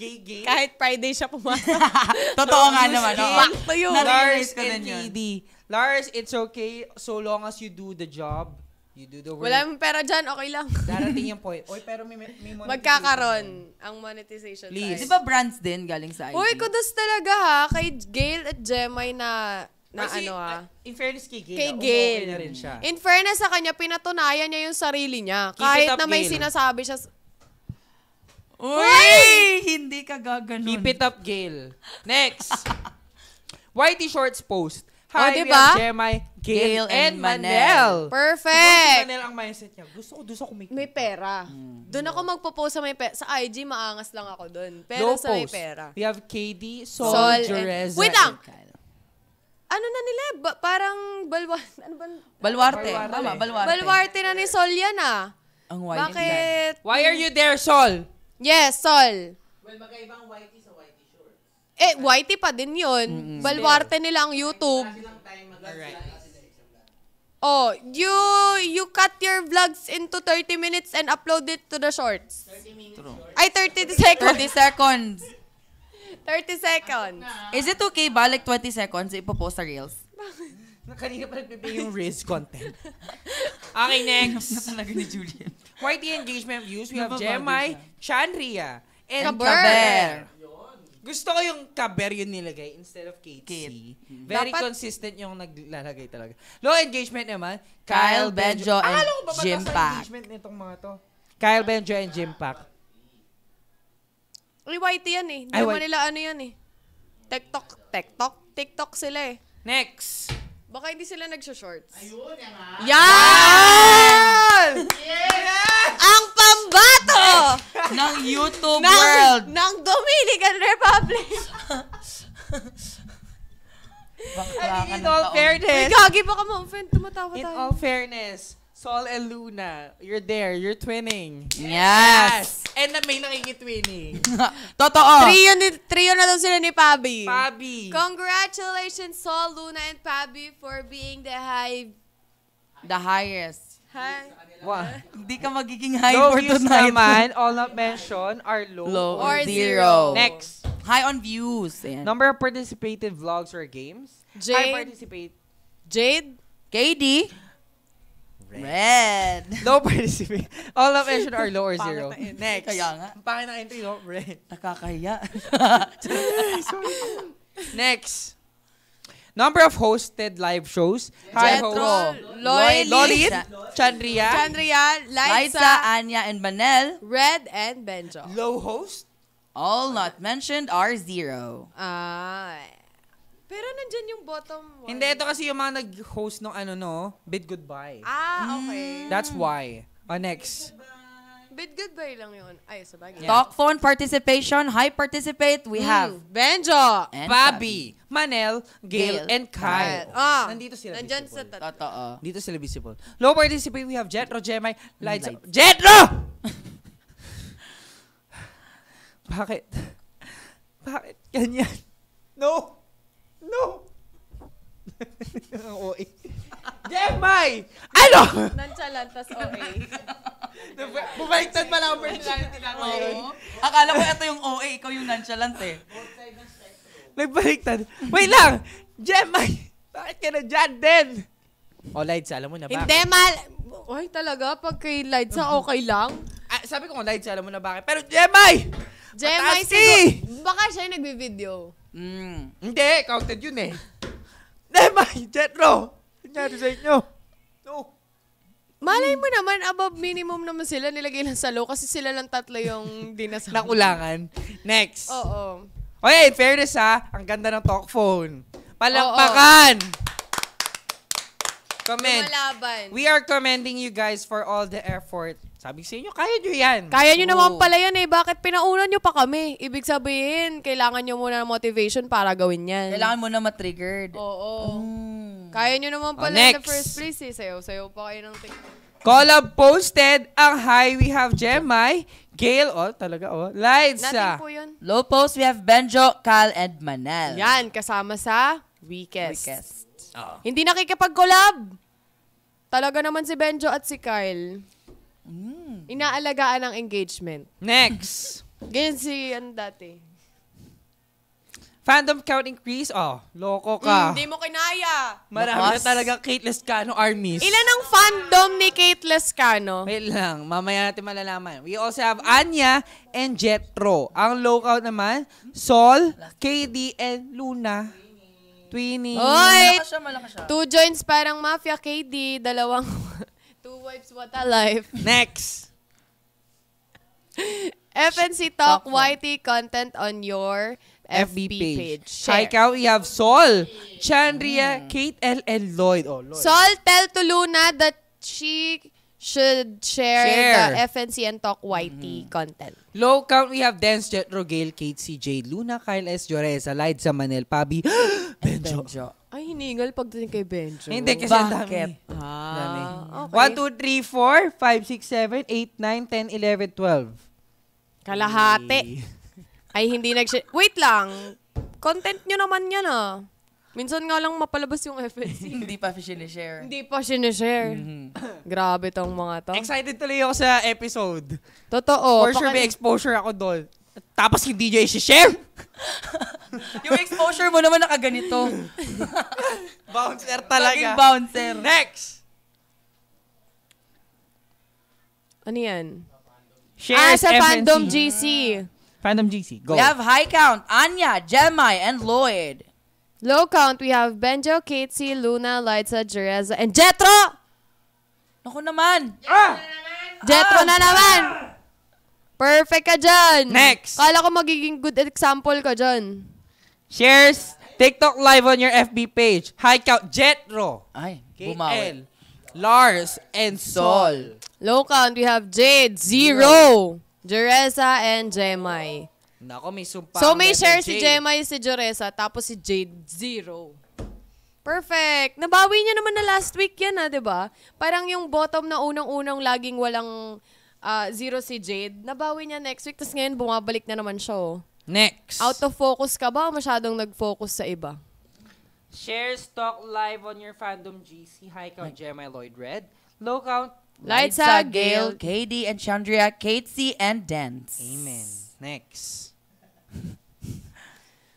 Speaker 2: Gay, gay? Kahit Friday siya pumasok.
Speaker 1: Totoo nga
Speaker 4: naman. No? to you. Lars and
Speaker 3: KD. Lars, it's okay so long as you do the job. You do the work. Wala mong
Speaker 2: pera dyan, okay lang. Darating yung point. Oy, pero may, may monetization. Magkakaroon ang monetization Please. Di ba brands din galing sa IG? Uy, kudos talaga ha. Kay Gail at Gemay na na Kasi,
Speaker 4: ano ah.
Speaker 3: In fairness kay Gail, kay ah, Gail. na rin siya.
Speaker 2: In fairness sa kanya, pinatunayan niya yung sarili
Speaker 3: niya. Keep Kahit na may Gail.
Speaker 2: sinasabi siya,
Speaker 3: Uy! Uy! Hindi ka gaganon. Keep it up, Gail. Next. YT Shorts post. Hi, oh, diba? we Jemai, Gail, Gail and, Manel. Manel. Perfect. Diba si Manel ang mindset niya. Gusto
Speaker 2: ko, doon ko may, may pera. Mm. Doon ako magpo-post sa may pera. Sa IG, maangas lang ako doon. Pero Low sa post. may pera.
Speaker 3: We have KD, Sol, Sol Jereza, and... Wait lang!
Speaker 2: ano na nila? Ba- parang balwa... Ano ba?
Speaker 3: Balwarte. Balwarte. Tama, balwarte. Balwarte
Speaker 2: na ni Sol yan ah.
Speaker 3: Ang white Bakit? Why are you there, Sol?
Speaker 2: Yes, Sol. Well, magkaibang white eh, YT pa din yon. Mm-hmm. Balwarte nila ang YouTube. Alright. Oh, you you cut your vlogs into 30 minutes and upload it to the shorts. 30 minutes. True. Ay, 30 seconds. 30 seconds. 30 seconds. Is it okay ba? Like 20 seconds, ipopost sa Reels?
Speaker 3: Kanina pa nagbibigay yung Reels content. okay, next. na talaga ni Julian. YT engagement views, we have Gemay, Chanria, and Kaber. Kaber. Gusto ko yung Caber yung nilagay instead of Kate, Kate. Mm-hmm. Mm-hmm. Very Dapat, consistent yung naglalagay talaga. Low engagement naman, Kyle, Kyle Benjo, Benjo and ah, ko ba engagement nitong mga to? Kyle Benjo and Jim Pack. Ay,
Speaker 2: yan eh. Hindi naman nila ano yan eh. TikTok, TikTok, TikTok sila eh. Next. Baka hindi sila nagsho-shorts. Ayun, yan ha. Ah. Yan! Yes! yes! ang pambato ng YouTube ng, world. Ng Dominican
Speaker 3: Republic. Bakla
Speaker 1: in all
Speaker 2: fairness. Ay, gagi, baka ma-offend.
Speaker 3: Tumatawa tayo. In all fairness, Sol and Luna, you're there. You're twinning. Yes. yes. And uh, may nakikitwinning. Totoo.
Speaker 4: Trio, ni,
Speaker 2: trio na daw sila ni Pabi. Pabi. Congratulations, Sol, Luna, and
Speaker 3: Pabi for being the high...
Speaker 2: The highest. Hi. Wow.
Speaker 3: Hindi ka magiging high Low for views tonight. naman, all not mention, are low, low or zero. Next. High on views. Ayan. Number of participated vlogs or games. Jade. I participate. Jade. KD. Red. Red. low participate. All not mentioned are low or zero. Next. Kaya nga. Ang pangit na entry, no? Red. Nakakaya. Next. Number of hosted live shows. Jethro, Jetro, host. Lolit, Lolit, Chandria, Chandria,
Speaker 4: Liza, Liza, Anya, and Manel. Red and Benjo. Low host. All not
Speaker 3: mentioned are zero. Ah.
Speaker 2: Pero nandyan yung bottom one. Hindi,
Speaker 3: ito kasi yung mga nag-host ng ano no, Bid Goodbye. Ah, okay. That's why. O, oh, next.
Speaker 2: Bid goodbye lang yun. Ay, sa bagay. Yeah. Talk
Speaker 4: phone participation. Hi,
Speaker 3: participate. We hmm. have Benjo, and Bobby, Manel, Gail, Gail and Kyle. Kyle. Oh, Nandito sila. Nandyan sa tatlo. Totoo. Dito sila visible. Low participate, we have Jetro, Jemai, Lights. Lights. Jetro! Bakit? Bakit ganyan? No! No! Ang OA. Gemay! Ano?
Speaker 2: Nonchalant, okay. OA.
Speaker 3: Bumaliktad pala ang personality natin. Oo. Akala ko ito yung OA, ikaw yung nonchalant eh. Nagbaliktad. Wait lang!
Speaker 4: Gemay! Bakit ka na dyan din?
Speaker 3: O, oh, Lights, alam mo na bakit? Hindi, mal...
Speaker 4: Ay, talaga? Pag kay Lights,
Speaker 3: ah, okay lang? Ah, sabi ko, Lights, alam mo na bakit. Pero, Gemay! Gemay, Pataas siguro. Eh!
Speaker 2: Baka siya yung nagbi-video. Mm.
Speaker 3: Hindi, counted yun eh.
Speaker 2: Gemay! Jetro! nangyari sa inyo? No. Malay mo naman, above minimum naman sila, nilagay lang sa low kasi sila lang tatlo yung dinasama. Nakulangan. Next. Oo.
Speaker 3: Okay, in fairness ha, ang ganda ng talk phone. Palakpakan! Oo. Comment. Lumalaban. We are commending you guys for all the effort. Sabi sa inyo, kaya nyo yan. Kaya nyo oh. naman pala yan eh.
Speaker 2: Bakit pinauna nyo pa
Speaker 3: kami? Ibig
Speaker 2: sabihin, kailangan nyo muna ng motivation para gawin yan. Kailangan mo na matriggered. Oo. Oh, oh. Mm. Kaya nyo naman pala oh, in the first place eh. Sayo, sayo pa kayo ng tingin.
Speaker 3: Collab posted ang Hi, we have Jemai, Gail, oh talaga oh, Liza. Natin po yun. Low
Speaker 4: post, we have Benjo, Cal, and Manel. Yan, kasama sa Weekest. Weekest.
Speaker 1: Oh.
Speaker 2: Ah. Hindi nakikipag-collab. Talaga naman si Benjo at si Kyle. Mm. Inaalagaan ang engagement. Next. Ganyan si ano dati.
Speaker 3: Fandom count increase? Oh, loko ka. Hindi
Speaker 2: mm, mo kinaya.
Speaker 1: Marami na talaga
Speaker 3: Kate Lescano armies. Ilan ang fandom ni Kate Lescano? Wait lang, mamaya natin malalaman. We also have Anya and Jetro. Ang lockout naman, Sol, KD, and Luna. Twinning. Oy! Malakas siya,
Speaker 2: malakas siya. Two joints parang mafia, KD. Dalawang... two wives, what a life. Next. FNC Talk Talk. YT content on your
Speaker 3: FB, page. Check out, we have Sol, Chandria, mm. Kate L. and Lloyd. Oh, Lloyd. Sol,
Speaker 2: tell to Luna that she should share, share. the FNC and Talk YT mm mm-hmm. content.
Speaker 3: Low count, we have Dance Jet Rogale, Kate CJ, Luna, Kyle S. Joreza, Liza Samanel, Pabi, Benjo. Benjo. Ay, hiningal pagdating kay Benjo. Hindi, kasi ang dami. Ah, dami. Okay. 1, 2, 3, 4, 5, 6, 7, 8, 9, 10, 11, 12.
Speaker 2: Kalahati. Hey. Ay, hindi nag Wait lang. Content nyo naman yan ah. Minsan nga lang mapalabas yung FNC. Hindi pa sinishare. Hindi pa sinishare. Mm-hmm. Grabe tong mga to. Excited tuloy ako
Speaker 3: sa episode. Totoo. For sure may exposure ako doon. Tapos hindi nyo isi-share.
Speaker 4: yung exposure mo naman nakaganito.
Speaker 3: bouncer talaga.
Speaker 4: Maging bouncer. Next!
Speaker 2: Ano yan?
Speaker 3: Shares ah, sa FNC. Fandom GC. Phantom GC, go. We have
Speaker 2: high count, Anya, Jemai, and Lloyd. Low count, we have Benjo, Katesy, Luna, Liza, Jereza, and Jetro! Naku naman! Ah! Jetro na ah! naman! Perfect ka dyan! Next! Kala ko magiging good
Speaker 3: example ka dyan. Shares TikTok live on your FB page. High count, Jetro. Ay, KL, bumawi. Lars, and Sol. Low count,
Speaker 2: we have Jade, zero. zero. Jereza and Jemai.
Speaker 3: Nako, may sumpa.
Speaker 2: So, may share si Jemai, si Jereza, tapos si Jade,
Speaker 1: zero.
Speaker 2: Perfect. Nabawi niya naman na last week yan, ha, ah, di ba? Parang yung bottom na unang-unang laging walang uh, zero si Jade, nabawi niya next week, tapos ngayon bumabalik na naman siya, oh. Next. Out of focus ka ba o masyadong nag-focus sa iba?
Speaker 3: Share stock live on your fandom GC. Hi, Count Gemma Lloyd Red. Low count Lightsa, Gail,
Speaker 4: KD, and Chandria, Katesy, and Dance.
Speaker 3: Amen. Next.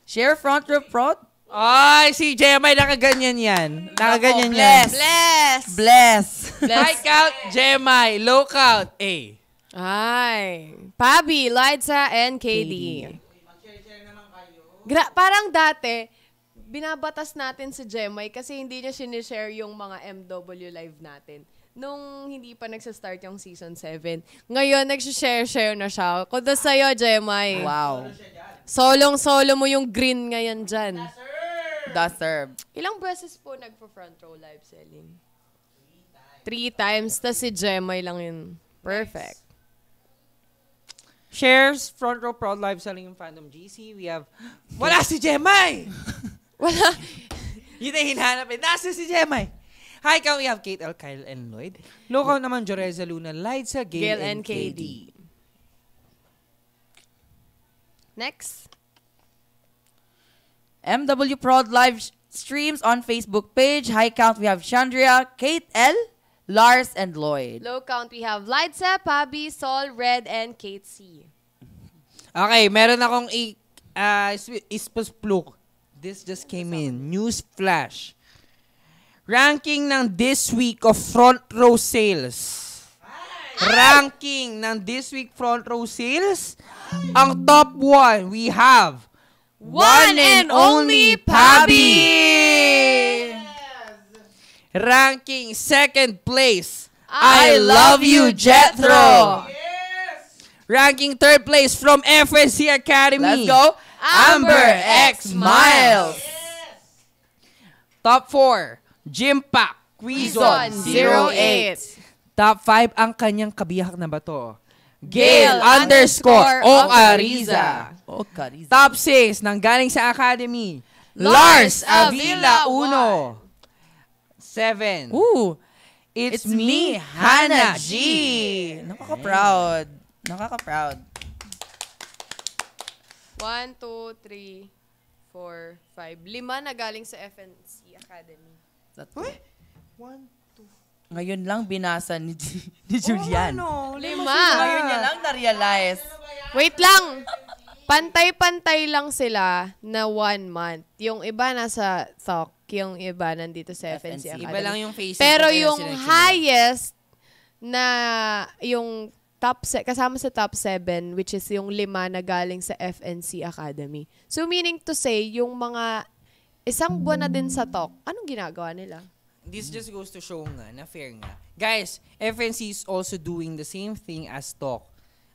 Speaker 4: Share front row front. Ay, si Jemay, nakaganyan yan. Nakaganyan Ako, bless. yan.
Speaker 3: Bless.
Speaker 2: Bless.
Speaker 4: Bless. High
Speaker 3: count, Jemay. Low count, A. Ay.
Speaker 2: Pabi, Liza, and KD. KD. Gra parang dati, binabatas natin si Jemay kasi hindi niya sinishare yung mga MW live natin nung hindi pa nagsa-start yung season 7. Ngayon, nagsishare-share na siya. Kudos sa'yo, Jemai. Wow. Solong-solo mo yung green ngayon dyan. Deserve. Ilang beses po
Speaker 3: nagpo-front row live selling?
Speaker 2: Three times. Tapos si Jemai lang yun.
Speaker 3: Perfect. Nice. Shares, front row, proud live selling yung fandom GC. We have,
Speaker 1: wala si
Speaker 3: Jemai! wala. Yun na hinahanap eh. Nasa si Jemai? Hi, we have Kate L. Kyle and Lloyd. Lokaw naman Joreza Luna, Liza, Gail, Gail and, and KD.
Speaker 2: Next.
Speaker 4: MW Prod live streams on Facebook page. High count, we have Chandria, Kate L, Lars, and Lloyd.
Speaker 2: Low count, we have Lightsa, Pabi, Sol, Red, and Kate C.
Speaker 3: Okay, meron akong i- uh, is- ispas pluk. This just came in. News flash. Ranking ng this week of front row sales. Ranking ng this week front row sales. Ang top one, we have One and Only Pabi. Ranking second place, I Love You Jethro. Ranking third place from FSC Academy. Let's go.
Speaker 1: Amber X Miles.
Speaker 3: Top four, Jim Pack, Quizon, 08. Top 5 ang kanyang kabihak na bato.
Speaker 1: Gail underscore Okariza.
Speaker 3: Okariza. Top 6 nang galing sa Academy. Lars Avila 1. 7. Ooh. It's, It's me, Hannah G. G.
Speaker 4: Nakaka-proud. Nakaka-proud.
Speaker 3: 1,
Speaker 2: 2, 3, 4, 5. Lima na galing sa FNC Academy
Speaker 4: that way.
Speaker 1: One, two.
Speaker 4: Ngayon lang binasa ni, ni Julian.
Speaker 1: Oh, ano? Lima.
Speaker 3: Ngayon niya lang
Speaker 2: na-realize. Wait lang. Pantay-pantay lang sila na one month. Yung iba nasa talk, yung iba nandito sa FNC, FNC Academy. Iba lang yung Facebook. Pero yung highest na yung top se- kasama sa top 7 which is yung lima na galing sa FNC Academy. So meaning to say yung mga Isang buwan na din sa talk. Anong ginagawa
Speaker 3: nila? This just goes to show nga na fair nga. Guys, FNC is also doing the same thing as talk.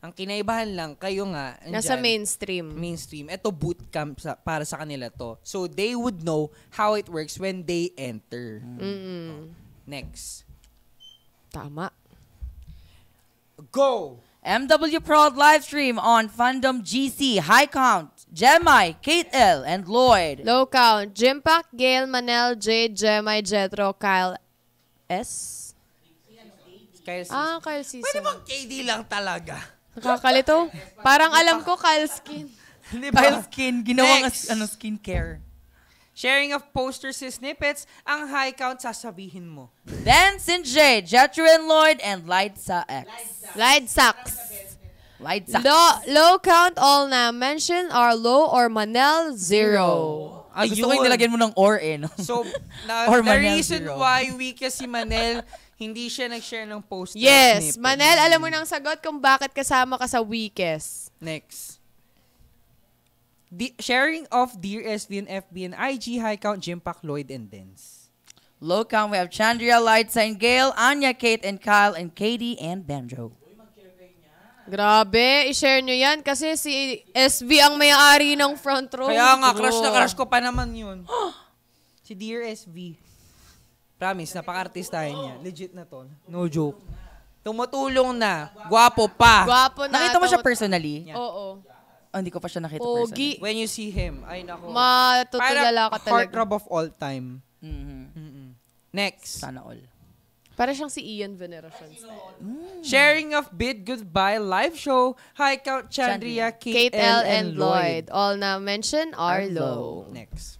Speaker 3: Ang kinaibahan lang, kayo nga, andyan, Nasa mainstream. mainstream. Ito bootcamp sa, para sa kanila to. So they would know how it works when they enter. Mm. Next. Tama.
Speaker 4: Go! MW Proud livestream on Fandom GC High Count
Speaker 2: Jemai, Kate L., and Lloyd. Low count, Jim Pack, Gail, Manel, Jade, Jemai, Jetro, Kyle S.
Speaker 3: Kyle C. Ah, Kyle C. Pwede bang KD lang talaga?
Speaker 2: Nakakalito.
Speaker 4: Parang alam ko,
Speaker 3: Kyle Skin. Di ba? Kyle
Speaker 4: Skin, ginawang as, ano, skincare.
Speaker 3: Sharing of posters and snippets, ang high count sasabihin mo.
Speaker 4: Then, Sinjay, Jetro and Lloyd, and Lidsa X. Lidsax. Lights up. Low, low
Speaker 2: count all na. Mention are low or Manel, zero.
Speaker 4: Ah, Gusto
Speaker 3: ko yung nilagyan
Speaker 2: mo ng or eh, no? So,
Speaker 3: na, or the Manel reason zero. why weak si Manel hindi siya nag-share ng post. Yes. Manel, alam
Speaker 2: mo nang sagot kung bakit kasama ka sa weakest. Next.
Speaker 3: The sharing of Dear SDN, FB, and IG, high count, Jim Pak, Lloyd, and Dense.
Speaker 4: Low count, we have Chandria, Lights, and Gail, Anya, Kate, and Kyle, and Katie, and Benjo.
Speaker 2: Grabe, i-share nyo yan kasi si SB ang may-ari ng front row. Kaya nga, crush na crush
Speaker 3: ko pa naman yun. si Dear SB. Promise, napaka-artistahin niya. Legit na to. No joke. Tumutulong na. Guwapo pa. Gwapo na. Nakita mo siya
Speaker 4: personally? Oo. Oh, oh, hindi ko pa siya nakita Ogi. personally.
Speaker 3: When you see him, ay nako. Matutulala ka talaga. Parang heartthrob of all time. Mm-hmm. Mm-hmm. Next. Sana all.
Speaker 2: Para siyang si Ian Veneracion style. Mm.
Speaker 3: Sharing of bid goodbye live show. Hi, Count Chandria, Kate, Kate L, and Lloyd. All now mentioned are low. Next.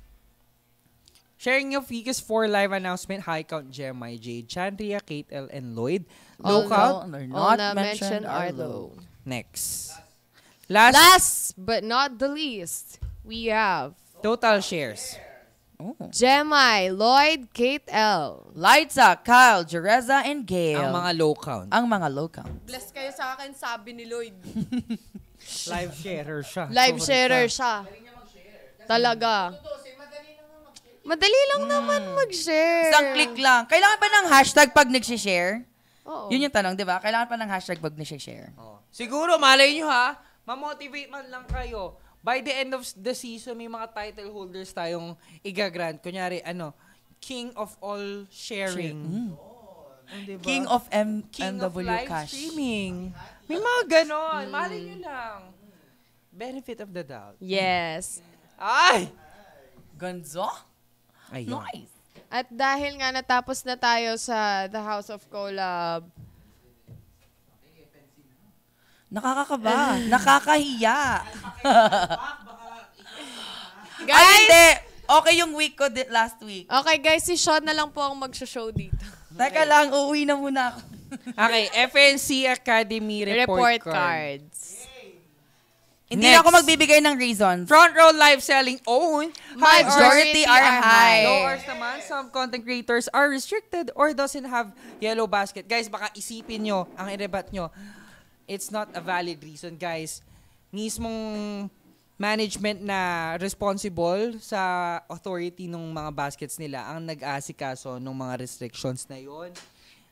Speaker 3: Sharing of Week's 4 live announcement. Hi, Count Jeremiah, Jade, Chandria, Kate L, and Lloyd. Low count. No, not all mentioned, are low. Next. Last. Last
Speaker 2: but not the least, we have total shares. Oh. Jemai, Lloyd, Kate
Speaker 4: L. Liza, Kyle, Jereza, and Gail. Ang mga low count. Ang mga low count.
Speaker 2: Bless kayo sa akin, sabi ni Lloyd.
Speaker 3: Live sharer siya. Live sharer
Speaker 2: siya. Talaga. Madali lang mm. naman hmm. mag-share.
Speaker 4: Isang click lang. Kailangan pa ng hashtag pag nag-share? Oo. Yun yung tanong, di ba? Kailangan pa ng hashtag pag nag-share? Oo. Oh.
Speaker 3: Siguro, malay nyo ha, mamotivate man lang kayo by the end of the season, may mga title holders tayong igagrant. Kunyari, ano, King of All Sharing. Mm. Oh, diba? King of M King of Live Cash. Streaming. May mga ganon. Mm. Malin nyo lang. Benefit of the doubt. Yes.
Speaker 2: Ay!
Speaker 4: Gonzo?
Speaker 1: Ayun. Nice.
Speaker 2: At dahil nga natapos na tayo sa The House of Collab,
Speaker 4: Nakakakaba. Nakakahiya.
Speaker 3: Guys! Ay, hindi.
Speaker 2: Okay yung week ko last week. Okay, guys. Si Sean na lang po ang magsho-show dito. Teka lang, uuwi na muna ako.
Speaker 3: okay, FNC Academy report, report cards. cards. Hindi Next. ako
Speaker 4: magbibigay ng reasons. Front
Speaker 3: row live selling own. Oh, majority, are high. Doors naman, some content creators are restricted or doesn't have yellow basket. Guys, baka isipin nyo, ang irebat nyo, it's not a valid reason, guys. Mismong management na responsible sa authority ng mga baskets nila ang nag-asikaso ng mga restrictions na yon.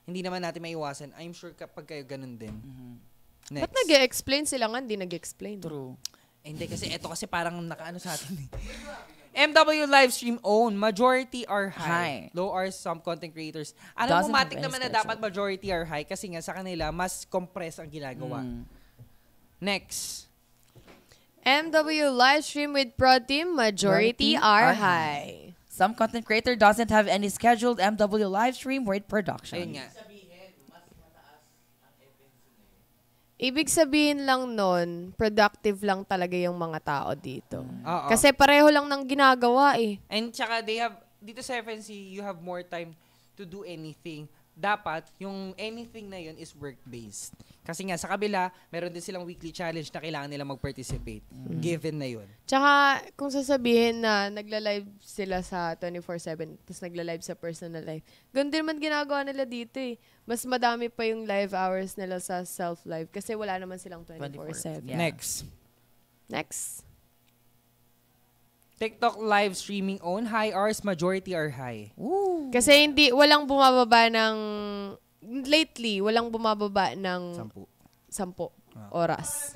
Speaker 3: Hindi naman natin maiwasan. I'm sure kapag kayo ganun din. Mm-hmm. Ba't nag-explain sila nga? Hindi nag-explain. True. Eh, hindi kasi, ito kasi parang nakaano sa atin. Eh. MW livestream own, majority are high. high. Low are some content creators. Alam Doesn't mo, matik naman na dapat majority are high kasi nga sa kanila, mas compressed ang ginagawa. Mm. Next.
Speaker 2: MW livestream
Speaker 4: with Pro Team, majority, majority are, are high. high. Some content creator doesn't have any scheduled
Speaker 2: MW livestream with production. Ayun nga. Ibig sabihin lang nun, productive lang talaga yung mga tao dito. Mm. Oo. Kasi pareho lang ng ginagawa eh.
Speaker 3: And tsaka they have, dito sa FNC, you have more time to do anything. Dapat, yung anything na yun is work-based. Kasi nga sa kabila, meron din silang weekly challenge na kailangan nila mag-participate. Mm. Given na 'yun.
Speaker 2: Tsaka kung sasabihin na nagla-live sila sa 24/7 tapos nagla-live sa personal life. Ganun din man ginagawa nila dito eh. Mas madami pa yung live hours nila sa self life kasi wala naman silang 24/7. Yeah. Next.
Speaker 3: Next. TikTok live streaming own high hours majority are high. Ooh. Kasi hindi walang bumababa ng lately, walang bumababa ng... Sampu.
Speaker 2: Sampu ah. oras.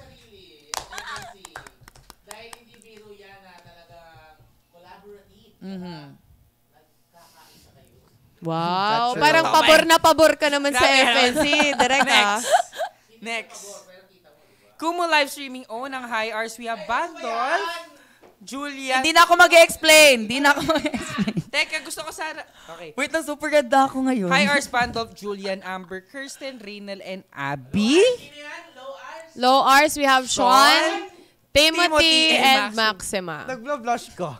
Speaker 2: Dahil hindi yan na talagang collaborative. Mm-hmm.
Speaker 1: Wow,
Speaker 2: parang true. pabor na pabor ka naman sa FNC. Direct ah.
Speaker 3: Next. Next. Kumu live streaming on ang High Ars. We have Bandol. Julia. Hindi na ako
Speaker 4: mag-explain. Hindi na ako mag-explain.
Speaker 3: Teka, gusto ko sana... Okay. Wait,
Speaker 4: lang,
Speaker 2: super ganda ako ngayon.
Speaker 4: Hi, Ars
Speaker 3: Pandolf, Julian, Amber, Kirsten, Reynel, and
Speaker 2: Abby. Low Ars, we have Sean, Sean Timothy, Timothy, and, Maxima.
Speaker 3: Nag-blush
Speaker 2: ko.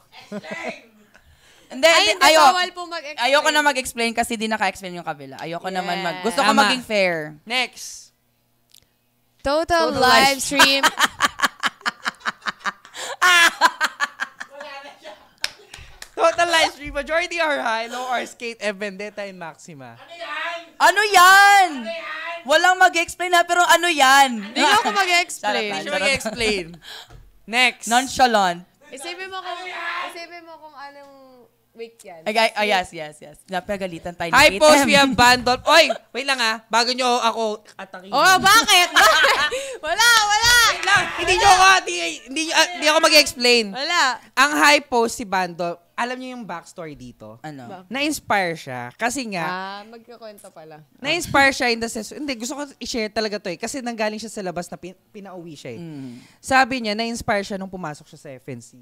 Speaker 2: Hindi, Ay, hindi, ayo, bawal po mag-explain. Ayoko na
Speaker 4: mag-explain kasi di naka-explain yung kabila. Ayoko yeah. naman mag... Gusto Tama. ko maging fair.
Speaker 2: Next.
Speaker 3: Total, Total live stream. the live stream, majority are high, low are skate, and vendetta in maxima. Ano yan? Ano yan? Ano yan? Walang mag-explain ha, pero ano
Speaker 4: yan? Hindi ko ako mag-explain. Hindi siya mag-explain. Next. Nonchalant.
Speaker 2: Isipin mo kung, ano isipin mo kung anong Wait yan. Ay, ay, oh, yes,
Speaker 4: yes, yes. Napagalitan tayo ni Hi, post, we have
Speaker 3: Bandol. Oy, wait lang ah. Bago nyo ako atakin.
Speaker 1: Oh, bakit?
Speaker 3: wala,
Speaker 4: wala. Wait lang. Wala. Hindi nyo
Speaker 3: ako, hindi, hindi, uh, hindi ako mag-explain. Wala. Ang high post si Bandol, alam niyo yung backstory dito? Ano? Na-inspire siya. Kasi nga... Ah, magkakwento pala. Na-inspire siya in the sense... Hindi, gusto ko i-share talaga to eh. Kasi nanggaling siya sa labas na pin- pinauwi siya eh. Mm. Sabi niya, na-inspire siya nung pumasok siya sa FNC.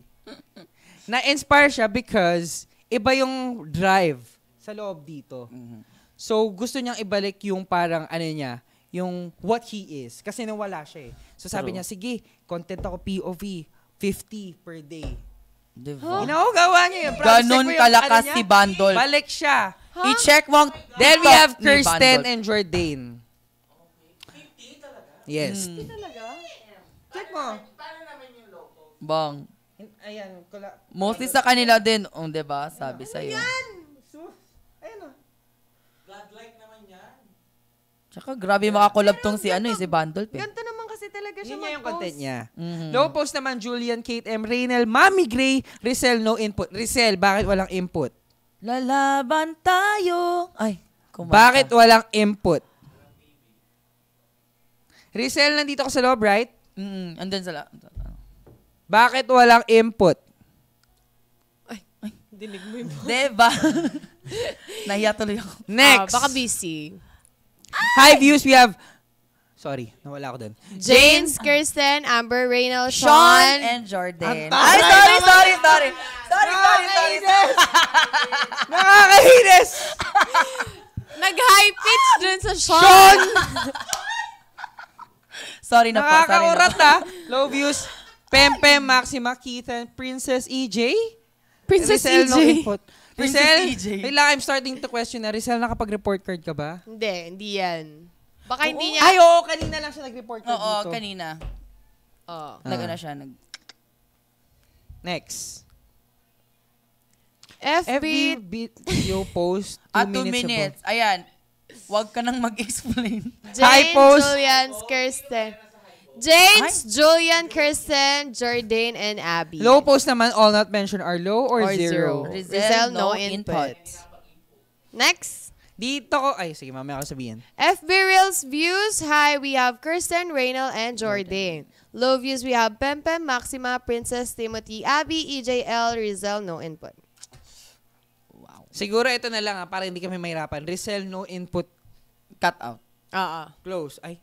Speaker 3: na-inspire siya because iba yung drive sa loob dito. Mm-hmm. So, gusto niyang ibalik yung parang ano niya, yung what he is. Kasi nawala siya eh. So, sabi True. niya, sige, content ako POV, 50 per day. Diba? Huh? Ginoo, gawa niya yun. Ganun ano kalakas ano si Bandol. Balik siya. Huh? I-check mo. Oh Then we have Kirsten and Jordan. Okay. 50 talaga? Yes. 50 talaga? Check mo. Paano naman yung logo? Bang. Ayan, kula. Mostly sa kanila
Speaker 4: din, oh, 'di ba? Sabi sa iyo. Yan.
Speaker 3: Sus. Ayun oh. Godlike naman 'yan.
Speaker 4: Tsaka grabe yeah. makakolab tong si ano, eh, si
Speaker 3: Bandolp. Eh. Ganto naman kasi talaga siya mag-post. yung content niya. Mm-hmm. Low post naman Julian, Kate M. Reynel, Mommy Gray, Rizel no input. Rizel, bakit walang input? Lalaban tayo. Ay, kumanta. Bakit walang input? Rizel, nandito ko sa loob, right? Mm, andun sa loob. Bakit walang input? Ay, ay dinig mo yung Diba?
Speaker 4: Nahiya tuloy ako. Next. Ah, baka
Speaker 3: busy.
Speaker 2: Hi, views. We have...
Speaker 3: Sorry, nawala ako doon. James,
Speaker 2: Kirsten, Amber, Reynolds, Sean, Sean,
Speaker 3: and Jordan.
Speaker 1: Ay, sorry, sorry, sorry. Sorry, sorry,
Speaker 2: sorry. Nakakahinis! Nag-high pitch dun sa Sean. Sean!
Speaker 3: Sorry na po. sorry na po. Nakakaurat ha. Ah. Low views. Pempem, Maxima, and Princess EJ? Princess Rizal, EJ. No e input. Princess Rizal, EJ. I'm starting to question na. Rizal, nakapag-report card ka ba?
Speaker 2: Hindi, hindi yan. Baka oo. hindi niya... Ay, oo, kanina lang siya nag-report card oo, dito. Oo, kanina. Oo.
Speaker 4: Ah. Nag-ano
Speaker 3: siya, nag... Next. FB, FB video post 2 ah, two minutes, minutes.
Speaker 2: Ayan. Huwag ka nang mag-explain.
Speaker 4: Jane, Hi, post. Julian,
Speaker 2: Kirsten. James, Ay. Julian, Kirsten, Jordan, and Abby. Low
Speaker 3: post naman, all not mentioned are low or, or zero. zero. Rizal, Rizal no, no input. input. Next. Dito ko, ay sige, mamaya ako sabihin. FB Reels views, hi, we have
Speaker 2: Kirsten, Raynel, and Jordan. Low views, we have Pempem, Maxima, Princess, Timothy, Abby, EJL, Rizal, no input.
Speaker 3: Wow. Siguro ito na lang ha, ah, para hindi kami mahirapan. Rizal, no input, cut out. Ah, Uh -uh. Close. Ay.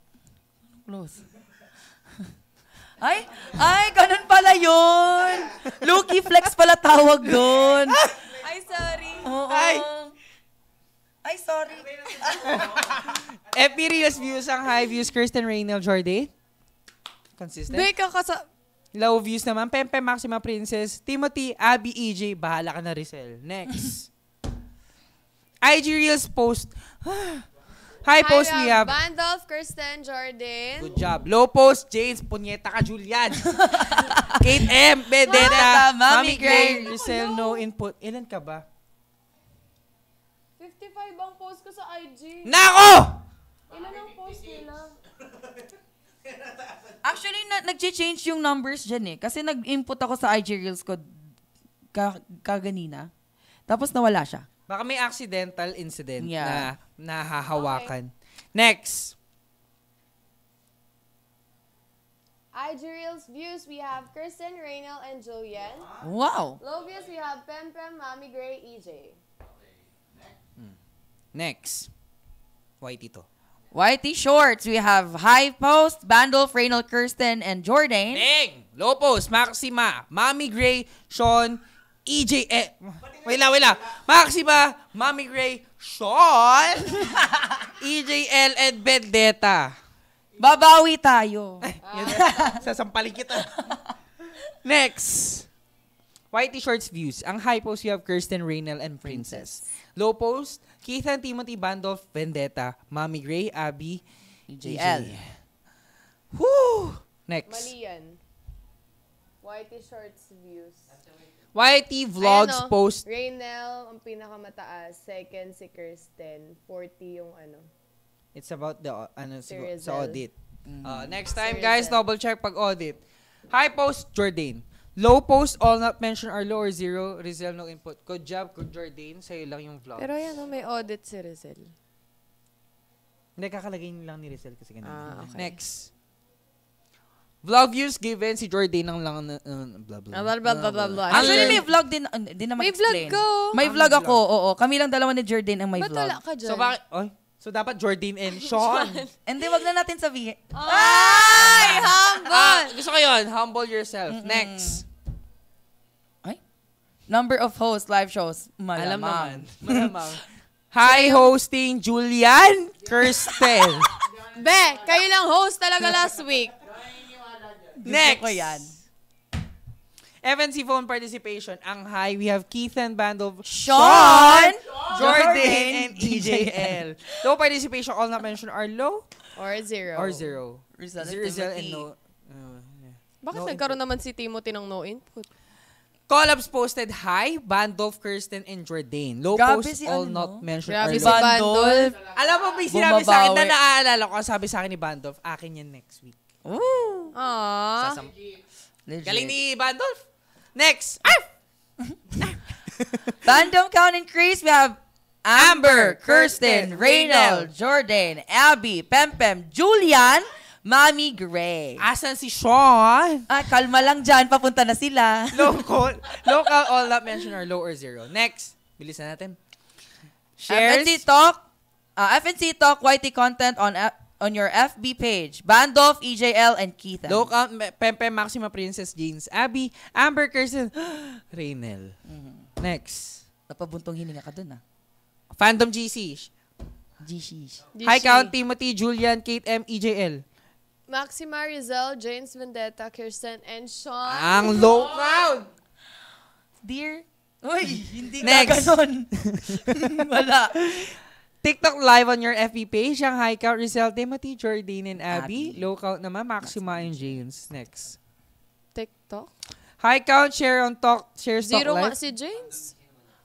Speaker 3: Close.
Speaker 4: Ay, ay, ganun pala yun.
Speaker 3: Lucky flex pala tawag doon. Ay,
Speaker 4: sorry. Oo. Ay. Ay, sorry.
Speaker 3: Epirius eh, views ang high views. Kirsten Raynel Jordi. Consistent. Hindi, kakasa... Low views naman. Pempe Maxima Princess. Timothy, Abby, EJ. Bahala ka na, Rizal. Next. IG Reels post. Ah. High post, we have...
Speaker 2: Bandolf, Kirsten, Jordan.
Speaker 3: Good job. Low post, James, punyeta ka, Julian. Kate M, Bedeta, Mami Gray, oh, Rizal, no input. Ilan ka ba?
Speaker 2: 55 ang post ko sa IG.
Speaker 3: Nako!
Speaker 2: Ilan ang post nila?
Speaker 4: Actually, na- nag-change yung numbers dyan eh. Kasi nag-input ako sa IG Reels ko ka- kaganina. Tapos nawala siya.
Speaker 3: Baka may accidental incident Yeah. na nahahawakan. Okay. Next.
Speaker 2: IG Reels views, we have Kristen, Raynel, and Julian. Wow. Low we have Pem Pem, Mommy Gray, EJ.
Speaker 1: Hmm.
Speaker 3: Next. Whitey to.
Speaker 4: Whitey Shorts, we have High Post, Bandolf, Raynel, Kirsten, and Jordan.
Speaker 3: Dang! Low Post, Maxima, Mommy Gray, Sean, EJ, eh, wait lang, wait lang. Maxima, Mommy Gray, Sean! EJL and Vendetta. Babawi tayo. Sasampalin kita. Next. Whitey Shorts views. Ang high post, you have Kirsten Raynal and Princess. Low post, Keith and Timothy Bandolf, Vendetta, Mommy Gray, Abby, e JL. E Whoo! Next.
Speaker 2: Mali yan. Whitey Shorts views.
Speaker 3: YT Vlogs Ayan, oh. no, post.
Speaker 2: Raynel, ang pinakamataas. Second si Kirsten. 40 yung ano.
Speaker 3: It's about the, uh, ano, Sirizel. sa audit. Mm. Uh, next time, Sirizel. guys, double check pag audit. High post, Jordan. Low post, all not mention are low or zero. Rizal, no input. Good job, good Jordan. Sa'yo lang yung vlog. Pero yan, oh,
Speaker 2: may audit si Rizal.
Speaker 3: Hindi, kakalagay lang ni Rizal kasi ganun. Ah, okay. Next. Vlog views given si Jordan ng lang na, uh, blah, blah, ah, blah, blah, blah,
Speaker 4: blah, blah. Actually, may vlog din, uh, ah, din na May vlog ko. May vlog ako,
Speaker 3: oo. Kami lang dalawa
Speaker 4: ni Jordan ang may
Speaker 3: Ba't vlog. ka So, bakit, oy, So, dapat Jordan and Sean. and
Speaker 4: Hindi, wag na natin sabihin. Ay,
Speaker 3: ah! humble! Ah, gusto ko yun. Humble yourself. Mm-mm.
Speaker 1: Next.
Speaker 4: Number of host live shows. Malamang. Alam naman. Malamang.
Speaker 3: Hi, hosting Julian Kirsten.
Speaker 2: Be, kayo lang host talaga
Speaker 3: last week. Next! ko yan. FNC phone participation. Ang high, we have Keith Keithan Bandov, Sean, Jordan, Jordan, and EJL. Low participation, all not mentioned are low. Or zero. Or zero.
Speaker 1: Rizal, zero, Rizal and no. Uh, yeah. Bakit no
Speaker 2: nagkaroon input. naman si Timothy ng no input?
Speaker 3: Collabs posted high, Bandolf, Kirsten, and Jordan. Low Grabe post, si all ano? not mentioned. Grabe si Bandolf. Alam mo, may sinabi Bumabawi. sa akin na naaalala ko. Sabi sa akin ni Bandolf, akin yan next week. Ooh. Aww. Sasam- Galing ni Bandolf.
Speaker 4: Next. Arf! Fandom count increase. We have Amber, Kirsten, Reynald, Jordan, Abby, Pempem, Julian, Mommy Gray. Asan si Sean? Ah, kalma lang dyan. Papunta na sila.
Speaker 3: local, local all up mention or low or zero. Next. Bilisan natin. Shares. FNC
Speaker 4: Talk. Uh, ah, FNC Talk YT content on on your FB page. Bandoff,
Speaker 3: EJL, and Keithan. Look out, Pepe Maxima Princess Jeans. Abby, Amber Kirsten, Rainel. Mm-hmm. Next. Napabuntong hininga ka dun ah. Fandom GC. GC. Hi Count, Timothy, Julian, Kate M, EJL.
Speaker 2: Maxima Rizal, James Vendetta, Kirsten, and Sean. Ang low crowd!
Speaker 3: Dear Uy, hindi
Speaker 1: Next. ka ganun.
Speaker 3: Wala. TikTok live on your FB page. Shanghai Count, Rizal Timothy, Jordan and Abby. Abby. Low count naman, Maxima and James. Next. TikTok? High count, share on talk, share stock Zero live. nga si
Speaker 2: James.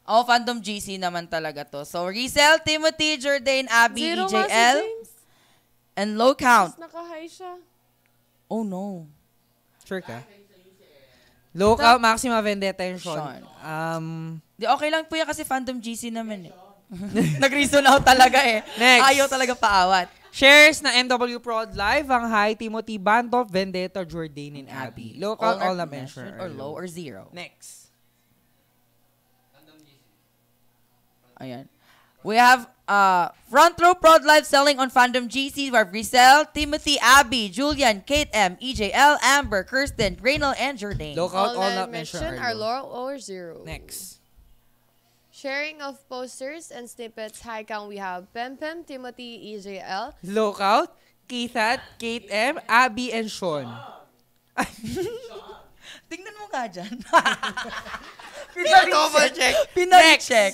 Speaker 4: Oh, fandom GC naman talaga to. So, Rizal, Timothy, Jordan, Abby, Zero nga si e James. and low count.
Speaker 2: Naka-high siya.
Speaker 3: Oh no. Sure ka? Low count, Maxima Vendetta and Sean. Sean. Um,
Speaker 4: Di okay lang po yan kasi fandom GC naman eh.
Speaker 3: Nag-reason out talaga eh. Next. Ayaw talaga paawat. Shares na MW Prod Live ang high, Timothy Banto, Vendetta, Jordan, and Abby. Local all, all na mentioned or low or zero. Next. Ayan. We
Speaker 4: have uh, Front Row Prod Live selling on Fandom GC. We have Timothy, Abby, Julian, Kate M, EJL, Amber, Kirsten, Graynell, and Jordan. Local all, all not mentioned, mentioned are
Speaker 2: low or zero. Next. Sharing of posters and snippets. Hi, count we have Pempem, Pem, Timothy, EJL.
Speaker 3: Lookout, Keith at, Kate M, Abby, and Sean. Tingnan mo nga dyan. Pinag-check. Pinag-check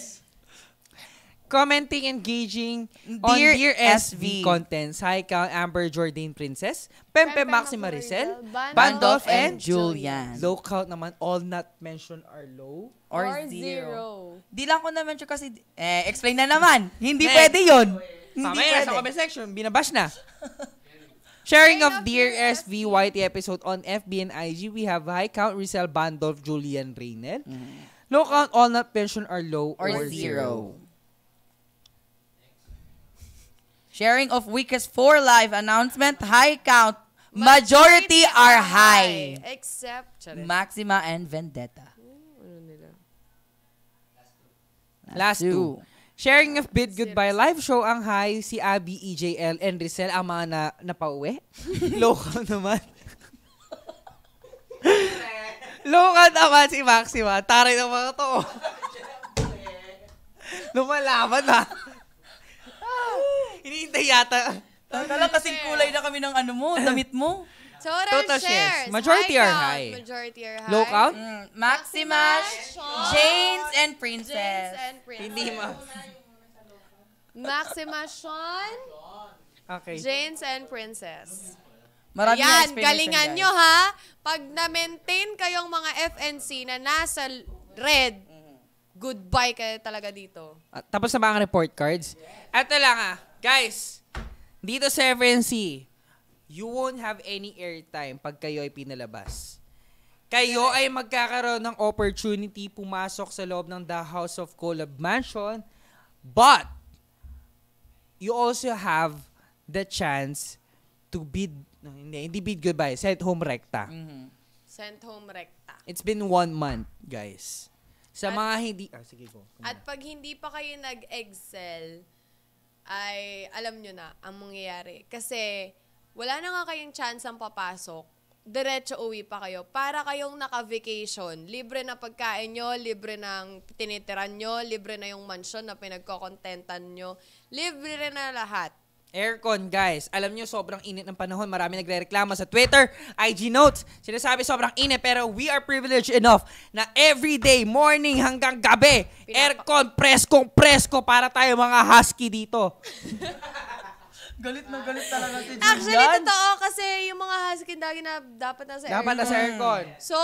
Speaker 3: commenting, engaging on Dear, SV. SV contents. Hi, Count Amber Jordan Princess, Pempe, Pempe Maxi Maricel, Bandolf, and Julian. Low count naman, all not mentioned are low. Or, or zero. zero.
Speaker 4: Di lang ko naman siya kasi, eh, explain na naman.
Speaker 3: Hindi pwede yun.
Speaker 4: Hindi Mamaya, sa comment
Speaker 3: section, binabash na. Sharing of Dear SV YT episode on FB and IG, we have High Count Rizal Bandolf Julian Reynel. Mm. Mm-hmm. Low count all not pension are low or, or zero. zero.
Speaker 4: Sharing of weakest four live announcement, high count. Majority, Majority are high. high. Except Charis. Maxima and Vendetta. ano nila?
Speaker 3: Last, two. Sharing of Bid Goodbye live show ang high, si Abby, EJL, and Rizel ang mga na, napauwi. Local naman. Local naman si Maxima. Taray ng mga to. Lumalaban na.
Speaker 4: Puti yata. Tatala kasing kulay na kami ng ano mo, damit mo. Total, Total shares.
Speaker 1: shares.
Speaker 3: Majority high are high. Majority are high. Low count? Mm,
Speaker 4: Maxima, Sean, Janes, and Princess. James and Princess.
Speaker 2: Maxima, Sean, Okay. Janes, and Princess.
Speaker 3: Marami Ayan, galingan nyo
Speaker 2: ha. Pag na-maintain kayong mga FNC na nasa red, mm-hmm. goodbye kayo talaga dito.
Speaker 3: Ah, tapos na ba ang report cards? Ito lang ah. Guys, dito sa FNC, you won't have any airtime pag kayo ay pinalabas. Kayo ay magkakaroon ng opportunity pumasok sa loob ng The House of Colab Mansion, but you also have the chance to bid, no, hindi, hindi bid goodbye, send home recta.
Speaker 2: Mm-hmm. Send home recta.
Speaker 3: It's been one month, guys. Sa at, mga hindi, ah, sige ko. At
Speaker 2: pag hindi pa kayo nag-excel, ay alam nyo na ang mangyayari. Kasi wala na nga kayong chance ang papasok, diretso uwi pa kayo para kayong naka-vacation. Libre na pagkain nyo, libre ng tinitiran nyo, libre na yung mansion na pinagkokontentan
Speaker 3: nyo, libre na lahat. Aircon, guys. Alam nyo, sobrang init ng panahon. Marami nagre-reklamo sa Twitter, IG Notes. Sinasabi sobrang init, pero we are privileged enough na every day, morning hanggang gabi, Pinapa- aircon, presko, presko para tayo mga husky dito.
Speaker 1: galit na galit talaga si
Speaker 3: Julian. Actually, totoo
Speaker 2: kasi yung mga husky lagi na dapat nasa aircon. Dapat nasa aircon. Mm. So,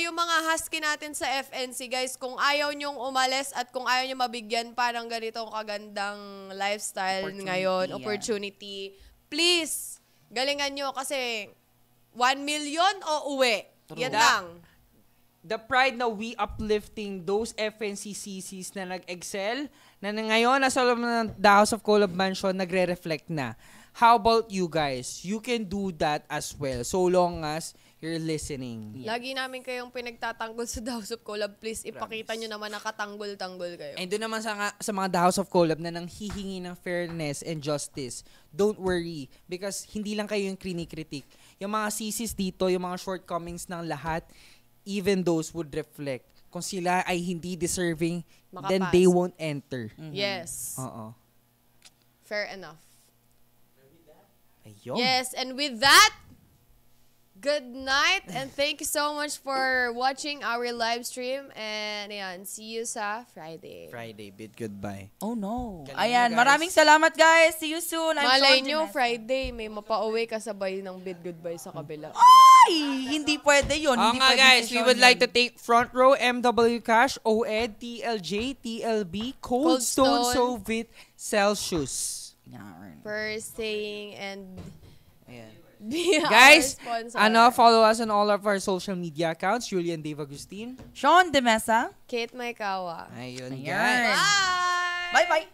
Speaker 2: yung mga husky natin sa FNC, guys, kung ayaw nyong umalis at kung ayaw nyong mabigyan parang ganitong kagandang lifestyle opportunity, ngayon, yeah. opportunity, please, galingan nyo kasi
Speaker 3: 1 million o uwi. True. Yan lang the pride na we uplifting those FNCCCs na nag-excel na ngayon nasa loob ng The House of Colob Mansion nagre-reflect na. How about you guys? You can do that as well so long as you're listening. Yeah.
Speaker 2: Lagi namin kayong pinagtatanggol sa The House of Collab. Please, ipakita Promise. nyo naman nakatanggol-tanggol kayo.
Speaker 3: And doon naman sa, sa mga The House of Collab na nang hihingi ng fairness and justice, don't worry because hindi lang kayo yung krinikritik. Yung mga sisis dito, yung mga shortcomings ng lahat, even those would reflect kung sila ay hindi deserving, Makapas. then they won't enter. Mm-hmm. Yes. Oo. Fair enough. Ayun. Yes,
Speaker 2: and with that, Good night and thank you so much for watching our live stream and ayan, see you sa Friday.
Speaker 3: Friday, bid goodbye. Oh no. Galing ayan,
Speaker 2: guys.
Speaker 4: maraming salamat guys. See you soon. I'm Malay nyo,
Speaker 2: Friday, may mapauwi kasabay ng bid goodbye sa kabila.
Speaker 3: Ay! Hindi pwede yun. Oh, hindi nga guys, we would like to take Front Row, MW Cash, OED, TLJ, TLB, Cold, Cold Stone, Stone, Soviet, Celsius.
Speaker 2: Yarn. For staying and... Ayan. Guys, ano,
Speaker 3: follow us on all of our social media accounts. Julian Dave Agustin. Sean Demesa.
Speaker 2: Kate Maikawa. Ayun, Ayan. Bye! Bye-bye!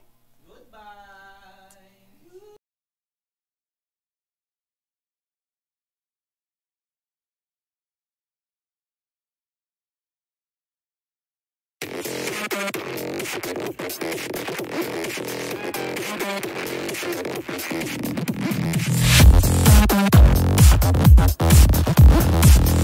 Speaker 1: Thank you. Thank you.